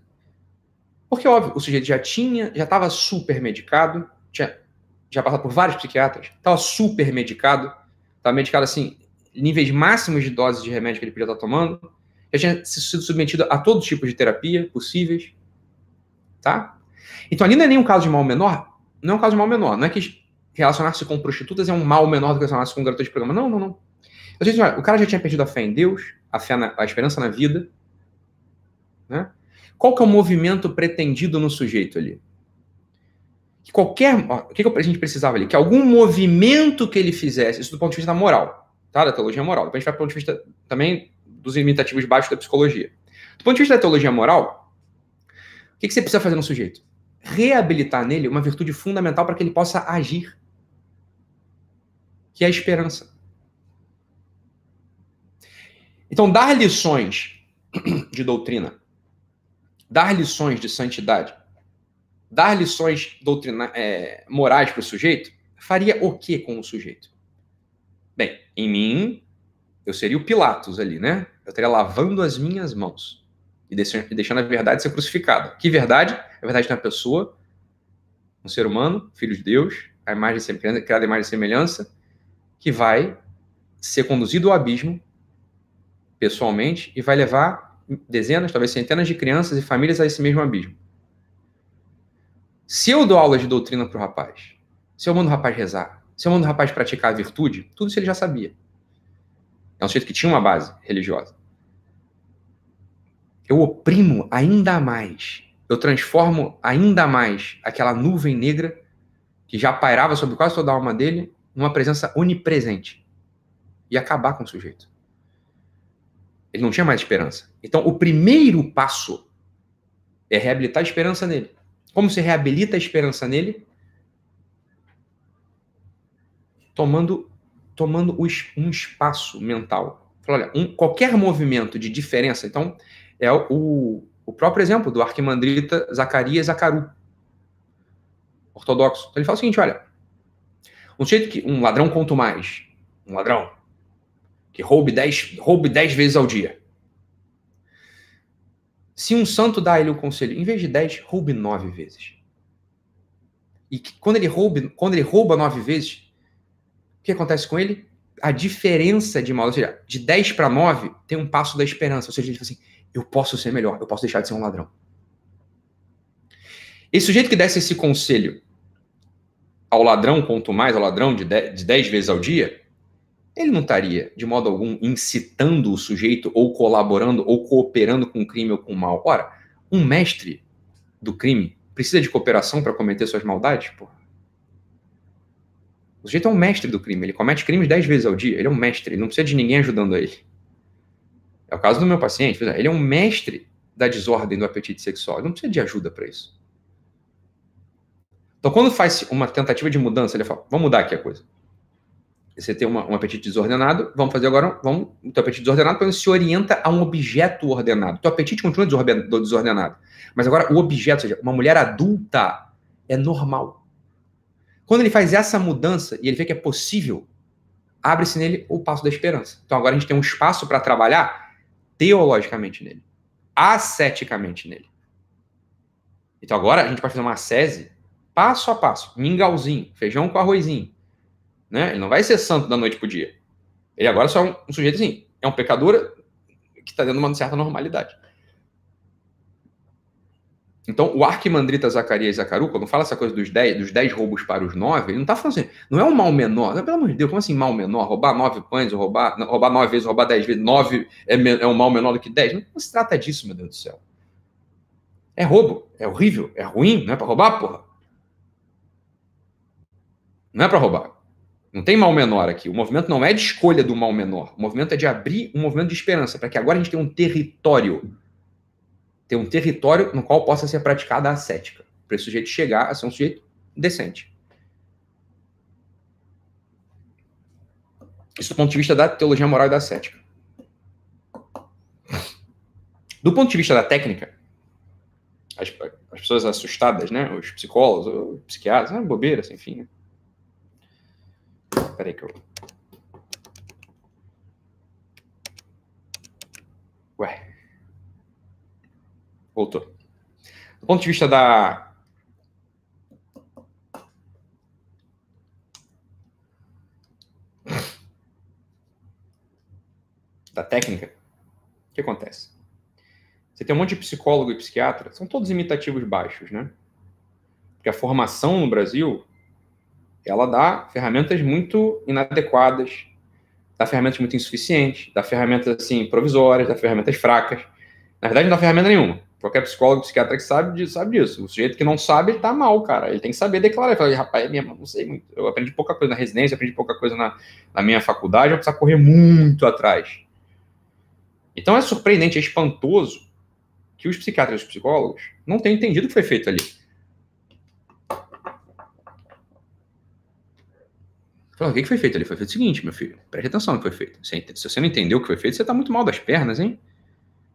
Porque, óbvio, o sujeito já tinha, já estava super medicado, tinha já passado por vários psiquiatras, estava super medicado, estava medicado assim, níveis máximos de doses de remédio que ele podia estar tá tomando, já tinha sido submetido a todo tipo de terapia possíveis, tá? Então ali não é nenhum caso de mal menor, não é um caso de mal menor, não é que relacionar-se com prostitutas é um mal menor do que relacionar-se com garoto de programa, não, não, não. Eu disse, olha, o cara já tinha perdido a fé em Deus, a, fé na, a esperança na vida. Né? Qual que é o movimento pretendido no sujeito ali? Que qualquer. Ó, o que, que a gente precisava ali? Que algum movimento que ele fizesse, isso do ponto de vista da moral, tá? Da teologia moral. Depois a gente vai para o ponto de vista também dos imitativos baixos da psicologia. Do ponto de vista da teologia moral, o que, que você precisa fazer no sujeito? Reabilitar nele uma virtude fundamental para que ele possa agir, que é a esperança. Então, dar lições de doutrina, dar lições de santidade, dar lições doutrina, é, morais para o sujeito, faria o que com o sujeito? Bem, em mim, eu seria o Pilatos ali, né? Eu estaria lavando as minhas mãos e deixando a verdade ser crucificada. Que verdade? A verdade de uma pessoa, um ser humano, filho de Deus, a imagem criada a imagem e semelhança, que vai ser conduzido ao abismo pessoalmente e vai levar dezenas, talvez centenas de crianças e famílias a esse mesmo abismo. Se eu dou aula de doutrina para o rapaz, se eu mando o rapaz rezar, se eu mando o rapaz praticar a virtude, tudo isso ele já sabia. É um sujeito que tinha uma base religiosa. Eu oprimo ainda mais, eu transformo ainda mais aquela nuvem negra que já pairava sobre quase toda a alma dele numa presença onipresente e acabar com o sujeito. Ele não tinha mais esperança. Então, o primeiro passo é reabilitar a esperança nele. Como se reabilita a esperança nele? Tomando, tomando um espaço mental. olha, um, qualquer movimento de diferença, então, é o, o próprio exemplo do arquimandrita Zacarias Zacaru, ortodoxo. Então, ele fala o seguinte, olha, um ladrão que, um ladrão um ladrão, que roube 10, roube dez vezes ao dia. Se um santo dá a ele o conselho, em vez de 10, roube 9 vezes. E que, quando ele roube, quando ele rouba 9 vezes, o que acontece com ele? A diferença de mal, ou seja, de 10 para 9 tem um passo da esperança, ou seja, ele fala assim: eu posso ser melhor, eu posso deixar de ser um ladrão. Esse sujeito que desse esse conselho ao ladrão, quanto mais ao ladrão, de 10 vezes ao dia, ele não estaria, de modo algum, incitando o sujeito, ou colaborando, ou cooperando com o crime ou com o mal. Ora, um mestre do crime precisa de cooperação para cometer suas maldades? Porra. O sujeito é um mestre do crime, ele comete crimes dez vezes ao dia, ele é um mestre, ele não precisa de ninguém ajudando ele. É o caso do meu paciente, ele é um mestre da desordem do apetite sexual, ele não precisa de ajuda para isso. Então, quando faz uma tentativa de mudança, ele fala: vamos mudar aqui a coisa você tem uma, um apetite desordenado, vamos fazer agora, vamos, o teu apetite desordenado pelo menos se orienta a um objeto ordenado. O teu apetite continua desordenado, mas agora o objeto, ou seja, uma mulher adulta é normal. Quando ele faz essa mudança e ele vê que é possível, abre-se nele o passo da esperança. Então agora a gente tem um espaço para trabalhar teologicamente nele, asceticamente nele. Então agora a gente pode fazer uma sese, passo a passo, mingauzinho, feijão com arrozinho, né? Ele não vai ser santo da noite pro dia. Ele agora só é um, um sujeito assim, é um pecador que está dentro de uma certa normalidade. Então, o Arquimandrita Zacarias Zacaru, quando fala essa coisa dos 10, dos roubos para os 9, ele não está falando assim, não é um mal menor. Não, pelo amor de Deus, como assim mal menor? Roubar 9 pães, roubar, não, roubar 9 vezes, roubar 10 vezes, 9 é, é, um mal menor do que 10. Não, não, se trata disso, meu Deus do céu. É roubo, é horrível, é ruim, não é para roubar, porra. Não é para roubar. Não tem mal menor aqui. O movimento não é de escolha do mal menor. O movimento é de abrir um movimento de esperança, para que agora a gente tenha um território. Ter um território no qual possa ser praticada a cética Para esse sujeito chegar a ser um sujeito decente. Isso do ponto de vista da teologia moral e da cética. Do ponto de vista da técnica, as, as pessoas assustadas, né? Os psicólogos, os psiquiatras, né? bobeira, enfim. Né? peraí que eu. Ué. Voltou. Do ponto de vista da. Da técnica, o que acontece? Você tem um monte de psicólogo e psiquiatra, são todos imitativos baixos, né? Porque a formação no Brasil ela dá ferramentas muito inadequadas, dá ferramentas muito insuficientes, dá ferramentas assim provisórias, dá ferramentas fracas. Na verdade, não dá ferramenta nenhuma. Qualquer psicólogo, psiquiatra que sabe disso, sabe disso. O sujeito que não sabe, ele tá mal, cara. Ele tem que saber declarar. Ele Fala, rapaz, é mesmo, não sei muito. Eu aprendi pouca coisa na residência, aprendi pouca coisa na, na minha faculdade, eu preciso correr muito atrás. Então é surpreendente, é espantoso que os psiquiatras e os psicólogos não tenham entendido o que foi feito ali. Falou, o que, que foi feito ali? Foi feito o seguinte, meu filho, preste atenção no que foi feito. Se você não entendeu o que foi feito, você está muito mal das pernas, hein?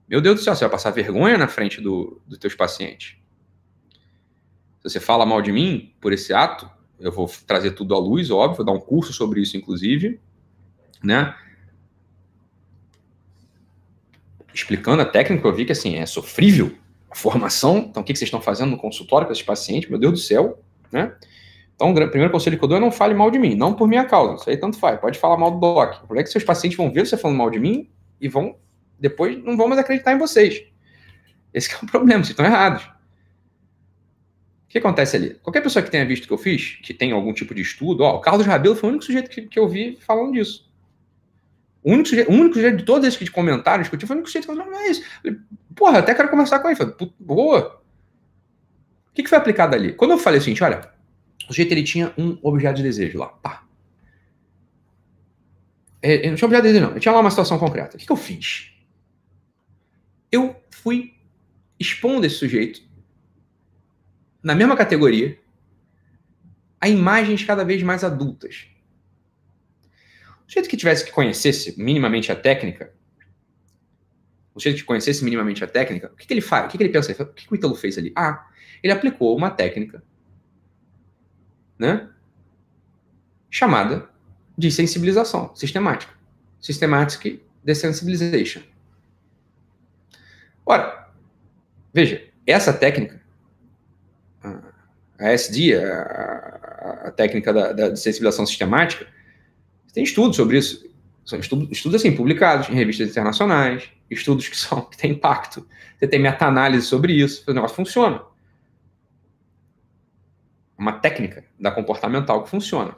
Meu Deus do céu, você vai passar vergonha na frente do, dos teus pacientes. Se você fala mal de mim por esse ato, eu vou trazer tudo à luz, óbvio, vou dar um curso sobre isso, inclusive, né? Explicando a técnica, eu vi que, assim, é sofrível a formação. Então, o que, que vocês estão fazendo no consultório com esses pacientes? Meu Deus do céu, né? Então, o primeiro conselho que eu dou é não fale mal de mim, não por minha causa. Isso aí tanto faz. Pode falar mal do doc. O problema é que seus pacientes vão ver você falando mal de mim e vão depois não vão mais acreditar em vocês. Esse é o problema, vocês estão errados. O que acontece ali? Qualquer pessoa que tenha visto o que eu fiz, que tem algum tipo de estudo, ó, o Carlos Rabelo foi o único sujeito que, que eu vi falando disso. O único, sujeito, o único sujeito de todos esses comentários que eu tive foi o único sujeito que falou, não é isso. Falei, Porra, até quero conversar com ele. Falei, boa. O que, que foi aplicado ali? Quando eu falei assim, olha, o sujeito ele tinha um objeto de desejo lá. Pá. É, é, não tinha objeto de desejo, não. Ele tinha lá uma situação concreta. O que, que eu fiz? Eu fui expondo esse sujeito na mesma categoria a imagens cada vez mais adultas. O sujeito que tivesse que conhecesse minimamente a técnica, o sujeito que conhecesse minimamente a técnica, o que, que ele faz? O que, que ele pensa? O que, que o Italo fez ali? Ah, ele aplicou uma técnica né? Chamada de sensibilização sistemática. Systematic Desensibilization. Ora, veja, essa técnica, a SD, a, a, técnica da, da sistemática, tem estudos sobre isso. São estudos, estudos assim, publicados em revistas internacionais, estudos que são que têm impacto. Você tem meta-análise sobre isso, o negócio funciona uma técnica da comportamental que funciona.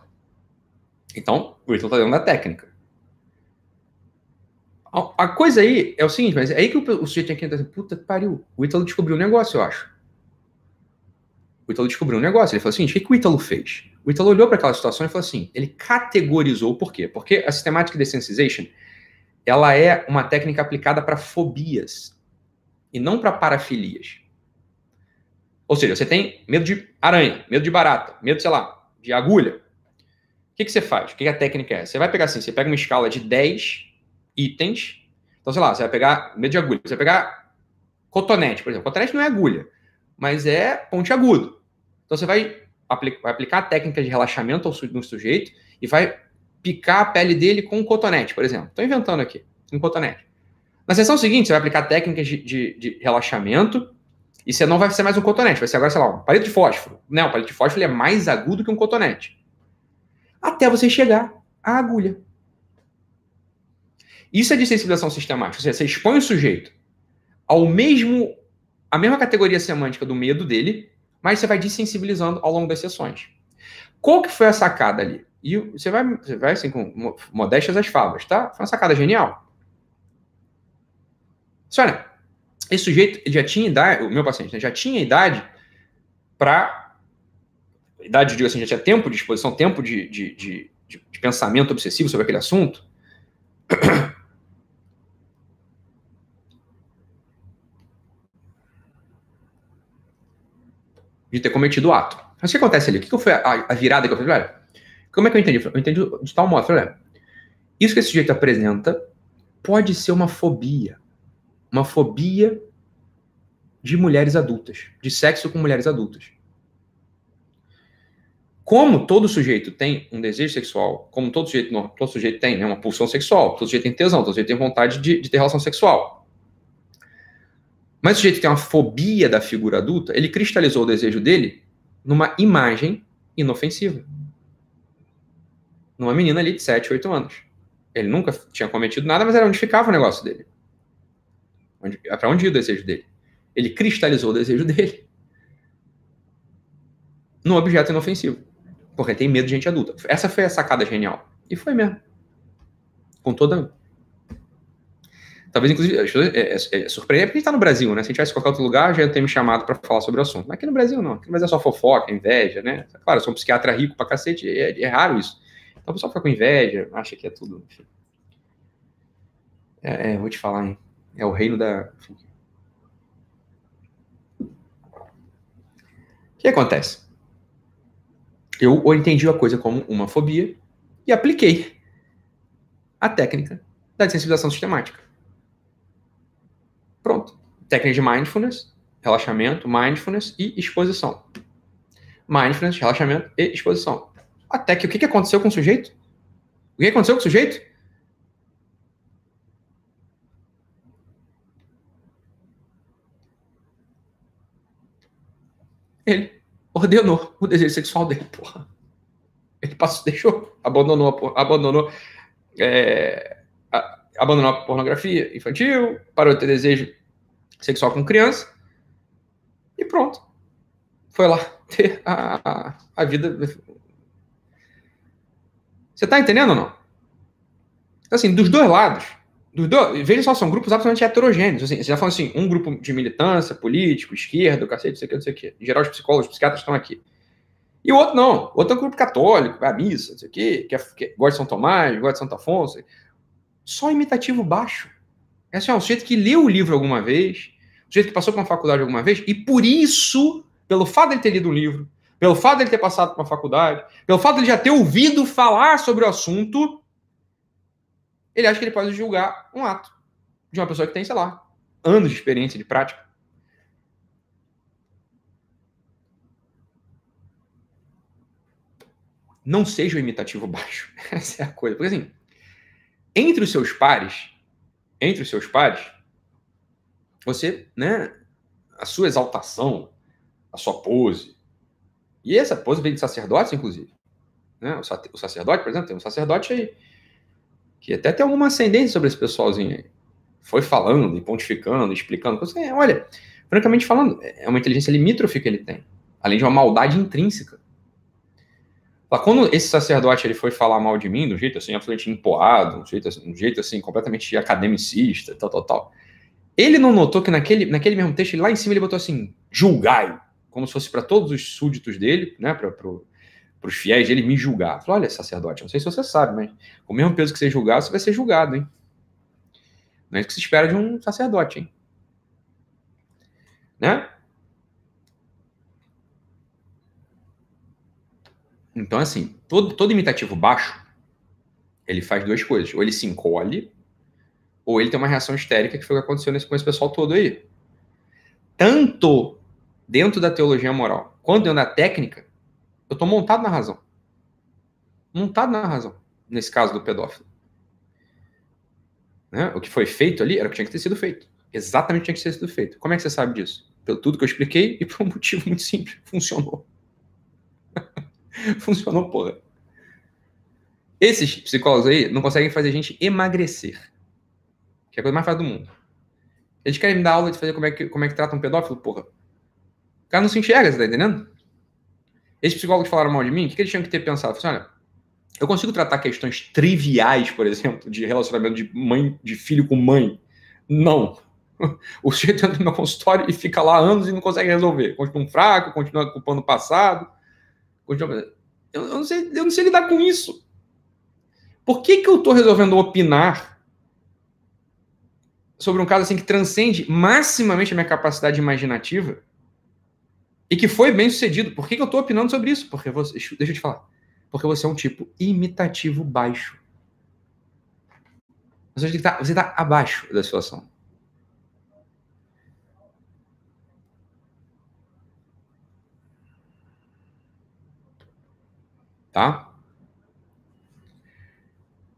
Então, o Ritmo está dentro da técnica. A coisa aí é o seguinte, mas é aí que o, o sujeito tinha que entrar assim, puta que pariu, o Ítalo descobriu um negócio, eu acho. O Ítalo descobriu um negócio, ele falou assim, o que, o Ítalo fez? O Ítalo olhou para aquela situação e falou assim, ele categorizou por quê? Porque a Systematic Desensitization, ela é uma técnica aplicada para fobias e não para parafilias. Ou seja, você tem medo de aranha, medo de barata, medo, sei lá, de agulha. O que, que você faz? O que, que a técnica é? Você vai pegar assim, você pega uma escala de 10 itens. Então, sei lá, você vai pegar medo de agulha, você vai pegar cotonete, por exemplo. Cotonete não é agulha, mas é ponte agudo. Então, você vai, aplicar, vai aplicar a técnica de relaxamento no sujeito e vai picar a pele dele com um cotonete, por exemplo. Estou inventando aqui, um cotonete. Na sessão seguinte, você vai aplicar técnicas de, de, de relaxamento e você não vai ser mais um cotonete, vai ser agora, sei lá, um palito de fósforo. Não, o palito de fósforo é mais agudo que um cotonete. Até você chegar à agulha. Isso é de sensibilização sistemática. Ou seja, você expõe o sujeito ao mesmo, à mesma categoria semântica do medo dele, mas você vai desensibilizando ao longo das sessões. Qual que foi a sacada ali? E você vai, você vai assim, com modéstias as favas, tá? Foi uma sacada genial. Você olha, esse sujeito já tinha idade, o meu paciente né, já tinha idade para. Idade, digo assim, já tinha tempo de exposição, tempo de, de, de, de pensamento obsessivo sobre aquele assunto. de ter cometido o ato. Mas o que acontece ali? O que, que foi a, a, virada que eu falei? Olha, como é que eu entendi? Eu entendi de tal modo. Falei, olha, isso que esse sujeito apresenta pode ser uma fobia uma fobia de mulheres adultas, de sexo com mulheres adultas. Como todo sujeito tem um desejo sexual, como todo sujeito, todo sujeito tem né, uma pulsão sexual, todo sujeito tem tesão, todo sujeito tem vontade de, de ter relação sexual. Mas o sujeito que tem uma fobia da figura adulta, ele cristalizou o desejo dele numa imagem inofensiva. Numa menina ali de 7, 8 anos. Ele nunca tinha cometido nada, mas era onde ficava o negócio dele para onde ia o desejo dele? Ele cristalizou o desejo dele num objeto inofensivo, porque tem medo de gente adulta. Essa foi a sacada genial. E foi mesmo. Com toda. Talvez, inclusive, é, é, é surpreendente porque a gente tá no Brasil, né? Se a gente tivesse em qualquer outro lugar, já teria me chamado para falar sobre o assunto. Mas aqui no Brasil, não. Mas é só fofoca, inveja, né? Claro, eu sou um psiquiatra rico pra cacete, é, é raro isso. Então o pessoal fica com inveja, acha que é tudo. É, é, vou te falar, hein? É o reino da. Enfim. O que acontece? Eu entendi a coisa como uma fobia e apliquei a técnica da sensibilização sistemática. Pronto. Técnica de mindfulness, relaxamento, mindfulness e exposição. Mindfulness, relaxamento e exposição. Até que o que aconteceu com o sujeito? O que aconteceu com o sujeito? Ele ordenou o desejo sexual dele, porra. Ele passou, deixou, abandonou, abandonou, é, a, abandonou a pornografia infantil, parou de ter desejo sexual com criança e pronto. Foi lá ter a, a, a vida. Você tá entendendo ou não? assim, dos dois lados, veja só, são grupos absolutamente heterogêneos. Assim, você já tá falou assim, um grupo de militância, político, esquerda, cacete, não sei o que, não sei o que. Em geral, os psicólogos, os psiquiatras estão aqui. E o outro não. O outro é um grupo católico, vai à missa, não sei o que, que, é, que é, gosta de São Tomás, gosta de Santo Afonso. Só imitativo baixo. É assim, ó, um sujeito que leu o livro alguma vez, um sujeito que passou por uma faculdade alguma vez, e por isso, pelo fato de ele ter lido um livro, pelo fato de ele ter passado por uma faculdade, pelo fato de ele já ter ouvido falar sobre o assunto, ele acha que ele pode julgar um ato de uma pessoa que tem, sei lá, anos de experiência de prática. Não seja o imitativo baixo. Essa é a coisa. Porque assim, entre os seus pares, entre os seus pares, você, né, a sua exaltação, a sua pose, e essa pose vem de sacerdotes, inclusive. Né? O sacerdote, por exemplo, tem um sacerdote aí que até tem alguma ascendência sobre esse pessoalzinho aí, foi falando e pontificando, explicando. Coisa. olha, francamente falando, é uma inteligência limítrofe que ele tem, além de uma maldade intrínseca. Quando esse sacerdote ele foi falar mal de mim, do jeito assim, absolutamente empoado, um jeito assim, um jeito assim completamente academicista, tal, tal, tal. Ele não notou que naquele, naquele mesmo texto, lá em cima, ele botou assim: julgai, como se fosse para todos os súditos dele, né, para para os fiéis dele me julgar. Falei, olha, sacerdote, não sei se você sabe, mas com o mesmo peso que você julgar, você vai ser julgado, hein? Não é isso que se espera de um sacerdote, hein? Né? Então, assim, todo, todo imitativo baixo, ele faz duas coisas. Ou ele se encolhe, ou ele tem uma reação histérica, que foi o que aconteceu nesse, com esse pessoal todo aí. Tanto dentro da teologia moral, quanto dentro da técnica, eu tô montado na razão. Montado na razão, nesse caso do pedófilo. Né? O que foi feito ali era o que tinha que ter sido feito. Exatamente tinha que ter sido feito. Como é que você sabe disso? Pelo tudo que eu expliquei e por um motivo muito simples. Funcionou. Funcionou, porra. Esses psicólogos aí não conseguem fazer a gente emagrecer. Que é a coisa mais fácil do mundo. Eles querem me dar aula de fazer como é que, como é que trata um pedófilo, porra. O cara não se enxerga, você tá entendendo? Esses psicólogos falaram mal de mim, o que, que eles tinham que ter pensado? Assim, olha, eu consigo tratar questões triviais, por exemplo, de relacionamento de mãe, de filho com mãe? Não. O sujeito entra no meu consultório e fica lá anos e não consegue resolver. Continua um fraco, continua culpando o passado. Continua... Eu, eu, não sei, eu não sei lidar com isso. Por que, que eu estou resolvendo opinar sobre um caso assim que transcende maximamente a minha capacidade imaginativa? e que foi bem sucedido. Por que, que eu estou opinando sobre isso? Porque você, deixa eu te falar. Porque você é um tipo imitativo baixo. Você está tá abaixo da situação. Tá?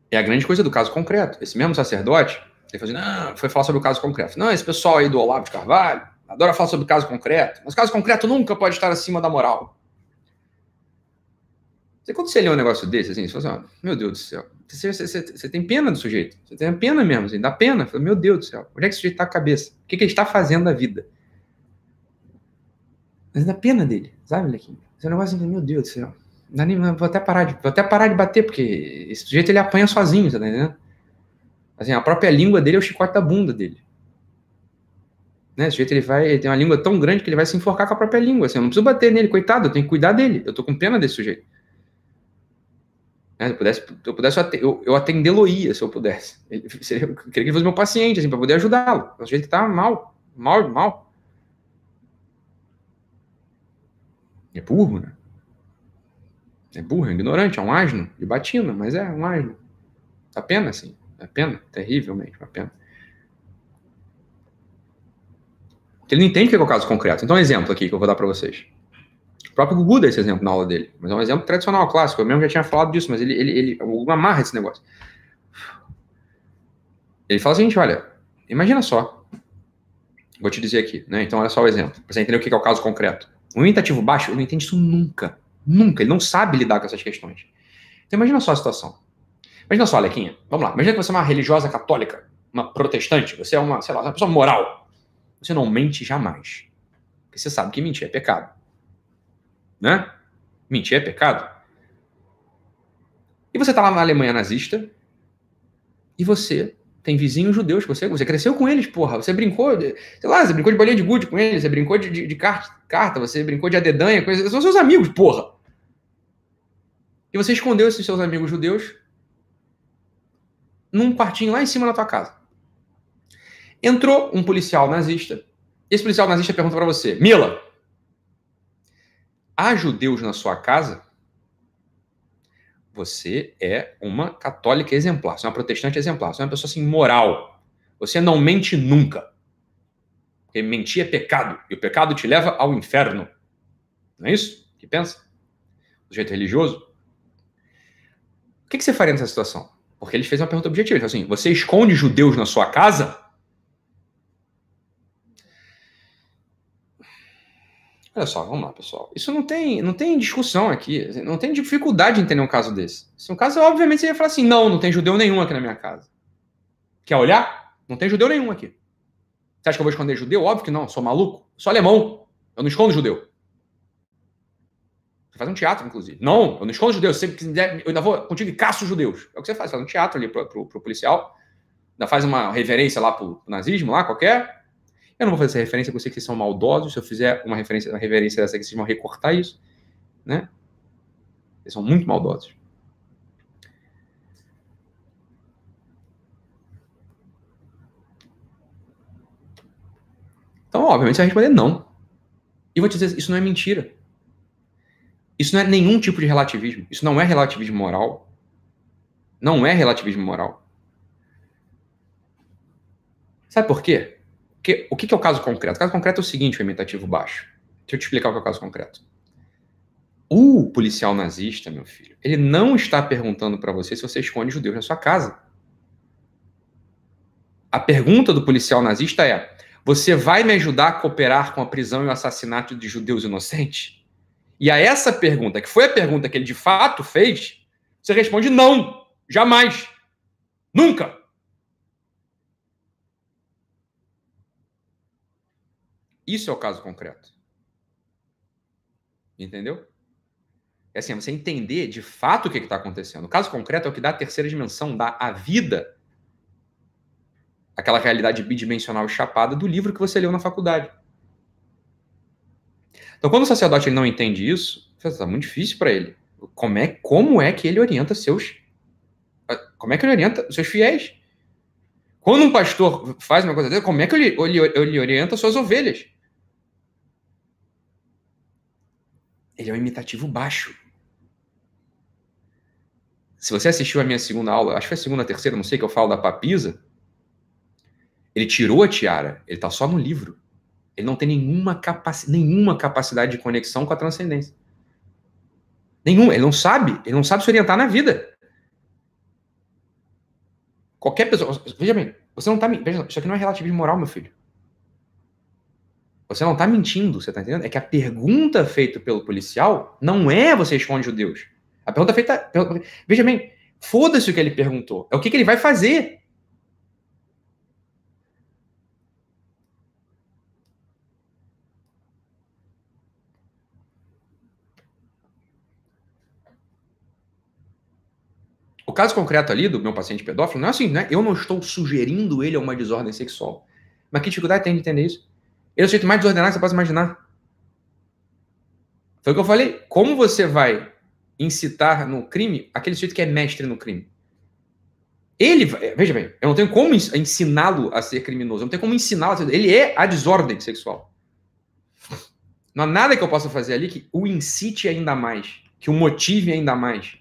É a grande coisa do caso concreto. Esse mesmo sacerdote, ele falou assim, não, foi falar sobre o caso concreto. Não, esse pessoal aí do Olavo de Carvalho, adora falar sobre caso concreto, mas caso concreto nunca pode estar acima da moral. Você, quando você lê um negócio desse, assim, você fala assim, ó, ah, meu Deus do céu, você, você, você, você, tem pena do sujeito, você tem pena mesmo, assim, dá pena, fala, meu Deus do céu, onde é que o sujeito está a cabeça? O que, que ele está fazendo da vida? Mas dá pena dele, sabe, Lequinho? Esse negócio assim, meu Deus do céu, dá nem, vou, até parar de, vou até parar de bater, porque esse sujeito ele apanha sozinho, tá entendendo? Assim, a própria língua dele é o chicote da bunda dele. Né? Esse jeito ele vai, ele tem uma língua tão grande que ele vai se enforcar com a própria língua. Assim, eu não preciso bater nele, coitado, eu tenho que cuidar dele. Eu tô com pena desse sujeito. Né? Se eu pudesse, eu, pudesse eu, eu atendê-lo-ia se eu pudesse. Ele, seria, eu queria que ele fosse meu paciente, assim, para poder ajudá-lo. O sujeito tá mal, mal, mal. É burro, né? É burro, é ignorante, é um asno de batina, mas é um asno. A pena, assim, a pena, terrivelmente, a pena. Ele não entende o é que é o caso concreto. Então, um exemplo aqui que eu vou dar para vocês. O próprio Gugu dá esse exemplo na aula dele, mas é um exemplo tradicional, clássico. Eu mesmo já tinha falado disso, mas ele, ele, ele amarra esse negócio. Ele fala o seguinte: olha, imagina só. Vou te dizer aqui, né? Então, olha só o exemplo, para você entender o é que é o caso concreto. Um imitativo baixo, ele não entende isso nunca. Nunca. Ele não sabe lidar com essas questões. Então, imagina só a situação. Imagina só, Alequinha. Vamos lá. Imagina que você é uma religiosa católica, uma protestante, você é uma, sei lá, uma pessoa moral você não mente jamais. Porque você sabe que mentir é pecado. Né? Mentir é pecado. E você está lá na Alemanha nazista e você tem vizinhos judeus que você, você cresceu com eles, porra. Você brincou, sei lá, você brincou de bolinha de gude com eles, você brincou de, de, de carta, você brincou de adedanha, coisa, são seus amigos, porra. E você escondeu esses seus amigos judeus num quartinho lá em cima da tua casa. Entrou um policial nazista. Esse policial nazista pergunta para você: Mila, há judeus na sua casa? Você é uma católica exemplar, você é uma protestante exemplar, você é uma pessoa assim moral. Você não mente nunca. Porque mentir é pecado e o pecado te leva ao inferno. Não é isso que pensa? Do jeito religioso? O que, que você faria nessa situação? Porque ele fez uma pergunta objetiva. Ele falou assim: você esconde judeus na sua casa? Olha só, vamos lá, pessoal. Isso não tem, não tem discussão aqui. Não tem dificuldade em entender um caso desse. Se um caso, obviamente, você ia falar assim: não, não tem judeu nenhum aqui na minha casa. Quer olhar? Não tem judeu nenhum aqui. Você acha que eu vou esconder judeu? Óbvio que não, sou maluco. Sou alemão. Eu não escondo judeu. Você faz um teatro, inclusive. Não, eu não escondo judeu. eu ainda vou contigo e caço judeus. É o que você faz. Você faz um teatro ali pro, pro, pro policial. Ainda faz uma reverência lá pro, pro nazismo, lá qualquer eu não vou fazer essa referência, porque eu sei que vocês são maldosos. Se eu fizer uma referência, uma referência dessa aqui, vocês vão recortar isso, né? Vocês são muito maldosos. Então, obviamente, você vai responder não. E vou te dizer, isso não é mentira. Isso não é nenhum tipo de relativismo. Isso não é relativismo moral. Não é relativismo moral. Sabe por quê? Porque, o que é o caso concreto? O caso concreto é o seguinte, o imitativo baixo. Deixa eu te explicar o que é o caso concreto. O policial nazista, meu filho, ele não está perguntando para você se você esconde judeus na sua casa. A pergunta do policial nazista é: você vai me ajudar a cooperar com a prisão e o assassinato de judeus inocentes? E a essa pergunta, que foi a pergunta que ele de fato fez, você responde não, jamais, nunca. Isso é o caso concreto. Entendeu? É assim, é você entender de fato o que está acontecendo. O caso concreto é o que dá a terceira dimensão, dá a vida. Aquela realidade bidimensional chapada do livro que você leu na faculdade. Então, quando o sacerdote ele não entende isso, está muito difícil para ele. Como é, como é que ele orienta seus. Ah, como é que ele orienta seus fiéis? Quando um pastor faz uma coisa como é que ele, ele, ele orienta suas ovelhas? ele é um imitativo baixo. Se você assistiu a minha segunda aula, acho que foi a segunda, a terceira, não sei, que eu falo da papisa, ele tirou a tiara, ele está só no livro. Ele não tem nenhuma, capaci nenhuma capacidade de conexão com a transcendência. Nenhuma, ele não sabe, ele não sabe se orientar na vida. Qualquer pessoa, veja bem, você não está, veja, isso aqui não é relativismo moral, meu filho. Você não está mentindo, você está entendendo? É que a pergunta feita pelo policial não é você esconde judeus. A pergunta feita. Veja bem, foda-se o que ele perguntou. É o que, que ele vai fazer. O caso concreto ali do meu paciente pedófilo não é assim, né? Eu não estou sugerindo ele a uma desordem sexual. Mas que dificuldade tem de entender isso? É o jeito mais desordenado que você possa imaginar. Foi o que eu falei. Como você vai incitar no crime aquele sujeito que é mestre no crime? Ele, veja bem, eu não tenho como ensiná-lo a ser criminoso, eu não tenho como ensiná-lo a ser. Ele é a desordem sexual. Não há nada que eu possa fazer ali que o incite ainda mais, que o motive ainda mais,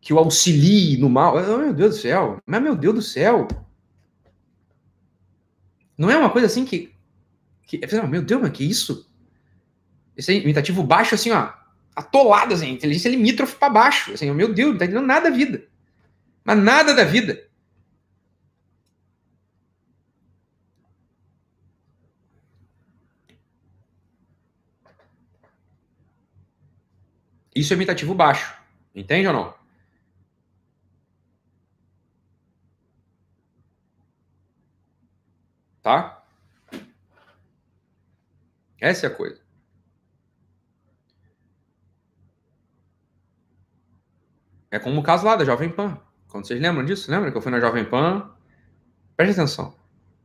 que o auxilie no mal. Oh, meu Deus do céu! Mas, meu Deus do céu! Não é uma coisa assim que que, meu Deus, mas que isso? Esse é imitativo baixo, assim, ó, atolado, assim, inteligência limítrofe para baixo. Assim, meu Deus, não tá entendendo nada da vida. Mas nada da vida. Isso é imitativo baixo. Entende ou não? Tá? Essa é a coisa. É como o caso lá da Jovem Pan. Quando vocês lembram disso? Lembra que eu fui na Jovem Pan? Preste atenção.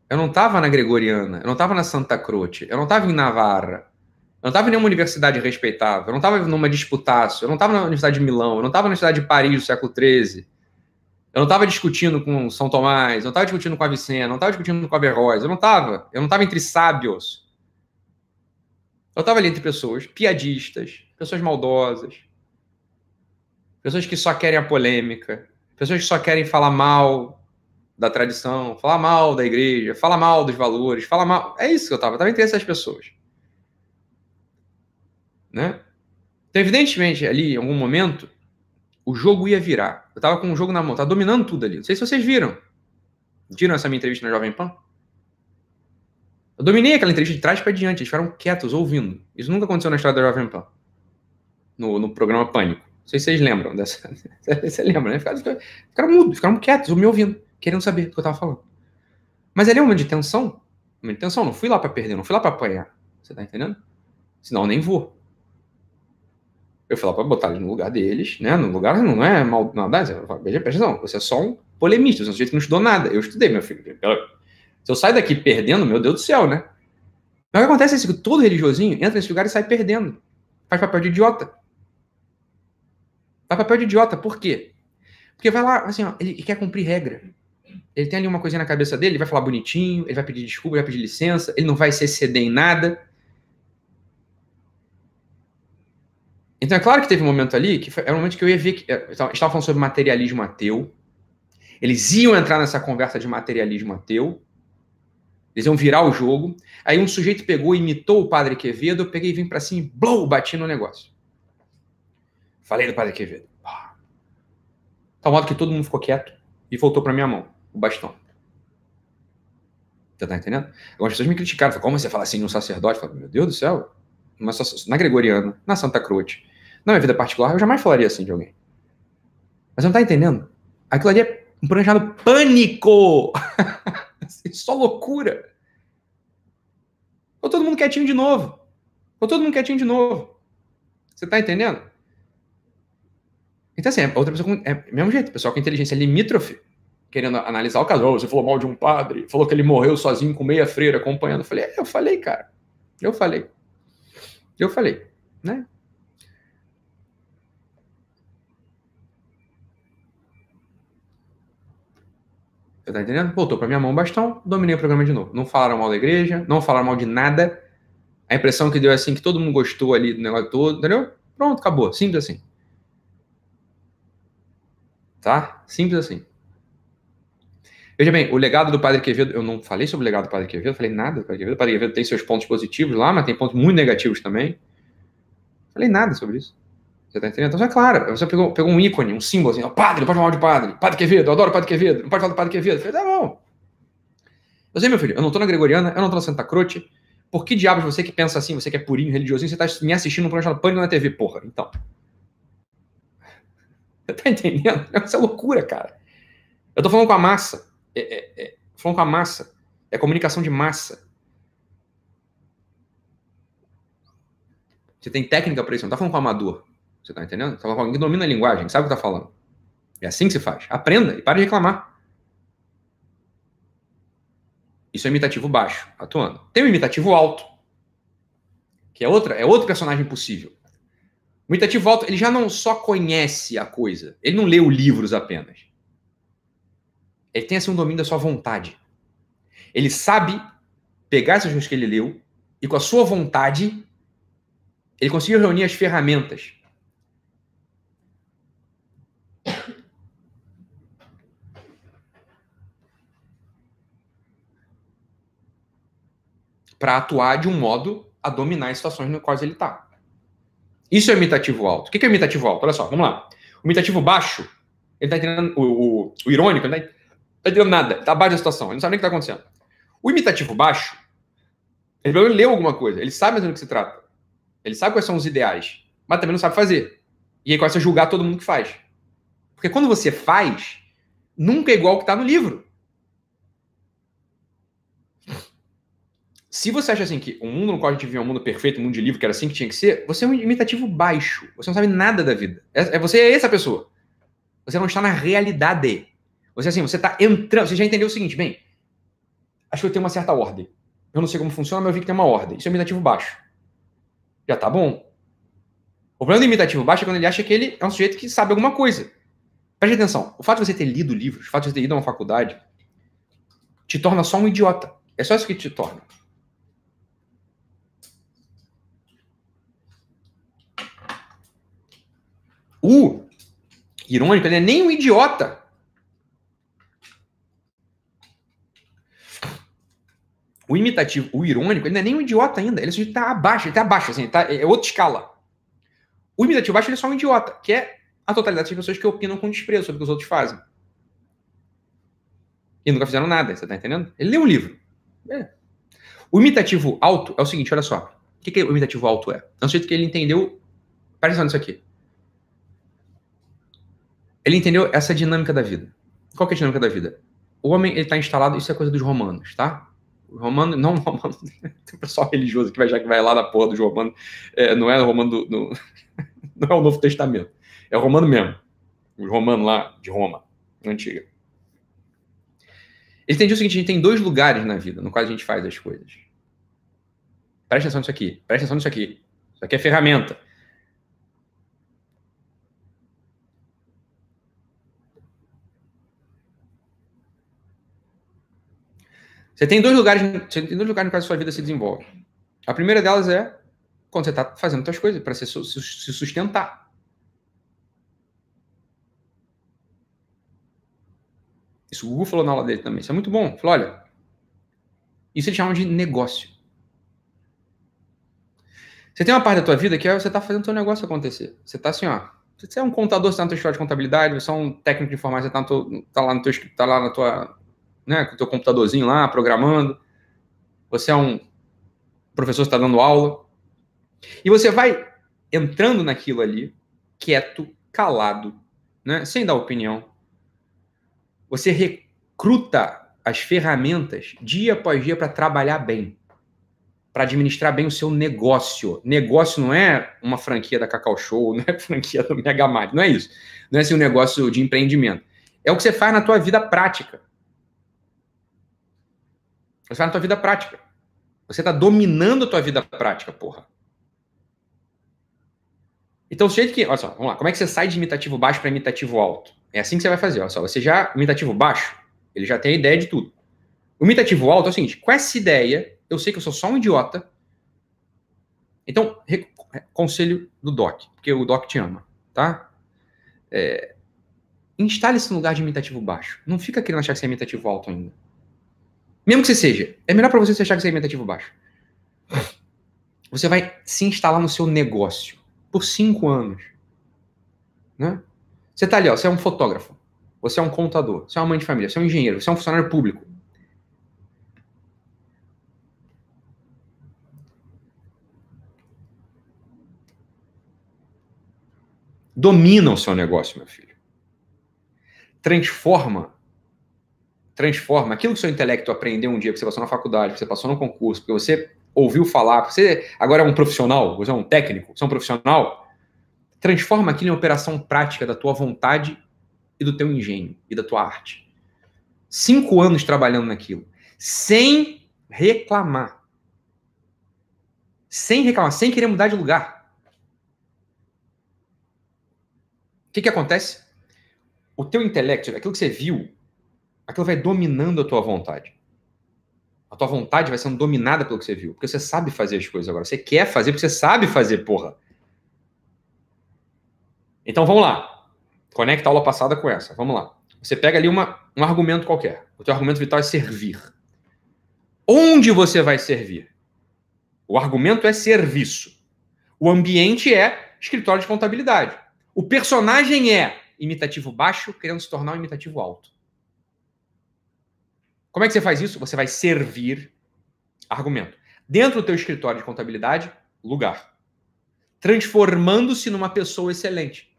Eu não estava na Gregoriana, eu não estava na Santa Croce, eu não estava em Navarra, eu não estava em nenhuma universidade respeitável, eu não estava numa disputaço, eu não estava na Universidade de Milão, eu não estava na Universidade de Paris do século XIII, eu não estava discutindo com São Tomás, eu não estava discutindo com Avicena, eu não estava discutindo com Averroes, eu não estava, eu não estava entre sábios, eu estava ali entre pessoas piadistas, pessoas maldosas, pessoas que só querem a polêmica, pessoas que só querem falar mal da tradição, falar mal da igreja, falar mal dos valores, falar mal. É isso que eu estava. estava tava entre essas pessoas. Né? Então, evidentemente, ali, em algum momento, o jogo ia virar. Eu estava com o jogo na mão, estava dominando tudo ali. Não sei se vocês viram. Viram essa minha entrevista na Jovem Pan? Eu dominei aquela entrevista de trás para diante, eles ficaram quietos, ouvindo. Isso nunca aconteceu na história da Jovem Pan, no, no programa Pânico. Não sei se vocês lembram dessa. Você lembra, né? Ficaram, ficaram, mudos, ficaram quietos, me ouvindo, querendo saber o que eu estava falando. Mas ali é um momento de tensão. Um momento de tensão, não fui lá para perder, não fui lá para apanhar. Você tá entendendo? Senão eu nem vou. Eu fui lá para botar ele no lugar deles, né? No lugar não é maldade. Veja, presta atenção, você é só um polemista, você é um sujeito que não estudou nada. Eu estudei, meu filho. Se eu sair daqui perdendo, meu Deus do céu, né? Mas o que acontece é que todo religiosinho entra nesse lugar e sai perdendo. Faz papel de idiota. Faz papel de idiota. Por quê? Porque vai lá, assim, ó, ele quer cumprir regra. Ele tem ali uma coisinha na cabeça dele, ele vai falar bonitinho, ele vai pedir desculpa, ele vai pedir licença, ele não vai se exceder em nada. Então é claro que teve um momento ali que foi, era um momento que eu ia ver que. É, então, Estava falando sobre materialismo ateu. Eles iam entrar nessa conversa de materialismo ateu. Eles iam virar o jogo. Aí um sujeito pegou, imitou o Padre Quevedo, eu peguei e vim para cima e blow, bati no negócio. Falei do Padre Quevedo. Tal modo que todo mundo ficou quieto e voltou para minha mão, o bastão. Você tá entendendo? Algumas pessoas me criticaram. Falaram, como você fala assim um sacerdote? falei, meu Deus do céu. Sac... na Gregoriana, na Santa Cruz, na minha vida particular, eu jamais falaria assim de alguém. Mas você não tá entendendo? Aquilo ali é um planejado pânico. Só loucura. Ou todo mundo quietinho de novo. Ou todo mundo quietinho de novo. Você tá entendendo? Então, assim, é outra pessoa com. É mesmo jeito, pessoal com inteligência limítrofe, querendo analisar o caso. Oh, você falou mal de um padre, falou que ele morreu sozinho com meia freira acompanhando. Eu falei, é, eu falei, cara. Eu falei. Eu falei, né? Você tá entendendo? Voltou para minha mão o bastão, dominei o programa de novo. Não falaram mal da igreja, não falaram mal de nada. A impressão que deu é assim que todo mundo gostou ali do negócio todo, entendeu? Pronto, acabou. Simples assim. Tá? Simples assim. Veja bem, o legado do Padre Quevedo, eu não falei sobre o legado do Padre Quevedo, falei nada do Padre Quevedo. O Padre Quevedo tem seus pontos positivos lá, mas tem pontos muito negativos também. Falei nada sobre isso. Você tá entendendo? Então é claro, você pegou, pegou um ícone, um símbolo assim, ó, padre, pode falar de padre, padre Quevedo, eu adoro padre Quevedo, não pode falar do padre Quevedo. Eu falei, tá bom. Eu sei, meu filho, eu não tô na Gregoriana, eu não tô na Santa Croce por que diabos você que pensa assim, você que é purinho, religiosinho, você tá me assistindo um programa chamado Pânico na TV, porra, então. Você tá entendendo? Essa é loucura, cara. Eu tô falando com a massa. É, é, é, falando com a massa. É comunicação de massa. Você tem técnica para isso, não tá falando com o amador. Você tá entendendo? Então, alguém domina a linguagem, sabe o que tá falando. É assim que se faz. Aprenda e para de reclamar. Isso é imitativo baixo, atuando. Tem o imitativo alto, que é, outra, é outro personagem possível. O imitativo alto, ele já não só conhece a coisa, ele não leu livros apenas. Ele tem assim um domínio da sua vontade. Ele sabe pegar essas coisas que ele leu e com a sua vontade ele conseguiu reunir as ferramentas para atuar de um modo a dominar as situações no quais ele está. Isso é imitativo alto. O que é imitativo alto? Olha só, vamos lá. O imitativo baixo, ele está entendendo. O, o, o irônico, ele tá, não está entendendo nada, Está abaixo da situação, ele não sabe nem o que está acontecendo. O imitativo baixo, ele leu alguma coisa, ele sabe mais do que se trata. Ele sabe quais são os ideais, mas também não sabe fazer. E aí começa a julgar todo mundo que faz. Porque quando você faz, nunca é igual o que está no livro. Se você acha assim que o mundo no qual a gente vive é um mundo perfeito, um mundo de livro, que era assim que tinha que ser, você é um imitativo baixo. Você não sabe nada da vida. É, é você é essa pessoa. Você não está na realidade. Você assim, você está entrando. Você já entendeu o seguinte, bem, acho que eu tenho uma certa ordem. Eu não sei como funciona, mas eu vi que tem uma ordem. Isso é um imitativo baixo. Já tá bom. O problema do imitativo baixo é quando ele acha que ele é um sujeito que sabe alguma coisa. Preste atenção. O fato de você ter lido livros, o fato de você ter ido a uma faculdade, te torna só um idiota. É só isso que te torna. O irônico, ele é nem um idiota. O imitativo, o irônico, ele não é nem um idiota ainda. Ele está abaixo, ele está abaixo, assim, tá, é outra escala. O imitativo baixo, ele é só um idiota, que é a totalidade das pessoas que opinam com desprezo sobre o que os outros fazem. E nunca fizeram nada, você está entendendo? Ele leu um livro. É. O imitativo alto é o seguinte, olha só. O que, que o imitativo alto é? É um sujeito que ele entendeu. Presta atenção nisso aqui. Ele entendeu essa dinâmica da vida. Qual é a dinâmica da vida? O homem ele está instalado, isso é coisa dos romanos, tá? Os romano, não romano, tem pessoal religioso que vai já que vai lá na porra dos romanos, é, não é o romano do, não é o Novo Testamento, é o romano mesmo, o romano lá de Roma, antiga. Ele entendeu o seguinte: a gente tem dois lugares na vida no qual a gente faz as coisas. Presta atenção nisso aqui, presta atenção nisso aqui. Isso aqui é ferramenta. Você tem dois lugares, você tem dois lugares no caso sua vida se desenvolve. A primeira delas é quando você está fazendo suas coisas para se, se sustentar. Isso o Google falou na aula dele também. Isso é muito bom. Ele falou, olha, isso eles chamam de negócio. Você tem uma parte da tua vida que é você está fazendo seu negócio acontecer. Você está assim, ó. Você é um contador, você está no teu escritório de contabilidade, você é um técnico de informática, você está, tá lá, no teu, tá lá na tua né, com o teu computadorzinho lá, programando. Você é um professor que está dando aula. E você vai entrando naquilo ali, quieto, calado, né, sem dar opinião. Você recruta as ferramentas dia após dia para trabalhar bem, para administrar bem o seu negócio. Negócio não é uma franquia da Cacau Show, não é franquia do Mega Mario, não é isso. Não é assim um negócio de empreendimento. É o que você faz na tua vida prática. Você vai tá na tua vida prática. Você está dominando a tua vida prática, porra. Então, o jeito que. Olha só, vamos lá. Como é que você sai de imitativo baixo para imitativo alto? É assim que você vai fazer. Olha só, você já. Imitativo baixo, ele já tem a ideia de tudo. O imitativo alto é o seguinte: com essa ideia, eu sei que eu sou só um idiota. Então, conselho do Doc, porque o Doc te ama, tá? É, instale se no lugar de imitativo baixo. Não fica querendo achar que você é imitativo alto ainda. Mesmo que você seja, é melhor para você você achar que segmentativo é baixo. Você vai se instalar no seu negócio por cinco anos. Né? Você está ali, ó, você é um fotógrafo, você é um contador, você é uma mãe de família, você é um engenheiro, você é um funcionário público. Domina o seu negócio, meu filho. Transforma transforma aquilo que seu intelecto aprendeu um dia, que você passou na faculdade, que você passou no concurso, que você ouviu falar, que você agora é um profissional, você é um técnico, você é um profissional, transforma aquilo em operação prática da tua vontade e do teu engenho e da tua arte. Cinco anos trabalhando naquilo, sem reclamar. Sem reclamar, sem querer mudar de lugar. O que, que acontece? O teu intelecto, aquilo que você viu, aquilo vai dominando a tua vontade. A tua vontade vai sendo dominada pelo que você viu, porque você sabe fazer as coisas agora. Você quer fazer porque você sabe fazer, porra. Então vamos lá. Conecta a aula passada com essa. Vamos lá. Você pega ali uma, um argumento qualquer. O teu argumento vital é servir. Onde você vai servir? O argumento é serviço. O ambiente é escritório de contabilidade. O personagem é imitativo baixo, querendo se tornar um imitativo alto. Como é que você faz isso? Você vai servir argumento. Dentro do teu escritório de contabilidade, lugar. Transformando-se numa pessoa excelente.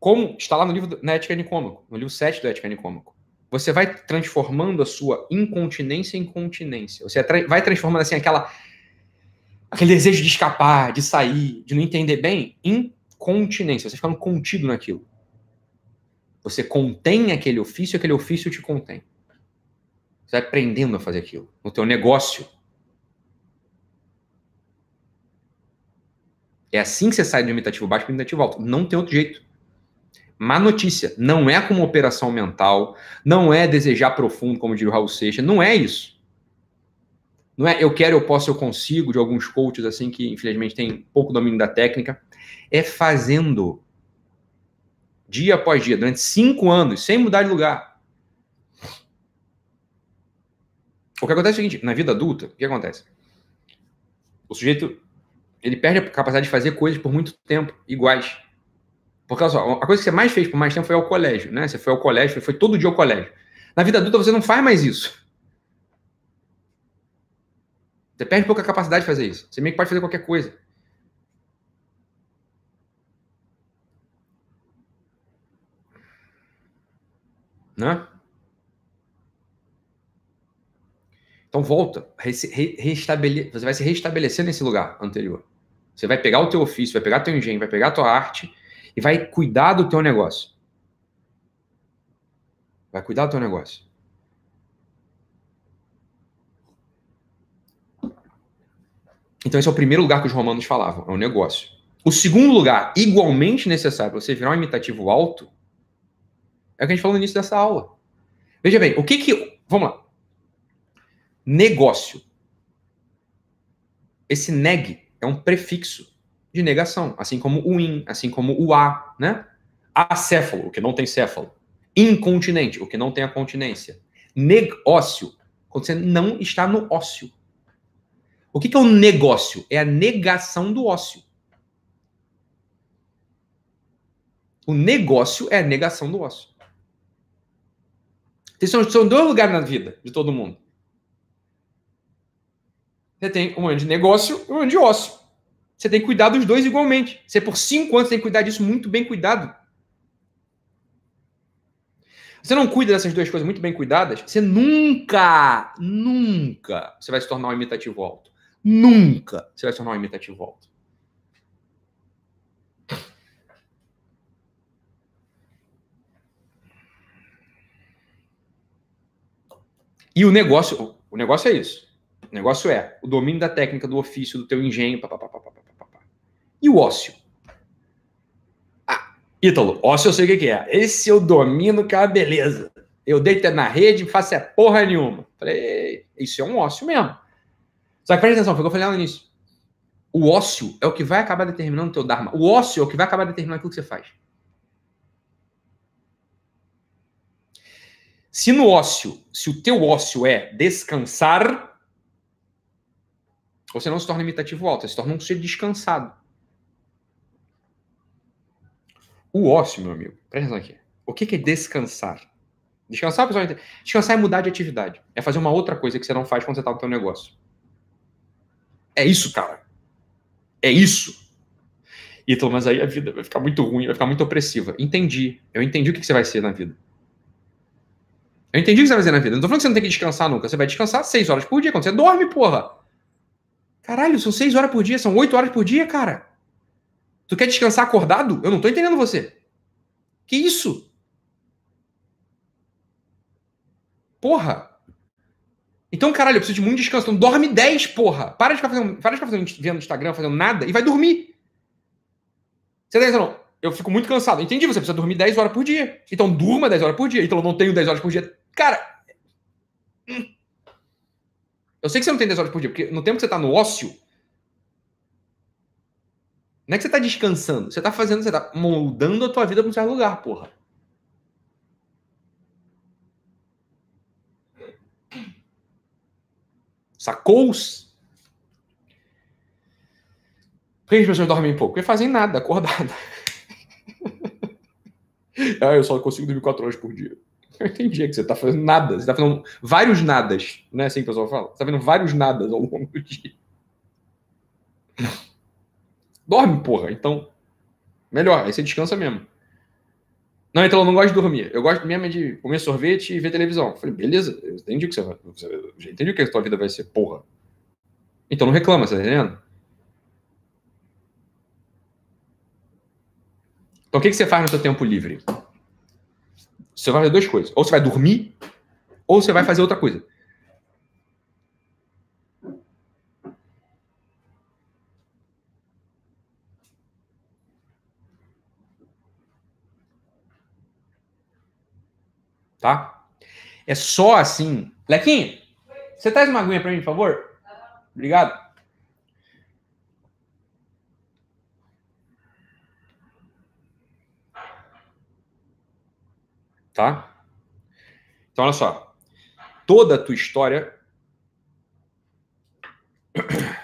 Como está lá no livro na Ética Nicômaco, no livro 7 do Ética Nicômaco. Você vai transformando a sua incontinência em continência. Você vai transformando assim aquela aquele desejo de escapar, de sair, de não entender bem, em continência. Você ficando contido naquilo. Você contém aquele ofício, aquele ofício te contém. Você vai aprendendo a fazer aquilo no teu negócio. É assim que você sai do imitativo baixo para o imitativo alto. Não tem outro jeito. Má notícia, não é como operação mental, não é desejar profundo, como diria o Raul Seixas, não é isso. Não é eu quero, eu posso, eu consigo, de alguns coaches assim que infelizmente tem pouco domínio da técnica. É fazendo dia após dia, durante cinco anos, sem mudar de lugar. O que acontece é o seguinte, na vida adulta, o que acontece? O sujeito, ele perde a capacidade de fazer coisas por muito tempo, iguais. Porque, olha só, a coisa que você mais fez por mais tempo foi ao colégio, né? Você foi ao colégio, foi todo dia ao colégio. Na vida adulta, você não faz mais isso. Você perde pouca capacidade de fazer isso. Você meio que pode fazer qualquer coisa. né? Então volta, re, você vai se restabelecer nesse lugar anterior. Você vai pegar o teu ofício, vai pegar teu engenho, vai pegar tua arte e vai cuidar do teu negócio. Vai cuidar do teu negócio. Então esse é o primeiro lugar que os romanos falavam, é o negócio. O segundo lugar, igualmente necessário para você virar um imitativo alto, é o que a gente falou no início dessa aula. Veja bem, o que que. Vamos lá. Negócio. Esse neg é um prefixo de negação, assim como o in, assim como o a, né? Acéfalo, o que não tem céfalo. Incontinente, o que não tem a continência. Negócio, quando você não está no ócio. O que, que é o um negócio? É a negação do ócio. O negócio é a negação do ócio são, são dois lugares na vida de todo mundo. Você tem um ano de negócio e um ano de ócio. Você tem que cuidar dos dois igualmente. Você por cinco anos tem que cuidar disso muito bem cuidado. Você não cuida dessas duas coisas muito bem cuidadas, você nunca, nunca você vai se tornar um imitativo alto. Nunca você vai se tornar um imitativo alto. E o negócio, o negócio é isso. O negócio é o domínio da técnica, do ofício, do teu engenho, papapá, E o ócio? Ah, Ítalo, ócio eu sei o que, é. Esse eu domino, que é uma beleza. Eu deito na rede, faço é porra nenhuma. Falei, isso é um ócio mesmo. Só que presta atenção, foi o que eu falei lá no início. O ócio é o que vai acabar determinando o teu Dharma. O ócio é o que vai acabar determinando aquilo que você faz. Se no ócio, se o teu ócio é descansar, você não se torna imitativo alto, você se torna um ser descansado. O ócio, meu amigo, presta atenção aqui. O que é descansar? Descansar, pessoal, descansar é mudar de atividade. É fazer uma outra coisa que você não faz quando você está no teu negócio. É isso, cara. É isso. Então, mas aí a vida vai ficar muito ruim, vai ficar muito opressiva. Entendi. Eu entendi o que você vai ser na vida. Eu entendi o que você vai tá fazer na vida. Não tô falando que você não tem que descansar nunca. Você vai descansar seis horas por dia quando você dorme, porra. Caralho, são seis horas por dia, são oito horas por dia, cara. Tu quer descansar acordado? Eu não tô entendendo você. Que isso? Porra. Então, caralho, eu preciso de muito descanso. Então dorme 10, porra. Para de ficar fazendo, para de ficar fazendo, vendo Instagram, fazendo nada e vai dormir. Você tá entendendo? Eu fico muito cansado. Entendi, você precisa dormir 10 horas por dia. Então durma 10 horas por dia. Então eu não tenho 10 horas por dia Cara. Hum. Eu sei que você não tem 10 horas por dia, porque no tempo que você tá no ócio. Não é que você tá descansando, você tá fazendo, você tá moldando a tua vida pra um certo lugar, porra. Sacou-se? Por que as pessoas dormem pouco? Porque fazem nada, acordada. ah, eu só consigo dormir 4 horas por dia. Eu entendi que você tá fazendo nada, você tá fazendo vários nadas, né? Assim que o pessoal fala. Você tá fazendo vários nadas ao longo do dia. Dorme, porra. Então, melhor. Aí você descansa mesmo. Não, então eu não gosto de dormir. Eu gosto mesmo é de comer sorvete e ver televisão. Eu falei, beleza, eu entendi o que você vai. Eu já entendi o que a sua vida vai ser, porra. Então não reclama, você tá entendendo? Então o que, que você faz no seu tempo livre? Você vai fazer duas coisas. Ou você vai dormir, ou você vai fazer outra coisa. Tá? É só assim. Lequinho, você traz uma aguinha para mim, por favor? Obrigado. Tá? Então, olha só. Toda a tua história.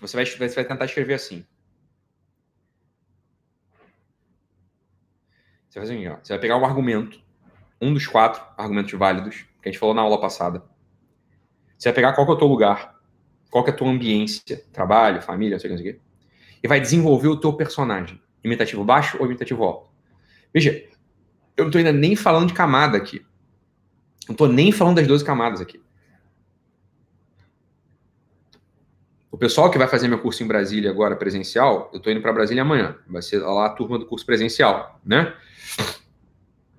Você vai, você vai tentar escrever assim. Você vai, assim, ó. você vai pegar um argumento, um dos quatro argumentos válidos que a gente falou na aula passada. Você vai pegar qual que é o teu lugar, qual que é a tua ambiência, trabalho, família, sei o que, não sei o que, e vai desenvolver o teu personagem, imitativo baixo ou imitativo alto. Veja, eu não estou ainda nem falando de camada aqui. Não estou nem falando das 12 camadas aqui. O pessoal que vai fazer meu curso em Brasília agora presencial, eu estou indo para Brasília amanhã. Vai ser lá a turma do curso presencial, né?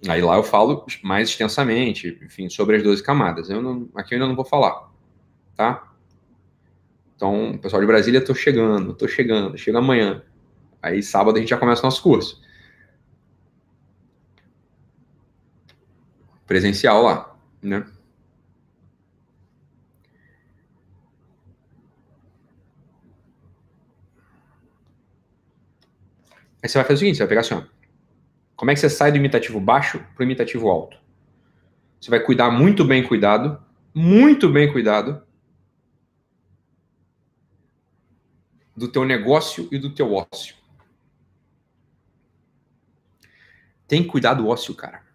Aí lá eu falo mais extensamente, enfim, sobre as 12 camadas. Eu não, aqui eu ainda não vou falar, tá? Então, pessoal de Brasília, estou chegando, estou chegando, chega amanhã. Aí sábado a gente já começa o nosso curso. presencial lá, né? Aí você vai fazer o seguinte, você vai pegar assim, ó. Como é que você sai do imitativo baixo para o imitativo alto? Você vai cuidar muito bem cuidado, muito bem cuidado do teu negócio e do teu ócio. Tem que cuidar do ócio, cara.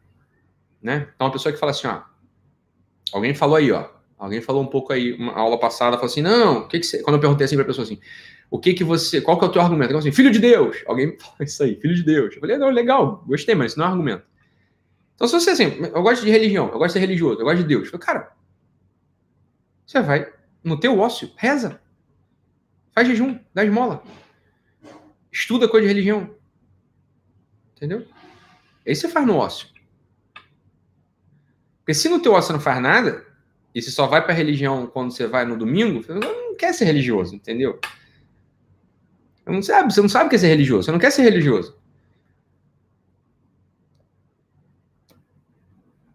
Né? Então, uma pessoa que fala assim, ó, alguém falou aí, ó, alguém falou um pouco aí, uma aula passada, falou assim, não, o que que você... quando eu perguntei assim pra pessoa assim, o que que você, qual que é o teu argumento? Então, assim, filho de Deus! Alguém fala isso aí, filho de Deus. Eu falei, não, legal, gostei, mas isso não é um argumento. Então, se você, assim, eu gosto de religião, eu gosto de ser religioso, eu gosto de Deus. Eu falei, cara, você vai no teu ócio, reza, faz jejum, dá esmola, estuda coisa de religião. Entendeu? Aí você faz no ócio. Porque se no teu ócio não faz nada, e você só vai para religião quando você vai no domingo, você não quer ser religioso, entendeu? Você não sabe, você não sabe o que é ser religioso, você não quer ser religioso.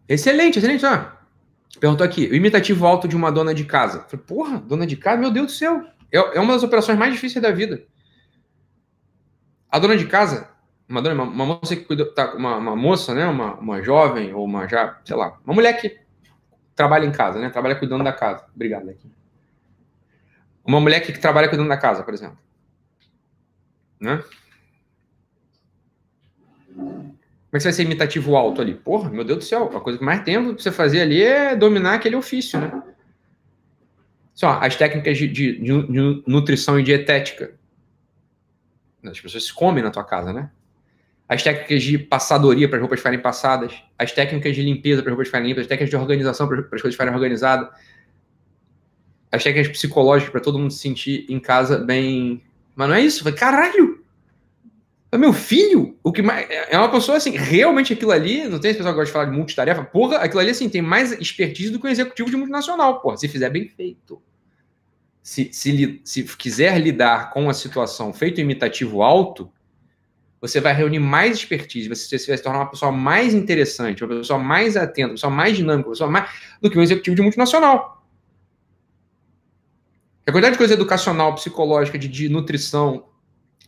Excelente, excelente. Ah, perguntou aqui, o imitativo alto de uma dona de casa. Falei, porra, dona de casa, meu Deus do céu. É, é uma das operações mais difíceis da vida. A dona de casa, uma dona, uma, uma moça que cuida, tá, uma, uma, moça, né, uma, uma jovem ou uma já, sei lá, uma mulher que trabalha em casa, né, trabalha cuidando da casa. Obrigado aqui. Uma mulher que, trabalha cuidando da casa, por exemplo, né? Como é que você vai ser imitativo alto ali? Porra, meu Deus do céu, a coisa que mais tempo pra você fazer ali é dominar aquele ofício, né? Só as técnicas de, de, de nutrição e dietética. As pessoas comem na tua casa, né? as técnicas de passadoria para as roupas ficarem passadas, as técnicas de limpeza para as roupas ficarem limpas, as técnicas de organização para as coisas ficarem organizadas, as técnicas psicológicas para todo mundo se sentir em casa bem. Mas não é isso, falei, caralho! É meu filho, o que mais... É, é uma pessoa assim, realmente aquilo ali, não tem esse pessoal que gosta de falar de multitarefa, porra, aquilo ali assim tem mais expertise do que um executivo de multinacional, porra, se fizer bem feito. Se, se, se quiser lidar com a situação feito imitativo alto, você vai reunir mais expertise, você, vai se tornar uma pessoa mais interessante, uma pessoa mais atenta, uma pessoa mais dinâmica, uma pessoa mais do que um executivo de multinacional. A quantidade de coisa educacional, psicológica, de, de nutrição,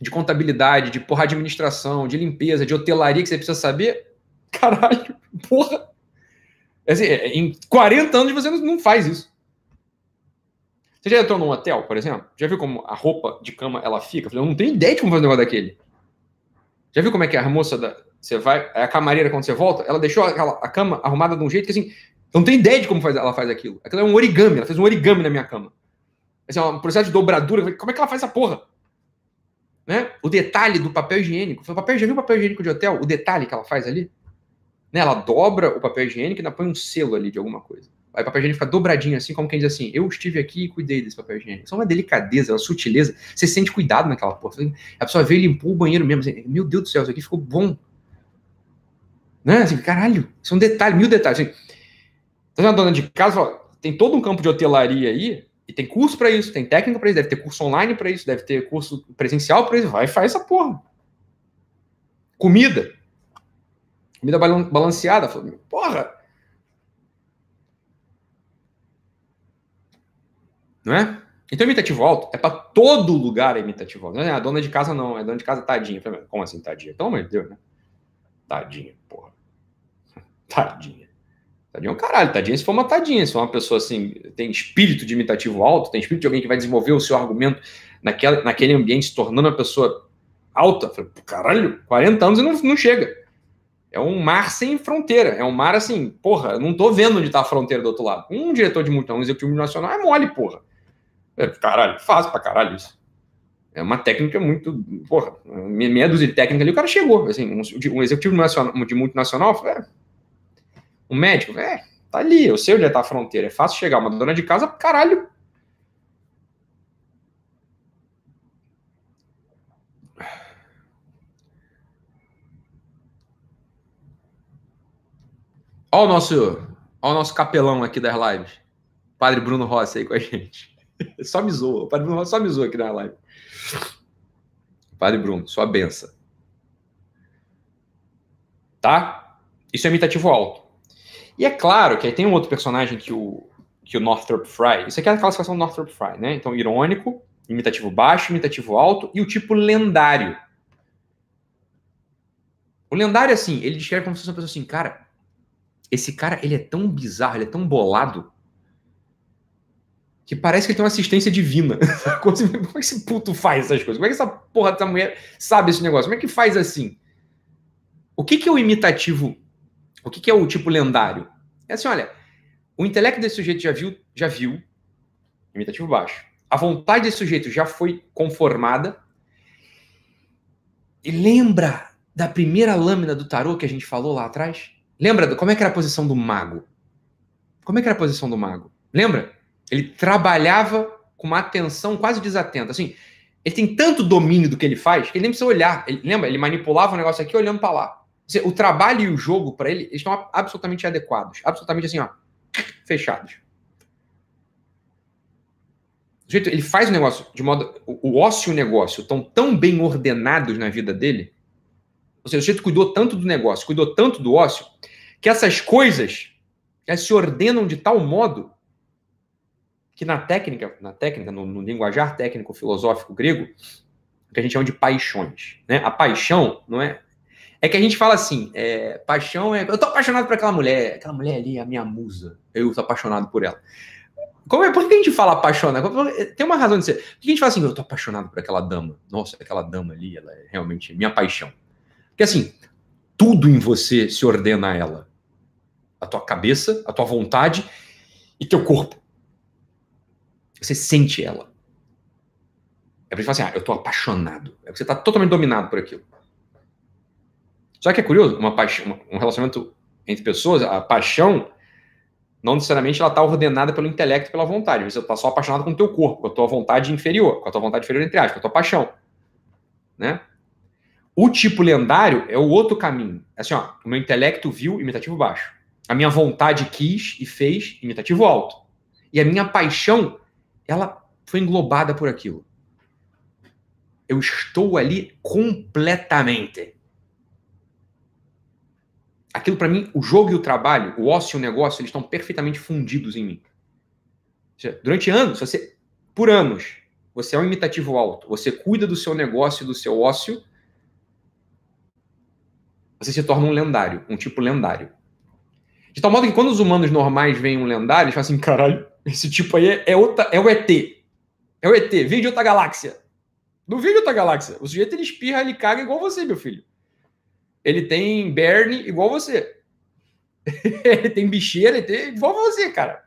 de contabilidade, de porra de administração, de limpeza, de hotelaria que você precisa saber, caralho, porra. É assim, é, em 40 anos você não faz isso. Você já entrou num hotel, por exemplo? Já viu como a roupa de cama ela fica? Eu não tenho ideia de como fazer um negócio daquele. Já viu como é que é a moça da. Você vai. É a camareira, quando você volta, ela deixou aquela, a cama arrumada de um jeito que assim. Eu não tenho ideia de como faz, ela faz aquilo. Aquilo é um origami, ela fez um origami na minha cama. Assim, é um processo de dobradura. Como é que ela faz essa porra? Né? O detalhe do papel higiênico. papel, já viu o papel higiênico de hotel? O detalhe que ela faz ali? Né? Ela dobra o papel higiênico e ainda põe um selo ali de alguma coisa. Aí papel higiênico fica dobradinho, assim, como quem diz assim, eu estive aqui e cuidei desse papel higiênico. Isso é uma delicadeza, é uma sutileza. Você sente cuidado naquela porra. A pessoa veio e limpou o banheiro mesmo. Assim, Meu Deus do céu, isso aqui ficou bom. Né? Assim, caralho, são é detalhes, mil detalhes. Assim, tá vendo a dona de casa, tem todo um campo de hotelaria aí, e tem curso para isso, tem técnica para isso, deve ter curso online para isso, deve ter curso presencial para isso. Vai e faz essa porra. Comida. Comida balanceada. Porra, não é? Então, imitativo alto é para todo lugar é imitativo alto. Não é a ah, dona de casa, não. É a dona de casa tadinha. Como assim, tadinha? Pelo amor de Deus, né? Tadinha, porra. Tadinha. Tadinha é um caralho. Tadinha se for uma tadinha. Se for uma pessoa assim, tem espírito de imitativo alto, tem espírito de alguém que vai desenvolver o seu argumento naquela, naquele ambiente, se tornando a pessoa alta. Falei, caralho, 40 anos e não, não chega. É um mar sem fronteira. É um mar assim, porra, não tô vendo onde tá a fronteira do outro lado. Um diretor de multão, um executivo nacional é mole, porra. É, caralho, fácil pra caralho isso. É uma técnica muito. Porra, meia dúzia de técnica ali, o cara chegou. Assim, um, um executivo de multinacional, é. Um médico, é, tá ali, eu sei onde é tá a fronteira. É fácil chegar. Uma dona de casa, caralho. Olha o nosso, olha o nosso capelão aqui das lives. Padre Bruno Rossi aí com a gente. Só me zoa. O Padre Bruno só me zoa aqui na live. Padre Bruno, sua benção. Tá? Isso é imitativo alto. E é claro que aí tem um outro personagem que o, que o Northrop Frye. Isso aqui é a classificação do Northrop Frye, né? Então, irônico, imitativo baixo, imitativo alto e o tipo lendário. O lendário, assim, ele descreve como se fosse uma pessoa assim, cara, esse cara, ele é tão bizarro, ele é tão bolado, que parece que tem uma assistência divina. Como é que esse puto faz essas coisas? Como é que essa porra dessa mulher sabe esse negócio? Como é que faz assim? O que, que é o imitativo? O que, que é o tipo lendário? É assim, olha, o intelecto desse sujeito já viu, já viu, imitativo baixo. A vontade desse sujeito já foi conformada. E lembra da primeira lâmina do tarô que a gente falou lá atrás? Lembra do, como é que era a posição do mago? Como é que era a posição do mago? Lembra? Ele trabalhava com uma atenção quase desatenta. Assim, ele tem tanto domínio do que ele faz que ele nem precisa olhar. Ele, lembra? Ele manipulava o negócio aqui olhando para lá. O trabalho e o jogo para ele estão absolutamente adequados, absolutamente assim, ó, fechados. Jeito, ele faz o negócio de modo. O, o ócio e o negócio estão tão bem ordenados na vida dele. Ou seja, o jeito cuidou tanto do negócio, cuidou tanto do ócio, que essas coisas elas se ordenam de tal modo que na técnica, na técnica, no, no linguajar técnico filosófico grego, que a gente chama de paixões, né? A paixão não é é que a gente fala assim, é, paixão é. Eu tô apaixonado por aquela mulher, aquela mulher ali é a minha musa. Eu tô apaixonado por ela. Como é, por que a gente fala apaixonado? Tem uma razão de ser. Por que a gente fala assim, eu tô apaixonado por aquela dama? Nossa, aquela dama ali, ela é realmente minha paixão. Porque assim, tudo em você se ordena a ela. A tua cabeça, a tua vontade e teu corpo. Você sente ela. É pra gente falar assim, ah, eu tô apaixonado. É que você tá totalmente dominado por aquilo. Só que é curioso, uma paixão, um relacionamento entre pessoas, a paixão, não necessariamente ela tá ordenada pelo intelecto, pela vontade. Você tá só apaixonado com o teu corpo, com a tua vontade inferior, com a tua vontade inferior entre aspas, com a tua paixão. Né? O tipo lendário é o outro caminho. É assim, ó, o meu intelecto viu imitativo baixo. A minha vontade quis e fez imitativo alto. E a minha paixão ela foi englobada por aquilo. Eu estou ali completamente. Aquilo para mim, o jogo e o trabalho, o ócio e o negócio, eles estão perfeitamente fundidos em mim. durante anos, você, por anos, você é um imitativo alto. Você cuida do seu negócio, do seu ócio. Você se torna um lendário, um tipo lendário. De tal modo que quando os humanos normais veem um lendário, eles falam assim: caralho, esse tipo aí é, é outra, é o ET. É o ET, vem de outra galáxia. Não vem de outra galáxia. O sujeito ele espirra, ele caga igual você, meu filho. Ele tem berne igual você. ele tem bicheira, ele tem igual você, cara.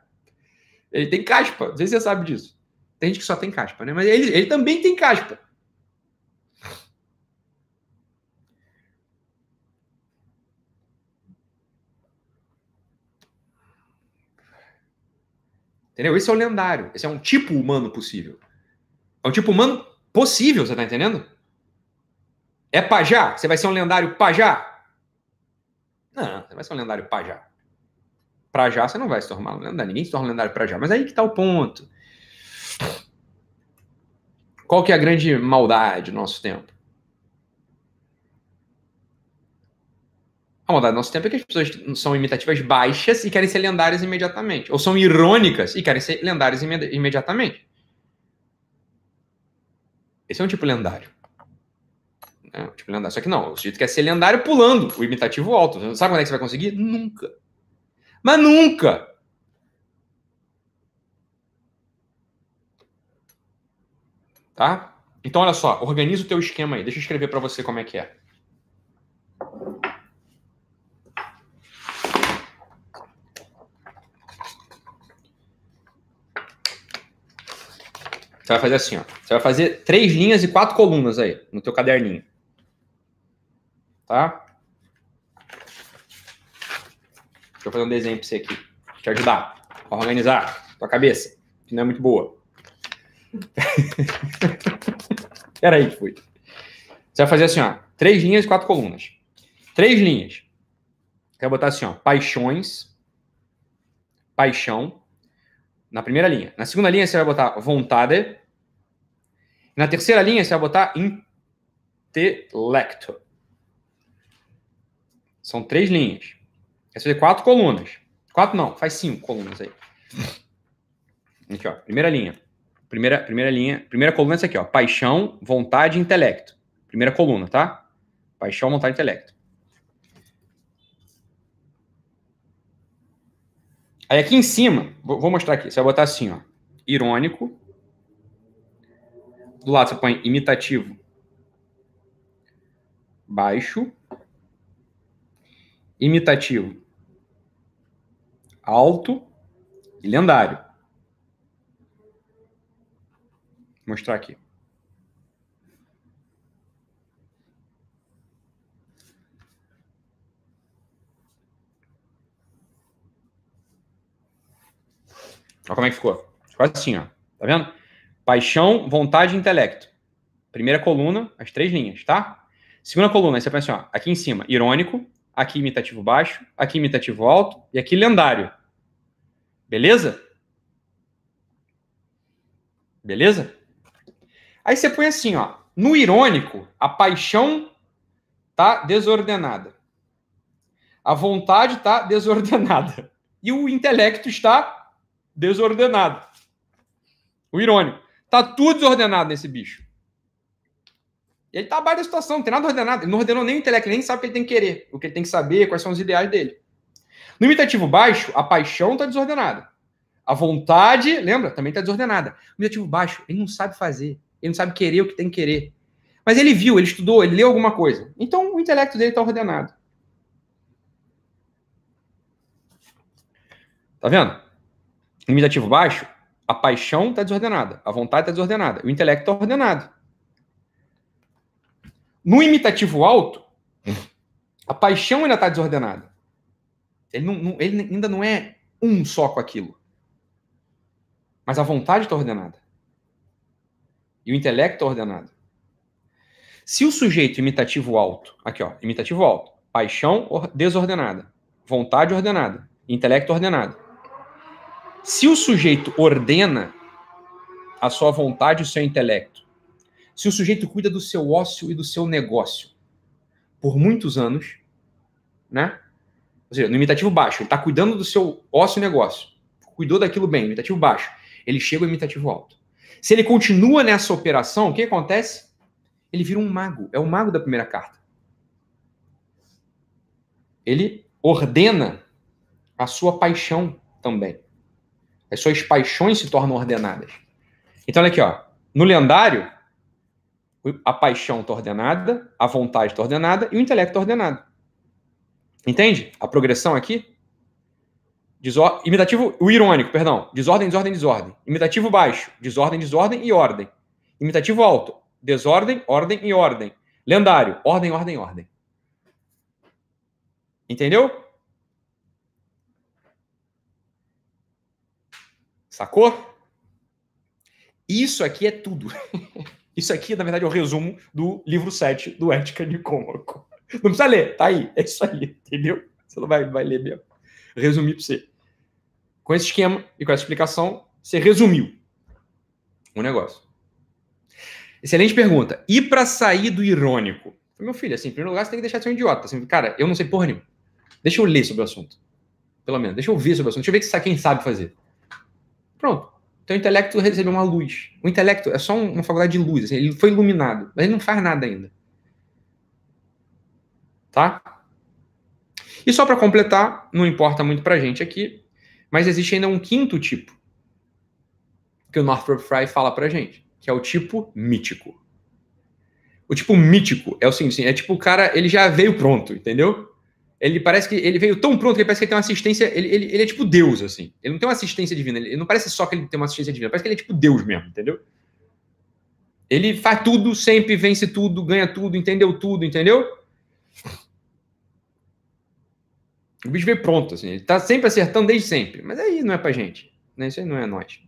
Ele tem caspa. Não sei se você sabe disso. Tem gente que só tem caspa, né? Mas ele, ele também tem caspa. Entendeu? Esse é o lendário. Esse é um tipo humano possível. É um tipo humano possível, você tá entendendo? É pajá? Você vai ser um lendário pajá? Não, você vai ser um lendário pajá. Pra já você não vai se tornar um lendário. Ninguém se torna um lendário pra já. Mas aí que tá o ponto. Qual que é a grande maldade do nosso tempo? A maldade do nosso tempo é que as pessoas são imitativas baixas e querem ser lendárias imediatamente. Ou são irônicas e querem ser lendárias imed imediatamente. Esse é um tipo lendário. É um tipo lendário. Só que não, o sujeito quer é ser lendário pulando o imitativo alto. Sabe quando é que você vai conseguir? Nunca. Mas nunca! Tá? Então, olha só, organiza o teu esquema aí. Deixa eu escrever para você como é que é. Você vai fazer assim, ó. Você vai fazer três linhas e quatro colunas aí no teu caderninho. Tá? Deixa eu fazer um desenho para você aqui. Te ajudar a organizar tua cabeça, que não é muito boa. Peraí, que foi. Você vai fazer assim, ó. Três linhas e quatro colunas. Três linhas. Você vai botar assim, ó. Paixões. Paixão na primeira linha. Na segunda linha, você vai botar vontade. Na terceira linha, você vai botar intelecto. São três linhas. Vai fazer quatro colunas. Quatro não, faz cinco colunas aí. Aqui, ó. Primeira linha. Primeira, primeira linha. Primeira coluna é essa aqui, ó. Paixão, vontade e intelecto. Primeira coluna, tá? Paixão, vontade e intelecto. Aí aqui em cima, vou mostrar aqui, você vai botar assim, ó, irônico. Do lado você põe imitativo, baixo, imitativo, alto e lendário. Vou mostrar aqui. Olha como é que ficou. Ficou assim, ó. Tá vendo? Paixão, vontade e intelecto. Primeira coluna, as três linhas, tá? Segunda coluna, aí você pensa assim, ó, aqui em cima, irônico, aqui imitativo baixo, aqui imitativo alto e aqui lendário. Beleza? Beleza? Aí você põe assim, ó, no irônico, a paixão tá desordenada. A vontade tá desordenada. E o intelecto está desordenado. O irônico. Tá tudo desordenado nesse bicho. Ele tá abaixo da situação, não tem nada ordenado. Ele não ordenou nem o intelecto, ele nem sabe o que ele tem que querer, o que ele tem que saber, quais são os ideais dele. No imitativo baixo, a paixão tá desordenada. A vontade, lembra? Também tá desordenada. No imitativo baixo, ele não sabe fazer. Ele não sabe querer o que tem que querer. Mas ele viu, ele estudou, ele leu alguma coisa. Então o intelecto dele tá ordenado. Tá vendo? Limitativo baixo, a paixão está desordenada, a vontade está desordenada, o intelecto está ordenado. No imitativo alto, a paixão ainda está desordenada. Ele, não, não, ele ainda não é um só com aquilo. Mas a vontade está ordenada. E o intelecto está ordenado. Se o sujeito imitativo alto, aqui ó, imitativo alto, paixão desordenada, vontade ordenada, intelecto ordenado. Se o sujeito ordena a sua vontade e o seu intelecto, se o sujeito cuida do seu ócio e do seu negócio por muitos anos, né? Ou seja, no imitativo baixo, ele está cuidando do seu ócio e negócio, cuidou daquilo bem, imitativo baixo, ele chega ao imitativo alto. Se ele continua nessa operação, o que acontece? Ele vira um mago, é o mago da primeira carta. Ele ordena a sua paixão também. As suas paixões se tornam ordenadas. Então, olha aqui, ó. No lendário, a paixão está ordenada, a vontade está ordenada e o intelecto está ordenado. Entende a progressão aqui? Desor... Imitativo, o irônico, perdão. Desordem, desordem, desordem. Imitativo baixo, desordem, desordem e ordem. Imitativo alto, desordem, ordem e ordem. Lendário, ordem, ordem, ordem. Entendeu? Sacou? Isso aqui é tudo. Isso aqui, na verdade, é o resumo do livro 7 do Ética Nicômaco. Não precisa ler, tá aí. É isso aí, entendeu? Você não vai, vai ler mesmo. Resumir para você. Com esse esquema e com essa explicação, você resumiu o negócio. Excelente pergunta. E para sair do irônico? Meu filho, assim, em primeiro lugar, você tem que deixar de ser um idiota. Assim, cara, eu não sei porra nenhuma. Deixa eu ler sobre o assunto. Pelo menos. Deixa eu ver sobre o assunto. Deixa eu ver quem sabe fazer. Pronto. Então o intelecto recebeu uma luz. O intelecto é só uma faculdade de luz, assim, ele foi iluminado, mas ele não faz nada ainda. Tá? E só para completar, não importa muito pra gente aqui, mas existe ainda um quinto tipo que o Northrop Fry fala pra gente, que é o tipo mítico. O tipo mítico é o seguinte, assim, é tipo o cara, ele já veio pronto, entendeu? Ele parece que ele veio tão pronto que parece que ele tem uma assistência. Ele, ele, ele é tipo Deus, assim. Ele não tem uma assistência divina. Ele não parece só que ele tem uma assistência divina. Parece que ele é tipo Deus mesmo, entendeu? Ele faz tudo, sempre vence tudo, ganha tudo, entendeu tudo, entendeu? O bicho veio pronto, assim. Ele tá sempre acertando desde sempre. Mas aí é não é pra gente. Né? Isso aí não é nós.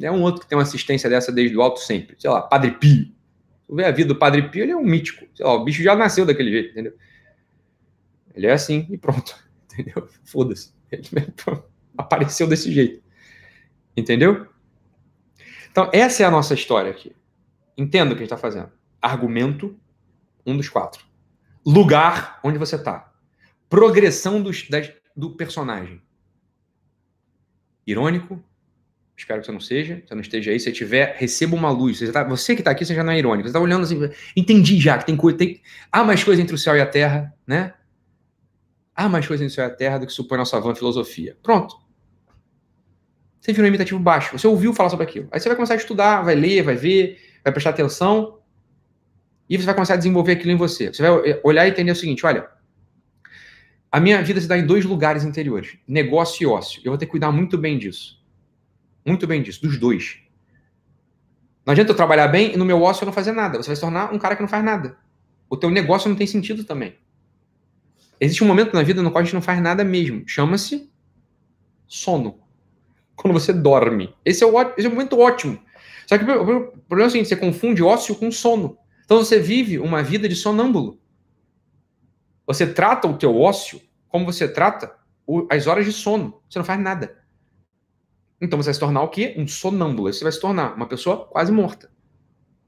É um outro que tem uma assistência dessa desde o alto sempre. Sei lá, Padre Pio. Tu vê a vida do Padre Pio, ele é um mítico. Sei lá, o bicho já nasceu daquele jeito, entendeu? Ele é assim e pronto. Entendeu? Foda-se. Ele apareceu desse jeito. Entendeu? Então, essa é a nossa história aqui. Entenda o que a gente está fazendo. Argumento, um dos quatro. Lugar onde você está. Progressão dos, das, do personagem. Irônico? Espero que você não seja. Você não esteja aí. Se tiver, receba uma luz. Você, tá, você que está aqui, você já não é irônico. Você está olhando assim. Entendi já que tem coisa. Tem, há mais coisa entre o céu e a terra, né? Há mais coisas no seu e terra do que supõe nossa vã filosofia. Pronto. Você virou um imitativo baixo. Você ouviu falar sobre aquilo. Aí você vai começar a estudar, vai ler, vai ver, vai prestar atenção. E você vai começar a desenvolver aquilo em você. Você vai olhar e entender o seguinte: olha, a minha vida se dá em dois lugares interiores: negócio e ócio. Eu vou ter que cuidar muito bem disso. Muito bem disso, dos dois. Não adianta eu trabalhar bem e no meu ócio eu não fazer nada. Você vai se tornar um cara que não faz nada. O teu negócio não tem sentido também. Existe um momento na vida no qual a gente não faz nada mesmo. Chama-se sono. Quando você dorme. Esse é o, esse é o momento ótimo. Só que o problema é o seguinte: você confunde ócio com sono. Então você vive uma vida de sonâmbulo. Você trata o teu ócio como você trata as horas de sono. Você não faz nada. Então você vai se tornar o quê? Um sonâmbulo. Você vai se tornar uma pessoa quase morta.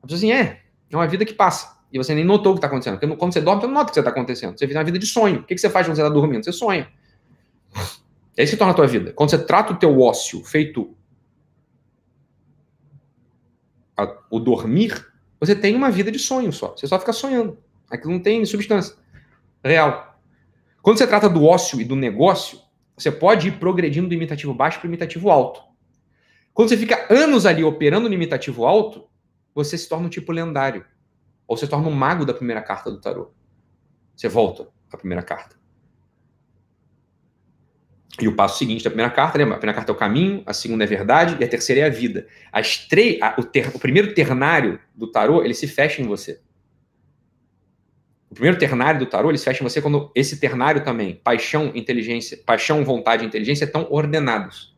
A pessoa assim, é, é uma vida que passa. E você nem notou o que está acontecendo. Porque quando você dorme, você não nota o que está acontecendo. Você vive uma vida de sonho. O que você faz quando você está dormindo? Você sonha. É isso que torna a tua vida. Quando você trata o teu ócio feito a, o dormir, você tem uma vida de sonho só. Você só fica sonhando. Aquilo não tem substância real. Quando você trata do ócio e do negócio, você pode ir progredindo do imitativo baixo para o imitativo alto. Quando você fica anos ali operando no imitativo alto, você se torna um tipo lendário. Ou você torna um mago da primeira carta do tarô. Você volta à primeira carta. E o passo seguinte da primeira carta, lembra? A primeira carta é o caminho, a segunda é a verdade e a terceira é a vida. As três, a, o, ter, o, primeiro ternário do tarô, ele se fecha em você. O primeiro ternário do tarô, ele se fecha em você quando esse ternário também, paixão, inteligência, paixão, vontade e inteligência estão ordenados.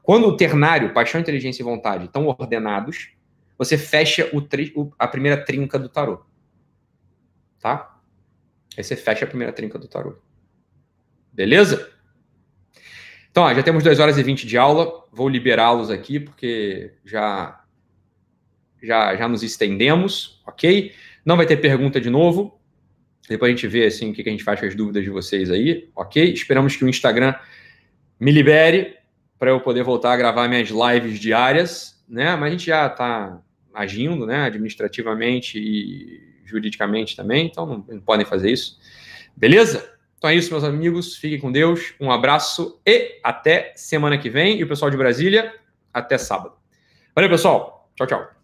Quando o ternário, paixão, inteligência e vontade estão ordenados, você fecha o tri, o, a primeira trinca do tarô. Tá? Aí você fecha a primeira trinca do tarô. Beleza? Então, ó, já temos 2 horas e 20 de aula. Vou liberá-los aqui, porque já, já, já nos estendemos, ok? Não vai ter pergunta de novo. Depois a gente vê assim, o que a gente faz com as dúvidas de vocês aí, ok? Esperamos que o Instagram me libere para eu poder voltar a gravar minhas lives diárias, né? Mas a gente já está agindo, né, administrativamente e juridicamente também, então não, não podem fazer isso. Beleza? Então é isso, meus amigos. Fiquem com Deus. Um abraço e até semana que vem. E o pessoal de Brasília, até sábado. Valeu, pessoal. Tchau, tchau.